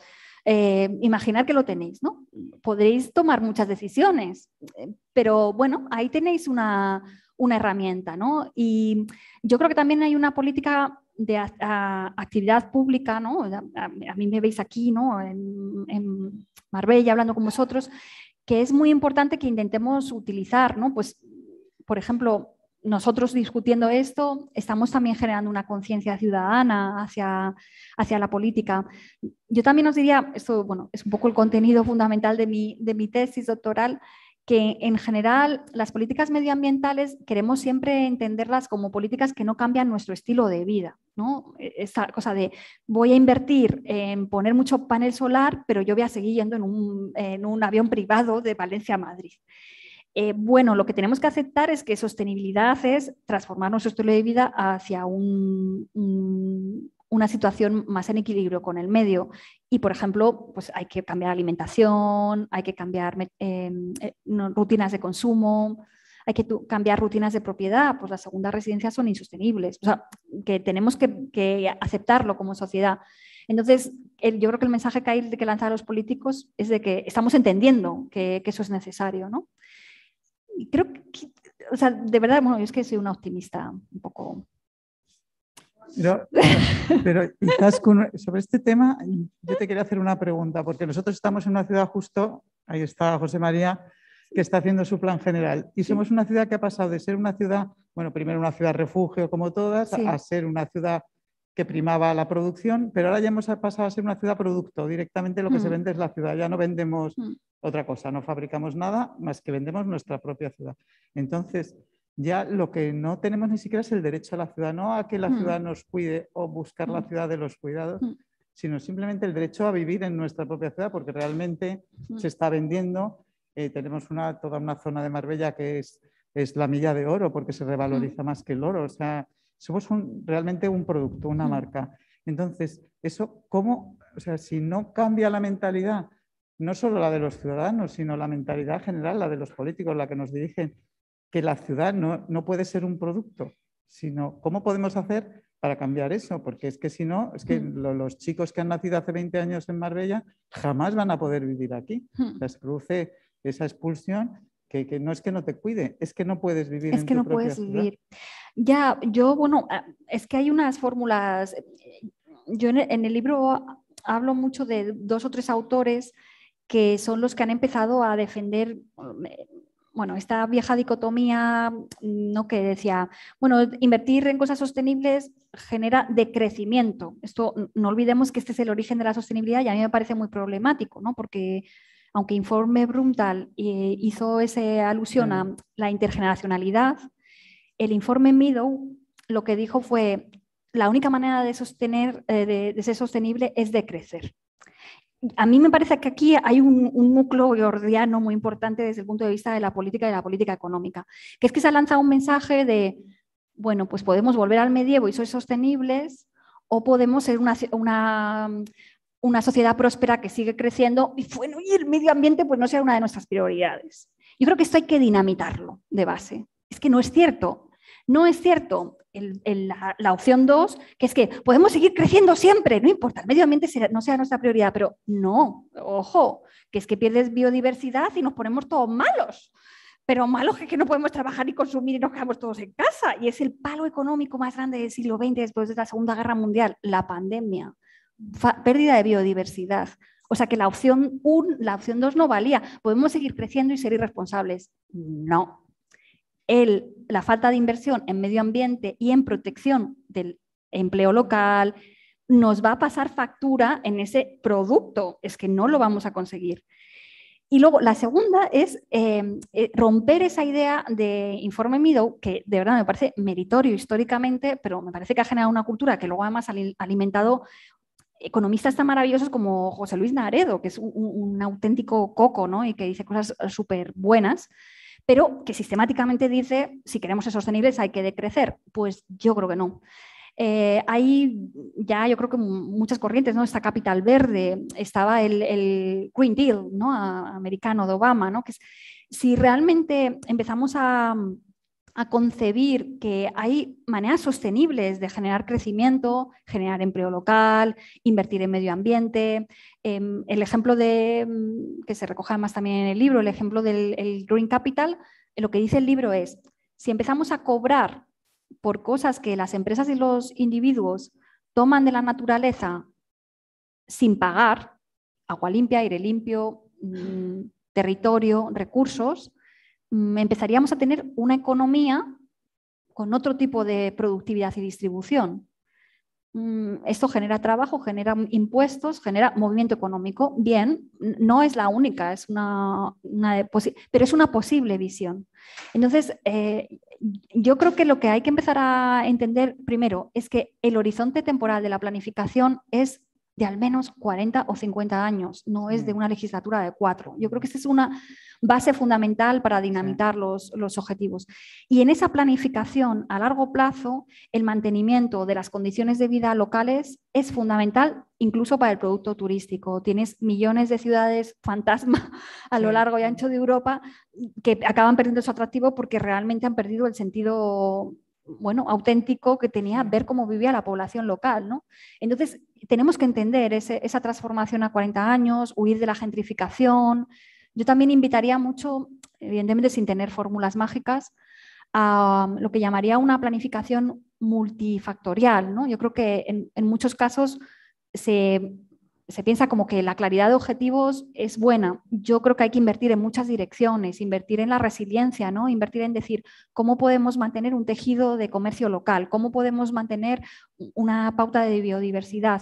eh, imaginar que lo tenéis, ¿no? Podréis tomar muchas decisiones, eh, pero bueno, ahí tenéis una, una herramienta, ¿no? Y yo creo que también hay una política de actividad pública, ¿no? A, mí me veis aquí, ¿no? En, en, Marbella hablando con vosotros, que es muy importante que intentemos utilizar, ¿no? Pues, por ejemplo, nosotros discutiendo esto, estamos también generando una conciencia ciudadana hacia, hacia la política. Yo también os diría, esto bueno, es un poco el contenido fundamental de mi, de mi tesis doctoral, que en general las políticas medioambientales queremos siempre entenderlas como políticas que no cambian nuestro estilo de vida, ¿no? E-, cosa de voy a invertir en poner mucho panel solar, pero yo voy a seguir yendo en un, avión privado de Valencia a Madrid. Eh, bueno, lo que tenemos que aceptar es que sostenibilidad es transformar nuestro estilo de vida hacia un una situación más en equilibrio con el medio. Y, por ejemplo, pues hay que cambiar alimentación, hay que cambiar em, eh, rutinas de consumo, hay que cambiar rutinas de propiedad, pues las segundas residencias son insostenibles. O sea, que tenemos que, aceptarlo como sociedad. Entonces, yo creo que el mensaje que hay que lanzar a los políticos es de que estamos entendiendo que, que eso es necesario, ¿no? Y creo que, o sea, de verdad, bueno, yo es que soy una optimista un poco pero, pero sobre este tema, yo te quería hacer una pregunta, porque nosotros estamos en una ciudad justo, ahí está José María, que está haciendo su plan general. Y somos una ciudad que ha pasado de ser una ciudad, bueno, primero una ciudad refugio como todas, a ser una ciudad que primaba la producción, pero ahora ya hemos pasado a ser una ciudad producto. Directamente lo que se mm. vende es la ciudad, ya no vendemos mm. otra cosa, no fabricamos nada más que vendemos nuestra propia ciudad. Entonces, ya lo que no tenemos ni siquiera es el derecho a la ciudad, no a que la mm. ciudad nos cuide o buscar la mm. ciudad de los cuidados, mm. sino simplemente el derecho a vivir en nuestra propia ciudad, porque realmente se está vendiendo. Eh, tenemos una, toda una zona de Marbella que es, es la milla de oro, porque se revaloriza más que el oro. O sea, somos realmente un producto, una marca. Entonces, eso, ¿cómo? O sea, si no cambia la mentalidad, no solo la de los ciudadanos, sino la mentalidad general, la de los políticos, la que nos dirigen, que la ciudad no, puede ser un producto, sino cómo podemos hacer para cambiar eso, porque es que si no, es que mm. los chicos que han nacido hace 20 años en Marbella jamás van a poder vivir aquí. Mm. las cruce produce esa expulsión que, no es que no te cuide, es que no puedes vivir. Es que no puedes vivir. Ya, yo, bueno, ah, es que hay unas fórmulas. Yo en el libro hablo mucho de dos o tres autores que son los que han empezado a defender bueno, esta vieja dicotomía mm, que decía, bueno, invertir en cosas sostenibles genera decrecimiento. Esto no olvidemos que este es el origen de la sostenibilidad y a mí me parece muy problemático, ¿no? Porque aunque Informe Brumtal eh, hizo esa alusión a la intergeneracionalidad, el informe Meadow lo que dijo fue la única manera de sostener, eh, de, de ser sostenible es decrecer a mí me parece que aquí hay un, núcleo georgiano muy importante desde el punto de vista de la política y de la política económica, que es que se ha lanzado un mensaje de, bueno, pues podemos volver al medievo y ser sostenibles, o podemos ser una, sociedad próspera que sigue creciendo y, el medio ambiente pues no sea una de nuestras prioridades. Yo creo que esto hay que dinamitarlo de base. Es que no es cierto. No es cierto la, opción dos, que es que podemos seguir creciendo siempre, no importa, el medio ambiente no sea nuestra prioridad, pero no, ojo, que es que pierdes biodiversidad y nos ponemos todos malos. Pero malos es que no podemos trabajar y consumir y nos quedamos todos en casa. Y es el palo económico más grande del siglo XX después de la Segunda Guerra Mundial, la pandemia, pérdida de biodiversidad, o sea que la opción 1, la opción 2 no valía. Podemos seguir creciendo y ser irresponsables. No, la falta de inversión en medio ambiente y en protección del empleo local, nos va a pasar factura en ese producto, es que no lo vamos a conseguir. Y luego la segunda es em, eh, romper esa idea de informe mido que de verdad me parece meritorio históricamente, pero me parece que ha generado una cultura que luego además ha alimentado economistas tan maravillosos como José Luis Naredo, que es un, un auténtico coco ¿no? y que dice cosas eh, súper buenas pero que sistemáticamente dice, si queremos ser sostenibles hay que decrecer. Pues yo creo que no. Ahí eh, hay ya yo creo que muchas corrientes, ¿no? Esta capital verde, estaba el, Green Deal, ¿no? americano de Obama, ¿no? Que si realmente empezamos a, a concebir que hay maneras sostenibles de generar crecimiento, generar empleo local, invertir en medio ambiente. Em, el ejemplo de, mm, que se recoge además también en el libro, el ejemplo del Green Capital, lo que dice el libro es, si empezamos a cobrar por cosas que las empresas y los individuos toman de la naturaleza sin pagar, agua limpia, aire limpio, mm, territorio, recursos, Mm, empezaríamos a tener una economía con otro tipo de productividad y distribución. Mm, esto genera trabajo, genera impuestos, genera movimiento económico. Bien, no es la única, es una, pero es una posible visión. Entonces, eh, yo creo que lo que hay que empezar a entender primero es que el horizonte temporal de la planificación es de al menos 40 o 50 años, no es de mm. una legislatura de cuatro. Yo creo que esta es una, base fundamental para dinamitar los, objetivos. Y en esa planificación a largo plazo, el mantenimiento de las condiciones de vida locales es fundamental incluso para el producto turístico. Tienes millones de ciudades fantasma a lo largo y ancho de Europa que acaban perdiendo su atractivo porque realmente han perdido el sentido bueno, auténtico que tenía ver cómo vivía la población local, Entonces, tenemos que entender esa transformación a 40 años, huir de la gentrificación, yo también invitaría mucho, evidentemente sin tener fórmulas mágicas, a lo que llamaría una planificación multifactorial. ¿no? Yo creo que en, muchos casos se, piensa como que la claridad de objetivos es buena. Yo creo que hay que invertir en muchas direcciones, invertir en la resiliencia, ¿no? invertir en decir cómo podemos mantener un tejido de comercio local, cómo podemos mantener una pauta de biodiversidad,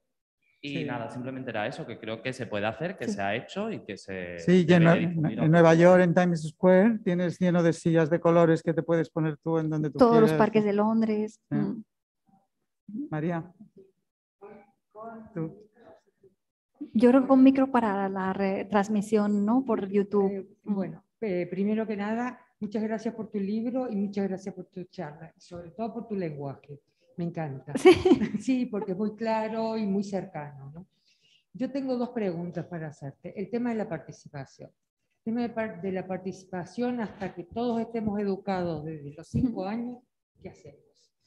Y nada, simplemente era eso, que creo que se puede hacer, que se ha hecho y que se... Sí, en, Nueva York, en Times Square, tienes lleno de sillas de colores que te puedes poner tú en donde tú Todos los parques de Londres. Mm. María. Yo creo que micro para la transmisión, ¿no? Por YouTube. Eh, bueno, eh, primero que nada, muchas gracias por tu libro y muchas gracias por tu charla, sobre todo por tu lenguaje. Me encanta. Sí, porque es muy claro y muy cercano. ¿no? Yo tengo dos preguntas para hacerte. El tema de la participación. El tema de la participación hasta que todos estemos educados desde los cinco años, ¿qué hacemos?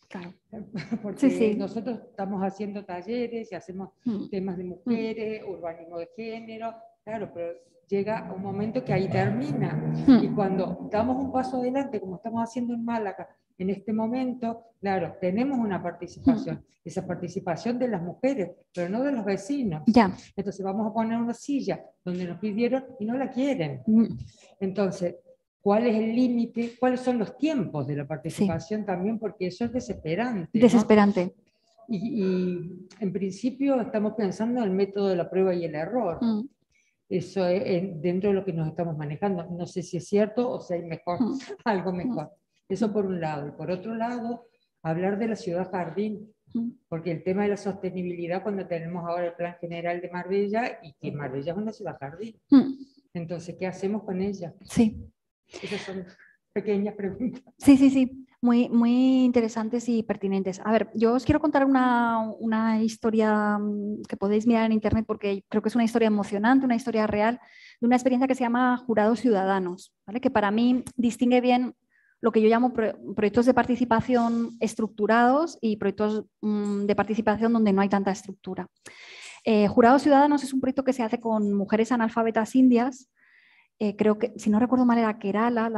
Claro. Porque nosotros estamos haciendo talleres y hacemos temas de mujeres, urbanismo de género, claro, pero llega un momento que ahí termina. Y cuando damos un paso adelante, como estamos haciendo en Málaga, en este momento, claro, tenemos una participación, esa participación de las mujeres, pero no de los vecinos. Ya. Entonces vamos a poner una silla donde nos pidieron y no la quieren. Mm. Entonces, ¿cuál es el límite? ¿Cuáles son los tiempos de la participación también? Porque eso es desesperante. Desesperante. Y, en principio estamos pensando en el método de la prueba y el error. Mm. Eso es dentro de lo que nos estamos manejando. No sé si es cierto o si hay mejor, mm. algo mejor. Eso por un lado. Y por otro lado, hablar de la ciudad jardín, porque el tema de la sostenibilidad cuando tenemos ahora el plan general de Marbella y que Marbella es una ciudad jardín. Entonces, ¿qué hacemos con ella? Sí. Esas son pequeñas preguntas. Sí, sí, sí. Muy, muy interesantes y pertinentes. A ver, yo os quiero contar una, una historia mm, que podéis mirar en internet porque creo que es una historia emocionante, una historia real, de una experiencia que se llama Jurados Ciudadanos, ¿vale? que para mí distingue bien lo que yo llamo proyectos de participación estructurados y proyectos mm, de participación donde no hay tanta estructura. Eh, Jurados Ciudadanos es un proyecto que se hace con mujeres analfabetas indias, eh, creo que, si no recuerdo mal, era Kerala,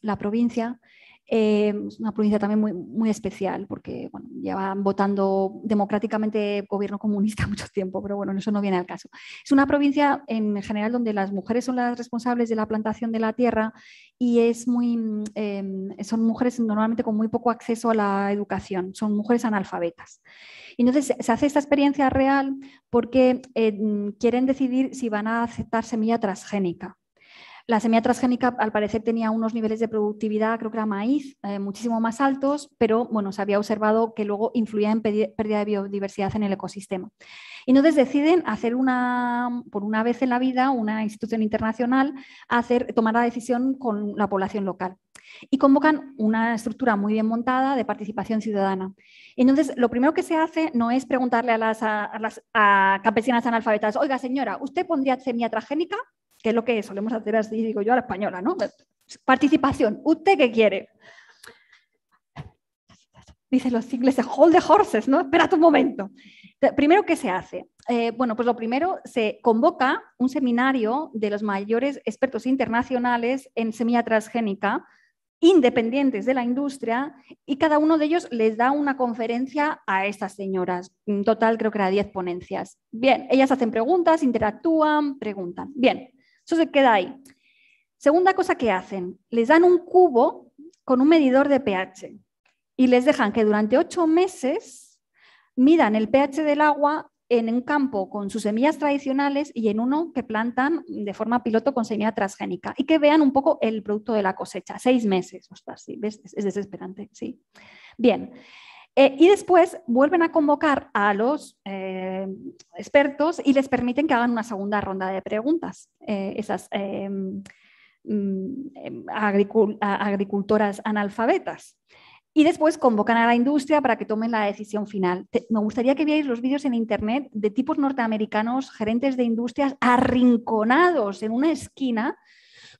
la provincia, eh, es una provincia también muy, especial porque bueno, llevan votando democráticamente gobierno comunista mucho tiempo, pero bueno, eso no viene al caso. Es una provincia en general donde las mujeres son las responsables de la plantación de la tierra y es muy, em, son mujeres normalmente con muy poco acceso a la educación, son mujeres analfabetas. Y Entonces se hace esta experiencia real porque eh, quieren decidir si van a aceptar semilla transgénica. La semilla transgénica al parecer tenía unos niveles de productividad, creo que era maíz, eh, muchísimo más altos, pero bueno, se había observado que luego influía en pérdida de biodiversidad en el ecosistema. Y entonces deciden hacer una, por una vez en la vida, una institución internacional, hacer, tomar la decisión con la población local. Y convocan una estructura muy bien montada de participación ciudadana. Entonces, lo primero que se hace no es preguntarle a las, campesinas analfabetas, oiga señora, ¿usted pondría semilla transgénica? que es lo que solemos hacer así, digo yo, a la española, ¿no? Participación, ¿usted qué quiere? dice los ingleses, hold the horses, ¿no? Espera un momento. Primero, ¿qué se hace? Eh, bueno, pues lo primero, se convoca un seminario de los mayores expertos internacionales en semilla transgénica, independientes de la industria, y cada uno de ellos les da una conferencia a estas señoras. En total, creo que era 10 ponencias. Bien, ellas hacen preguntas, interactúan, preguntan. Bien, eso se queda ahí. Segunda cosa que hacen, les dan un cubo con un medidor de pH y les dejan que durante ocho meses midan el pH del agua en un campo con sus semillas tradicionales y en uno que plantan de forma piloto con semilla transgénica y que vean un poco el producto de la cosecha. Seis meses, ostras, sí, es desesperante, sí. Bien. Eh, y después vuelven a convocar a los eh, eh, expertos y les permiten que hagan una segunda ronda de preguntas. Eh, esas eh, mm, agricultoras analfabetas. Y después convocan a la industria para que tomen la decisión final. me gustaría que vierais los vídeos en internet de tipos norteamericanos, gerentes de industrias, arrinconados en una esquina,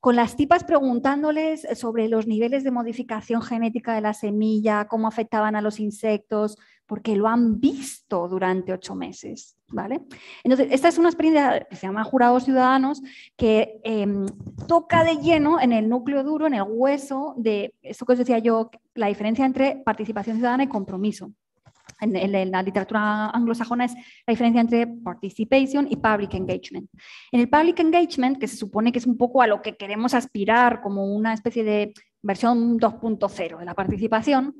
con las tipas preguntándoles sobre los niveles de modificación genética de la semilla, cómo afectaban a los insectos, porque lo han visto durante ocho meses. ¿vale? Entonces, esta es una experiencia que se llama Jurados Ciudadanos, que em, toca de lleno en el núcleo duro, en el hueso de eso que os decía yo, la diferencia entre participación ciudadana y compromiso. en, la literatura anglosajona es la diferencia entre participation y public engagement. En el public engagement, que se supone que es un poco a lo que queremos aspirar como una especie de versión 2.0 de la participación,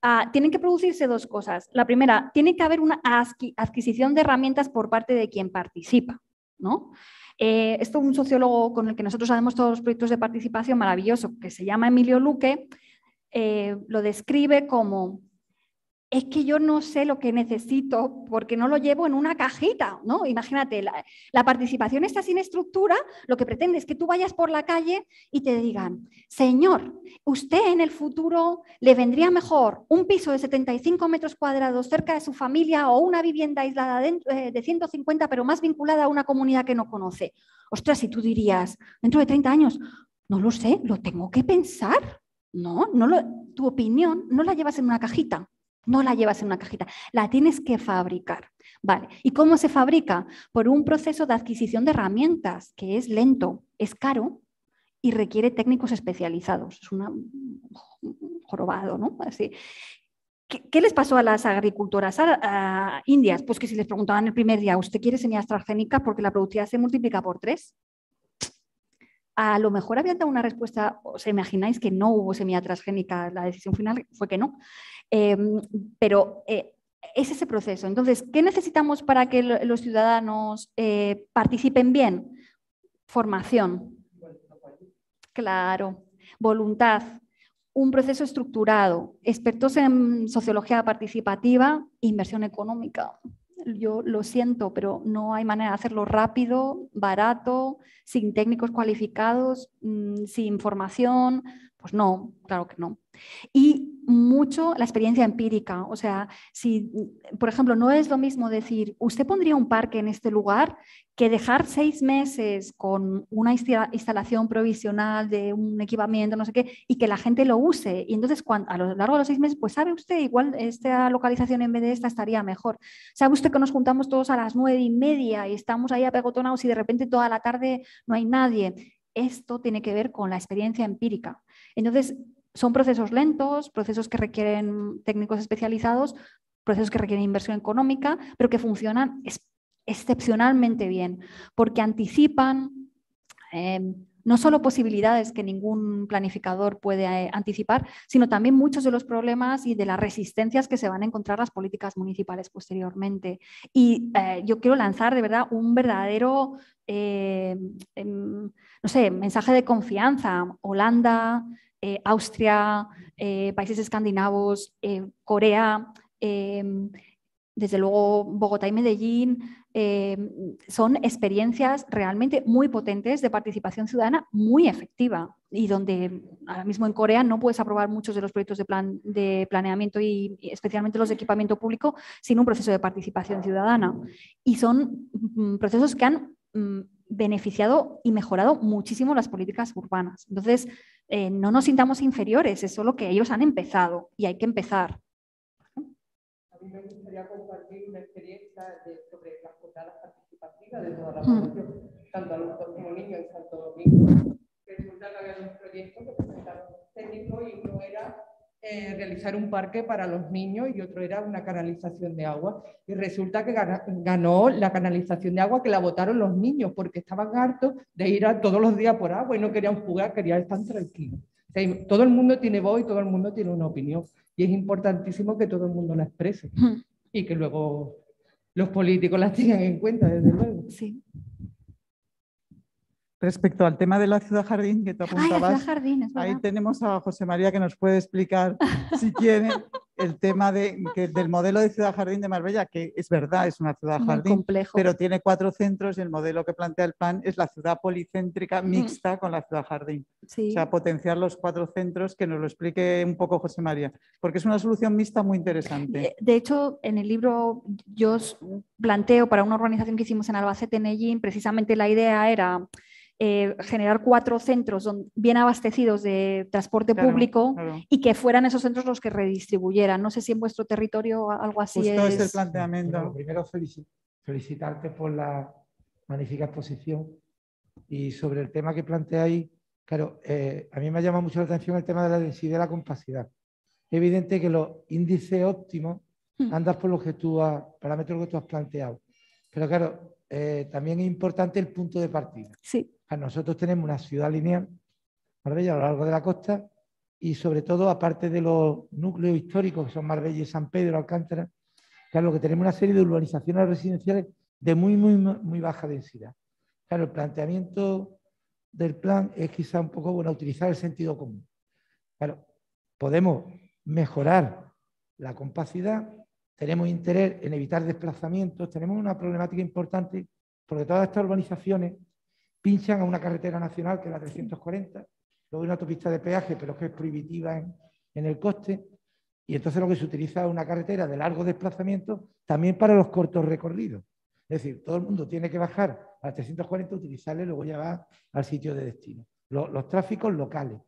ah, tienen que producirse dos cosas. La primera, tiene que haber una adquisición de herramientas por parte de quien participa. ¿no? Eh, esto un sociólogo con el que nosotros hacemos todos los proyectos de participación maravilloso, que se llama Emilio Luque, eh, lo describe como es que yo no sé lo que necesito porque no lo llevo en una cajita, ¿no? Imagínate, la, participación está sin estructura, lo que pretende es que tú vayas por la calle y te digan, señor, usted en el futuro le vendría mejor un piso de 75 metros cuadrados cerca de su familia o una vivienda aislada de, 150, eh, pero más vinculada a una comunidad que no conoce. Ostras, si tú dirías, dentro de 30 años, no lo sé, lo tengo que pensar. No, no tu opinión no la llevas en una cajita, no la llevas en una cajita, la tienes que fabricar. Vale, ¿y cómo se fabrica? Por un proceso de adquisición de herramientas que es lento, es caro y requiere técnicos especializados. Es un jorobado, ¿no? Así. ¿Qué, les pasó a las agricultoras indias? Pues que si les preguntaban el primer día, ¿usted quiere semillas transgénicas porque la productividad se multiplica por tres? a lo mejor habían dado una respuesta, os imagináis que no hubo semilla transgénica, la decisión final fue que no, eh, pero eh, es ese proceso. Entonces, ¿qué necesitamos para que los ciudadanos eh, participen bien? Formación. Claro, voluntad, un proceso estructurado, expertos en sociología participativa, inversión económica yo lo siento, pero no hay manera de hacerlo rápido, barato, sin técnicos cualificados, mm, sin formación. Pues no, claro que no. Y mucho la experiencia empírica. O sea, si, mm, por ejemplo, no es lo mismo decir, usted pondría un parque en este lugar que dejar seis meses con una instalación provisional de un equipamiento, no sé qué, y que la gente lo use. Y entonces, a lo largo de los seis meses, pues sabe usted, igual esta localización en vez de esta estaría mejor. Sabe usted que nos juntamos todos a las nueve y media y estamos ahí apegotonados y de repente toda la tarde no hay nadie. Esto tiene que ver con la experiencia empírica. Entonces, son procesos lentos, procesos que requieren técnicos especializados, procesos que requieren inversión económica, pero que funcionan excepcionalmente bien, porque anticipan em, no solo posibilidades que ningún planificador puede eh, anticipar, sino también muchos de los problemas y de las resistencias que se van a encontrar las políticas municipales posteriormente. Y eh, yo quiero lanzar de verdad un verdadero, eh, em, no sé, mensaje de confianza. Holanda, eh, Austria, eh, países escandinavos, eh, Corea, desde luego Bogotá y Medellín, son experiencias realmente muy potentes de participación ciudadana muy efectiva y donde ahora mismo en Corea no puedes aprobar muchos de los proyectos de, plan, de planeamiento y, especialmente los de equipamiento público sin un proceso de participación ciudadana. Y son mm, procesos que han mm, beneficiado y mejorado muchísimo las políticas urbanas. Entonces, eh, no nos sintamos inferiores, es solo que ellos han empezado y hay que empezar. A mí me gustaría compartir una experiencia de, sobre las jornadas participativas de toda la población, tanto adultos como niños en Santo Domingo. Resulta que había un proyecto que presentaron técnico y no era eh, realizar un parque para los niños y otro era una canalización de agua. Y resulta que ganó la canalización de agua que la votaron los niños porque estaban hartos de ir a, todos los días por agua y no querían jugar, querían estar tranquilos. todo el mundo tiene voz y todo el mundo tiene una opinión. Y es importantísimo que todo el mundo la exprese y que luego los políticos las tengan en cuenta, desde luego. Sí. Respecto al tema de la ciudad jardín que te ah, apuntabas, ahí tenemos a José María que nos puede explicar, si quiere, el tema de, del modelo de ciudad jardín de Marbella, que es verdad, es una ciudad jardín, pero tiene cuatro centros y el modelo que plantea el plan es la ciudad policéntrica mixta con la ciudad jardín. O sea, potenciar los cuatro centros, que nos lo explique un poco José María, porque es una solución mixta muy interesante. Eh, de hecho, en el libro yo planteo para una organización que hicimos en Albacete, en precisamente la idea era eh, generar cuatro centros bien abastecidos de transporte público y que fueran esos centros los que redistribuyeran. No sé si en vuestro territorio algo así pues este es. es. es el planteamiento. primero felicitarte por la magnífica exposición y sobre el tema que planteáis, claro, eh, a mí me ha mucho la atención el tema de la densidad y la compacidad. evidente que los índices óptimos hmm. andan por los que tú parámetros que tú has planteado. Pero claro, eh, también es importante el punto de partida. Sí nosotros tenemos una ciudad lineal, Marbella, a lo largo de la costa, y sobre todo, aparte de los núcleos históricos que son Marbella y San Pedro, Alcántara, claro, que tenemos una serie de urbanizaciones residenciales de muy, muy, muy baja densidad. Claro, el planteamiento del plan es quizá un poco, bueno, utilizar el sentido común. Claro, podemos mejorar la compacidad, tenemos interés en evitar desplazamientos, tenemos una problemática importante porque todas estas urbanizaciones pinchan a una carretera nacional que es la 340, luego una autopista de peaje, pero que es prohibitiva en, el coste, y entonces lo que se utiliza es una carretera de largo desplazamiento también para los cortos recorridos. Es decir, todo el mundo tiene que bajar a la 340, utilizarla y luego ya va al sitio de destino. Los, tráficos locales.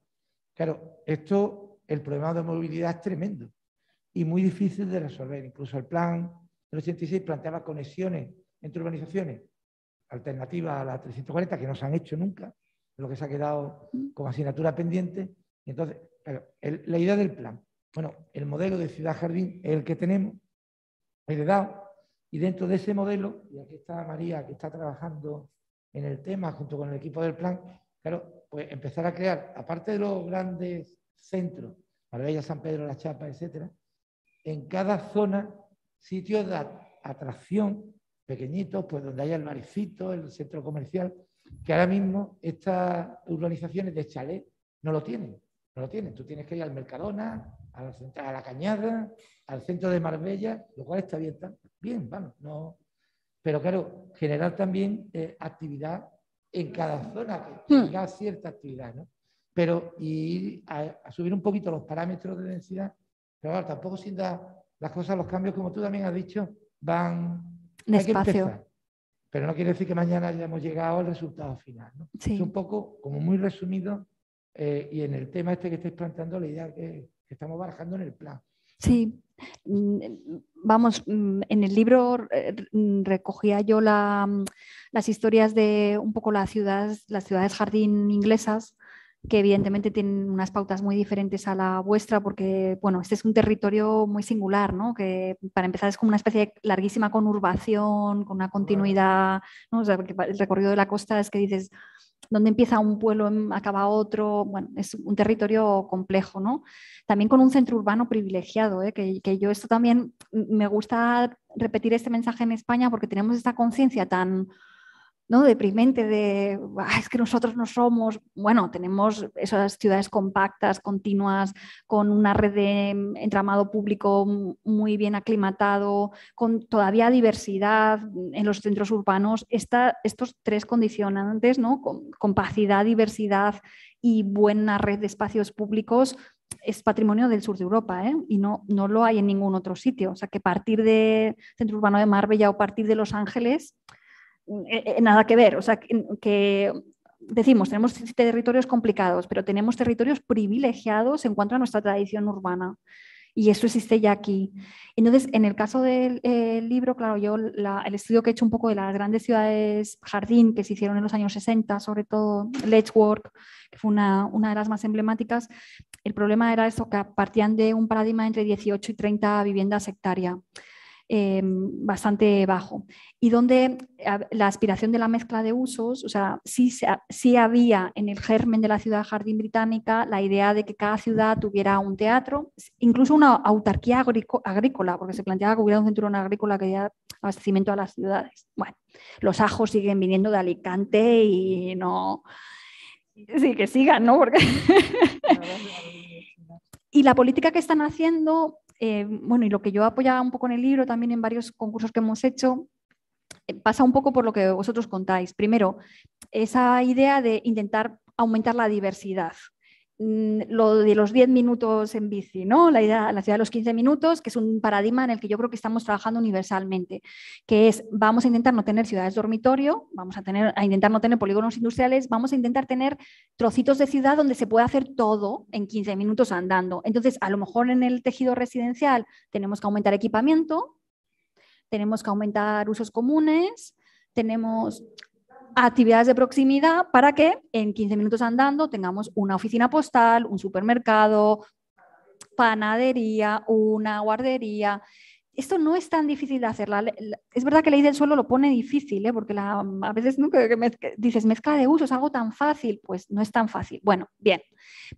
Claro, esto, el problema de movilidad es tremendo y muy difícil de resolver. Incluso el plan del 86 planteaba conexiones entre urbanizaciones alternativa a la 340 que no se han hecho nunca, lo que se ha quedado mm. como asignatura pendiente. entonces, la idea del plan. Bueno, el modelo de ciudad-jardín es el que tenemos, heredado, y dentro de ese modelo, y aquí está María, que está trabajando en el tema junto con el equipo del plan, claro, pues empezar a crear, aparte de los grandes centros, Marbella, San Pedro, La Chapa, etcétera, en cada zona sitios de atracción pequeñitos, pues donde haya el maricito, el centro comercial, que ahora mismo estas urbanizaciones de chalet no lo tienen, no lo tienen. Tú tienes que ir al Mercadona, a la, la Cañada, al centro de Marbella, lo cual está bien, bien, vamos, no. Pero claro, generar también eh, actividad en cada zona que hmm. tenga cierta actividad, ¿no? Pero ir a, subir un poquito los parámetros de densidad, pero tampoco sin dar las cosas, los cambios, como tú también has dicho, van despacio. Pero no quiere decir que mañana hayamos llegado al resultado final. ¿no? Es un poco, como muy resumido, eh, y en el tema este que estáis planteando, la idea que, estamos barajando en el plan. Sí, mm, vamos, mm, en el libro eh, recogía yo mm, las historias de un poco las ciudades, las ciudades jardín inglesas que evidentemente tienen unas pautas muy diferentes a la vuestra, porque bueno, este es un territorio muy singular, ¿no? Que para empezar es como una especie de larguísima conurbación, con una continuidad, ¿no? el recorrido de la costa es que dices dónde empieza un pueblo, em, acaba otro, bueno, es un territorio complejo, ¿no? También con un centro urbano privilegiado, ¿eh? que, que yo esto también mm, me gusta repetir este mensaje en España porque tenemos esta conciencia tan deprimente de es que nosotros no somos, bueno, tenemos esas ciudades compactas, continuas, con una red de mm, entramado público muy bien aclimatado, con todavía diversidad en los centros urbanos, Esta, estos tres condicionantes, ¿no? compacidad, diversidad y buena red de espacios públicos, es patrimonio del sur de Europa ¿eh? y no, no lo hay en ningún otro sitio. O sea que partir de centro urbano de Marbella o partir de Los Ángeles eh, eh, nada que ver. O sea, que, decimos, tenemos territorios complicados, pero tenemos territorios privilegiados en cuanto a nuestra tradición urbana. Y eso existe ya aquí. Entonces, en el caso del eh, libro, claro, yo el estudio que he hecho un poco de las grandes ciudades jardín que se hicieron en los años 60, sobre todo Letchwork, que fue una, una de las más emblemáticas, el problema era eso, que partían de un paradigma entre 18 y 30 viviendas hectáreas. Em, bastante bajo y donde la aspiración de la mezcla de usos, o sea, sí, sí había en el germen de la ciudad jardín británica la idea de que cada ciudad tuviera un teatro, incluso una autarquía agrícola, porque se planteaba que hubiera un cinturón agrícola que diera abastecimiento a las ciudades. Bueno, los ajos siguen viniendo de Alicante y no... Sí, que sigan, ¿no? y la política que están haciendo eh, bueno, y lo que yo apoyaba un poco en el libro, también en varios concursos que hemos hecho, eh, pasa un poco por lo que vosotros contáis. Primero, esa idea de intentar aumentar la diversidad, Mm, lo de los 10 minutos en bici, ¿no? La idea, la ciudad de los 15 minutos, que es un paradigma en el que yo creo que estamos trabajando universalmente, que es vamos a intentar no tener ciudades dormitorio, vamos a, tener, a intentar no tener polígonos industriales, vamos a intentar tener trocitos de ciudad donde se puede hacer todo en 15 minutos andando. Entonces, a lo mejor en el tejido residencial tenemos que aumentar equipamiento, tenemos que aumentar usos comunes, tenemos actividades de proximidad para que en 15 minutos andando tengamos una oficina postal, un supermercado, panadería, una guardería, esto no es tan difícil de hacer. es verdad que la ley del suelo lo pone difícil, ¿eh? porque la, a veces nunca dices mezcla de usos, algo tan fácil, pues no es tan fácil. Bueno, bien,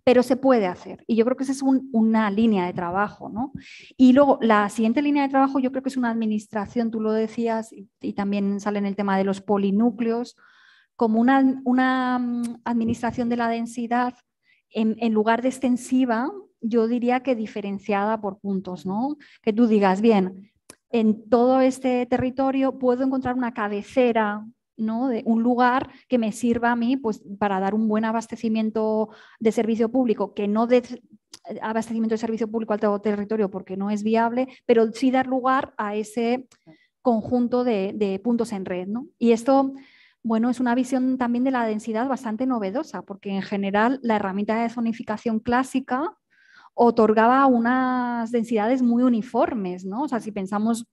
pero se puede hacer. Y yo creo que esa es una línea de trabajo. ¿no? Y luego, la siguiente línea de trabajo yo creo que es una administración, tú lo decías, y, también sale en el tema de los polinúcleos, como una, una mm, administración de la densidad en, lugar de extensiva, yo diría que diferenciada por puntos, ¿no? Que tú digas, bien, en todo este territorio puedo encontrar una cabecera, ¿no? De un lugar que me sirva a mí pues, para dar un buen abastecimiento de servicio público, que no de eh, abastecimiento de servicio público al todo territorio porque no es viable, pero sí dar lugar a ese conjunto de, puntos en red. Y esto, bueno, es una visión también de la densidad bastante novedosa, porque en general la herramienta de zonificación clásica otorgaba unas densidades muy uniformes, ¿no? O sea, si pensamos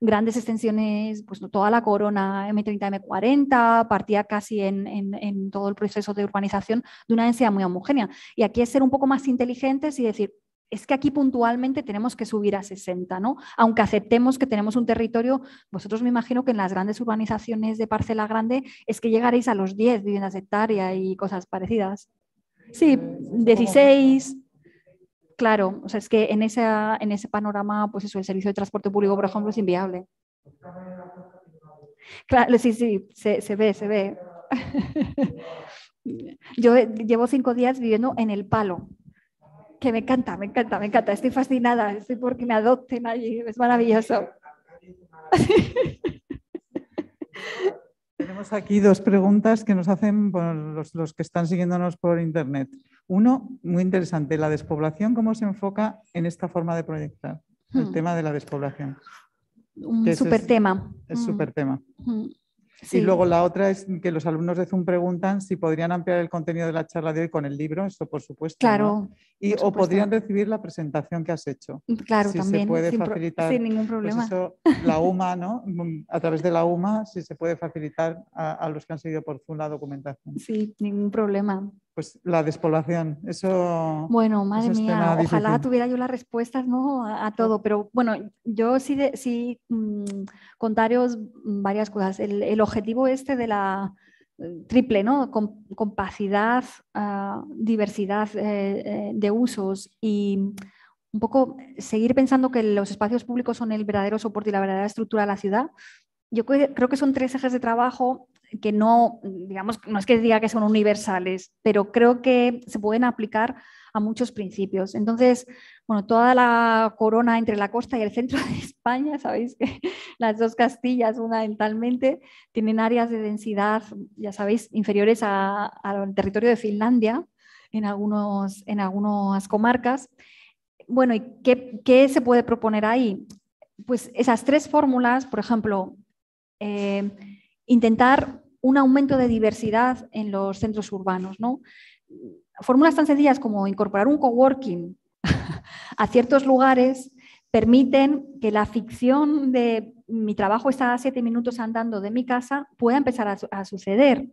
grandes extensiones, pues toda la corona M30, M40, partía casi en, todo el proceso de urbanización de una densidad muy homogénea. Y aquí es ser un poco más inteligentes y decir, es que aquí puntualmente tenemos que subir a 60, ¿no? Aunque aceptemos que tenemos un territorio, vosotros me imagino que en las grandes urbanizaciones de parcela grande es que llegaréis a los 10 viviendas de hectárea y cosas parecidas. Sí, 16. Mm, claro, o sea, es que en, esa, en ese panorama, pues eso, el servicio de transporte público, por ejemplo, es inviable. Claro, sí, sí, se, se ve, se ve. Yo llevo cinco días viviendo en el palo, que me encanta, me encanta, me encanta. Estoy fascinada, estoy porque me adopten allí, es maravilloso. Tenemos aquí dos preguntas que nos hacen los, que están siguiéndonos por internet. Uno, muy interesante, la despoblación, ¿cómo se enfoca en esta forma de proyectar? El hmm. tema de la despoblación. Un súper tema. Es súper tema. Y luego la otra es que los alumnos de Zoom preguntan si podrían ampliar el contenido de la charla de hoy con el libro, eso por supuesto. Claro. Y o podrían recibir la presentación que has hecho. Mm, claro, también. puede sin ningún pues problema. la UMA, ¿no? Mm, a través de la UMA, si se puede facilitar a, a los que han seguido por Zoom la documentación. Sí, ningún problema pues la despoblación. Eso. Bueno, madre mía, ojalá tuviera yo las respuestas ¿no? a, todo, pero bueno, yo sí, de, sí mm, contaros varias cosas. El, objetivo este de la eh, triple, ¿no? Con compacidad, ah, diversidad eh, eh, de usos y un poco seguir pensando que los espacios públicos son el verdadero soporte y la verdadera estructura de la ciudad. Yo creo que son tres ejes de trabajo que no, digamos, no es que diga que son universales, pero creo que se pueden aplicar a muchos principios. Entonces, bueno, toda la corona entre la costa y el centro de España, sabéis que las dos Castillas fundamentalmente tienen áreas de densidad, ya sabéis, inferiores al territorio de Finlandia en, algunos, en algunas comarcas. Bueno, ¿y qué, se puede proponer ahí? Pues esas tres fórmulas, por ejemplo, eh, intentar un aumento de diversidad en los centros urbanos. ¿no? Fórmulas tan sencillas como incorporar un coworking a ciertos lugares permiten que la ficción de mi trabajo está a siete minutos andando de mi casa pueda empezar a suceder.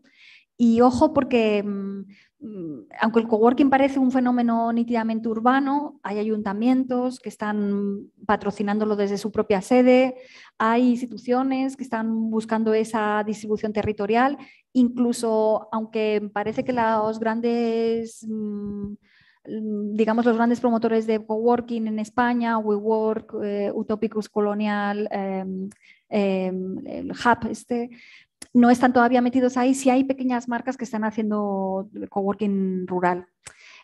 Y ojo porque mm, Mm, aunque el coworking parece un fenómeno nítidamente urbano, hay ayuntamientos que están patrocinándolo desde su propia sede, hay instituciones que están buscando esa distribución territorial, incluso aunque parece que los grandes, mm, digamos, los grandes promotores de coworking en España, WeWork, eh, Utopicus Colonial, em, em, el Hub, este, no están todavía metidos ahí, si hay pequeñas marcas que están haciendo coworking rural.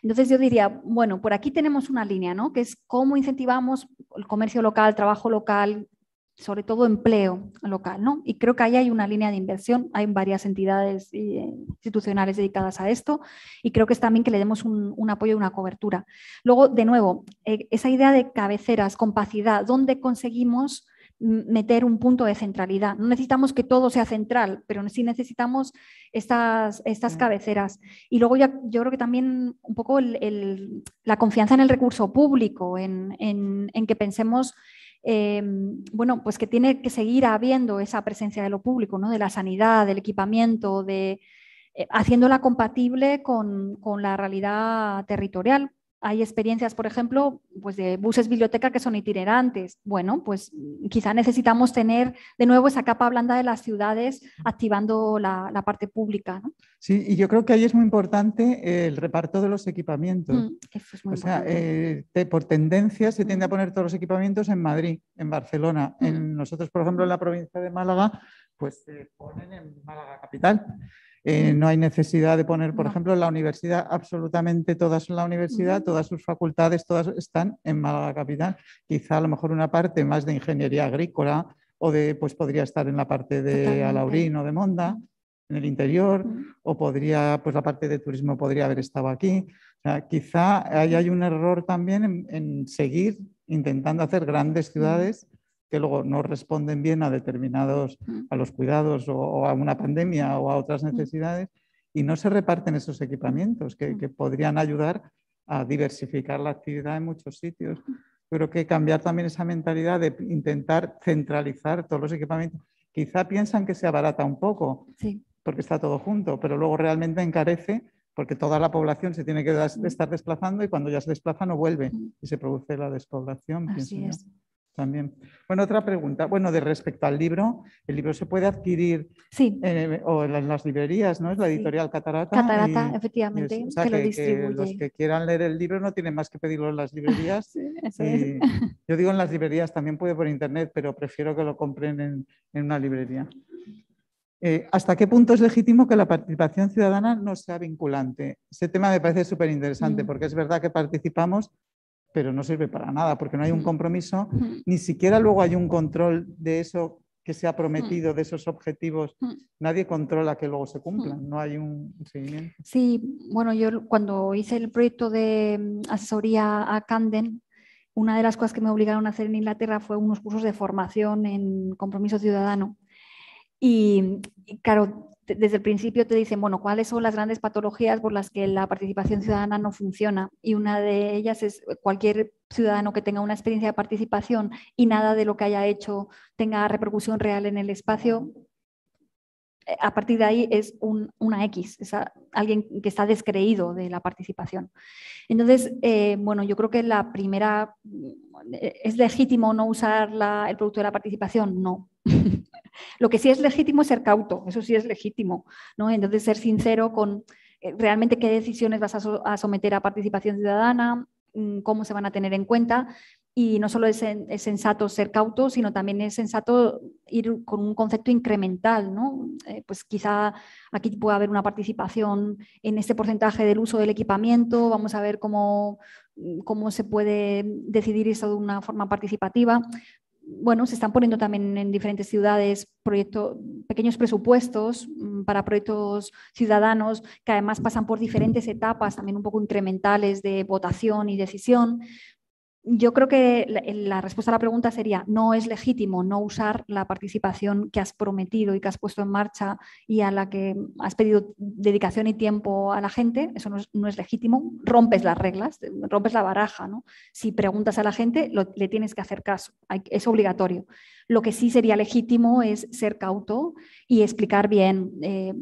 Entonces yo diría, bueno, por aquí tenemos una línea, ¿no? Que es cómo incentivamos el comercio local, trabajo local, sobre todo empleo local, ¿no? Y creo que ahí hay una línea de inversión, hay varias entidades eh, institucionales dedicadas a esto y creo que es también que le demos un, apoyo y una cobertura. Luego, de nuevo, eh, esa idea de cabeceras, compacidad, ¿dónde conseguimos meter un punto de centralidad. No necesitamos que todo sea central, pero sí necesitamos estas, estas cabeceras. Y luego ya, yo creo que también un poco el, la confianza en el recurso público, en, en, que pensemos... Em, bueno, pues que tiene que seguir habiendo esa presencia de lo público, de la sanidad, del equipamiento, de, eh, haciéndola compatible con, con, la realidad territorial, hay experiencias, por ejemplo, pues de buses biblioteca que son itinerantes. Bueno, pues quizá necesitamos tener de nuevo esa capa blanda de las ciudades activando la, parte pública. Sí, y yo creo que ahí es muy importante el reparto de los equipamientos. Mm, o sea, eh, por tendencia se tiende a poner todos los equipamientos en Madrid, en Barcelona. Mm. En, nosotros, por ejemplo, en la provincia de Málaga, pues se ponen en Málaga capital. Eh, no hay necesidad de poner, por ejemplo, ejemplo, la universidad, absolutamente todas en la universidad, todas sus facultades, todas están en Málaga Capital. Quizá a lo mejor una parte más de ingeniería agrícola o de, pues podría estar en la parte de Alaurín o de Monda, en el interior, o podría, pues la parte de turismo podría haber estado aquí. quizá ahí hay un error también en seguir intentando hacer grandes ciudades que luego no responden bien a determinados, mm. a los cuidados o, a una pandemia o a otras mm. necesidades y no se reparten esos equipamientos mm. que, podrían ayudar a diversificar la actividad en muchos sitios. Creo que cambiar también esa mentalidad de intentar centralizar todos los equipamientos. Quizá piensan que se abarata un poco porque está todo junto, pero luego realmente encarece porque toda la población se tiene que estar desplazando y cuando ya se desplaza no vuelve y se produce la despoblación. Así también. Bueno, otra pregunta. Bueno, de respecto al libro, el libro se puede adquirir eh, en, las librerías, ¿no? Es la editorial Catarata. Catarata, efectivamente, que, lo los que quieran leer el libro no tienen más que pedirlo en las librerías. Yo digo en las librerías, también puede por internet, pero prefiero que lo compren en, una librería. Eh, ¿Hasta qué punto es legítimo que la participación ciudadana no sea vinculante? Ese tema me parece súper interesante mm. porque es verdad que participamos, pero no sirve para nada porque no hay un compromiso, ni siquiera luego hay un control de eso que se ha prometido, de esos objetivos. Nadie controla que luego se cumplan, no hay un seguimiento. Sí, bueno, yo cuando hice el proyecto de mm, asesoría a Camden, una de las cosas que me obligaron a hacer en Inglaterra fue unos cursos de formación en compromiso ciudadano. Y, claro, desde el principio te dicen, bueno, ¿cuáles son las grandes patologías por las que la participación ciudadana no funciona? Y una de ellas es eh, cualquier ciudadano que tenga una experiencia de participación y nada de lo que haya hecho tenga repercusión real en el espacio. Eh, a partir de ahí es una X, es alguien que está descreído de la participación. Entonces, eh, bueno, yo creo que la primera, ¿es legítimo no usar el producto de la participación? No, Lo que sí es legítimo es ser cauto, eso sí es legítimo, ¿no? Entonces ser sincero con eh, realmente qué decisiones vas a, someter a participación ciudadana, mm, cómo se van a tener en cuenta. Y no solo es, sensato ser cauto, sino también es sensato ir con un concepto incremental, eh, pues quizá aquí pueda haber una participación en este porcentaje del uso del equipamiento, vamos a ver cómo, mm, cómo se puede decidir eso de una forma participativa bueno, se están poniendo también en diferentes ciudades proyectos pequeños presupuestos mm, para proyectos ciudadanos que además pasan por diferentes etapas, también un poco incrementales de votación y decisión yo creo que eh, la, respuesta a la pregunta sería, no es legítimo no usar la participación que has prometido y que has puesto en marcha y a la que has pedido dedicación y tiempo a la gente, eso no es, legítimo, rompes las reglas, eh, rompes la baraja, ¿no? Si preguntas a la gente, le tienes que hacer caso, es obligatorio. Lo que sí sería legítimo es ser cauto y explicar bien. Eh,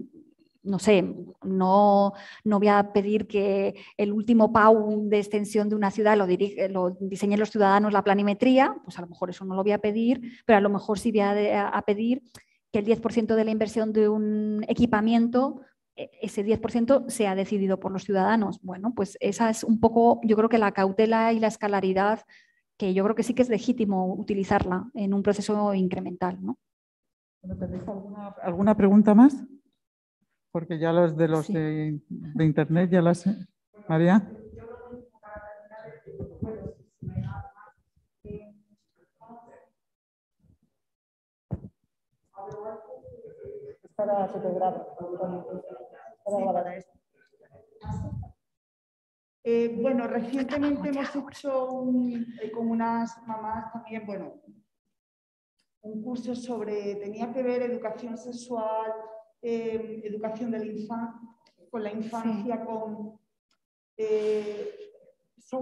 no sé, no, no voy a pedir que el último PAU de extensión de una ciudad lo, lo diseñen los ciudadanos la planimetría, pues a lo mejor eso no lo voy a pedir, pero a lo mejor sí voy a, pedir que el 10% de la inversión de un equipamiento e, ese 10% sea decidido por los ciudadanos. Bueno, pues esa es un poco, yo creo que la cautela y la escalaridad, que yo creo que sí que es legítimo utilizarla en un proceso incremental. ¿no? ¿Alguna pregunta más? porque ya los de los de, internet ya las... María. Eh, bueno, recientemente hemos hecho eh, con unas mamás también, bueno, un curso sobre, tenía que ver educación sexual, eh, educación de la con la infancia, con... son eh,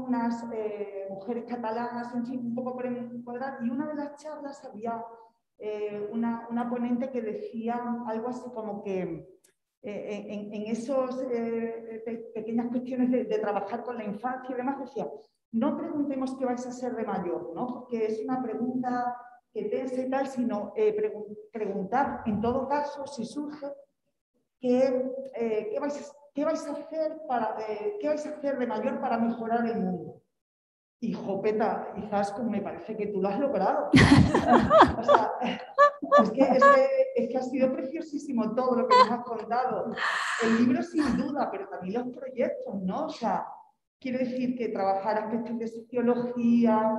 unas eh, mujeres catalanas, en fin, un poco por encuadrar. Y una de las charlas había una, ponente que decía algo así como que en, esas pequeñas cuestiones de, trabajar con la infancia y demás, decía, no preguntemos qué vais a ser de mayor, ¿no? porque es una pregunta que tal, sino eh, preguntar en todo caso si surge ¿qué, eh, vais, a hacer para, eh, qué vais a hacer de mayor para mejorar el mundo. hijo peta quizás como pues, me parece que tú lo has logrado. es que, ha sido preciosísimo todo lo que nos has contado. El libro sin duda, pero también los proyectos, ¿no? O sea, quiero decir que trabajar aspectos de sociología,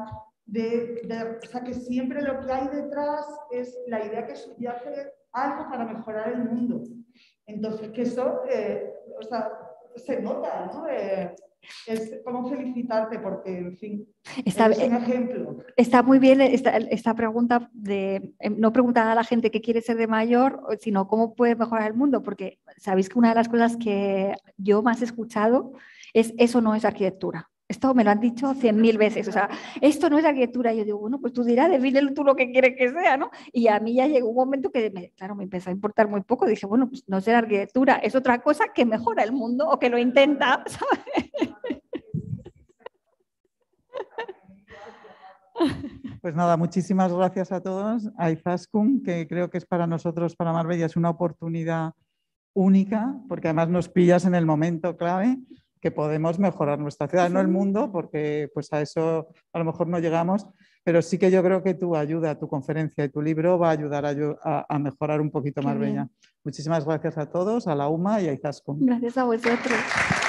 de, o sea, que siempre lo que hay detrás es la idea que viaje algo para mejorar el mundo. Entonces, que eso, eh, o sea, se nota, ¿no? Eh, es como felicitarte porque, en fin, está, es un ejemplo. Está muy bien esta, esta, pregunta de eh, no preguntar a la gente qué quiere ser de mayor, sino cómo puede mejorar el mundo, porque sabéis que una de las cosas que yo más he escuchado es eso no es arquitectura. Esto me lo han dicho cien mil veces. O sea, esto no es arquitectura. Yo digo, bueno, pues tú dirás, define tú lo que quieres que sea, ¿no? Y a mí ya llegó un momento que, claro, me empezó a importar muy poco. Dije, bueno, pues no será arquitectura, es otra cosa que mejora el mundo o que lo intenta, Pues nada, muchísimas gracias a todos, a Izaskun, que creo que es para nosotros, para Marbella, es una oportunidad única, porque además nos pillas en el momento clave que podemos mejorar nuestra ciudad, no el mundo, porque pues a eso a lo mejor no llegamos, pero sí que yo creo que tu ayuda, tu conferencia y tu libro va a ayudar a, mejorar un poquito más veña. Muchísimas gracias a todos, a la UMA y a Izasco. Gracias a vosotros.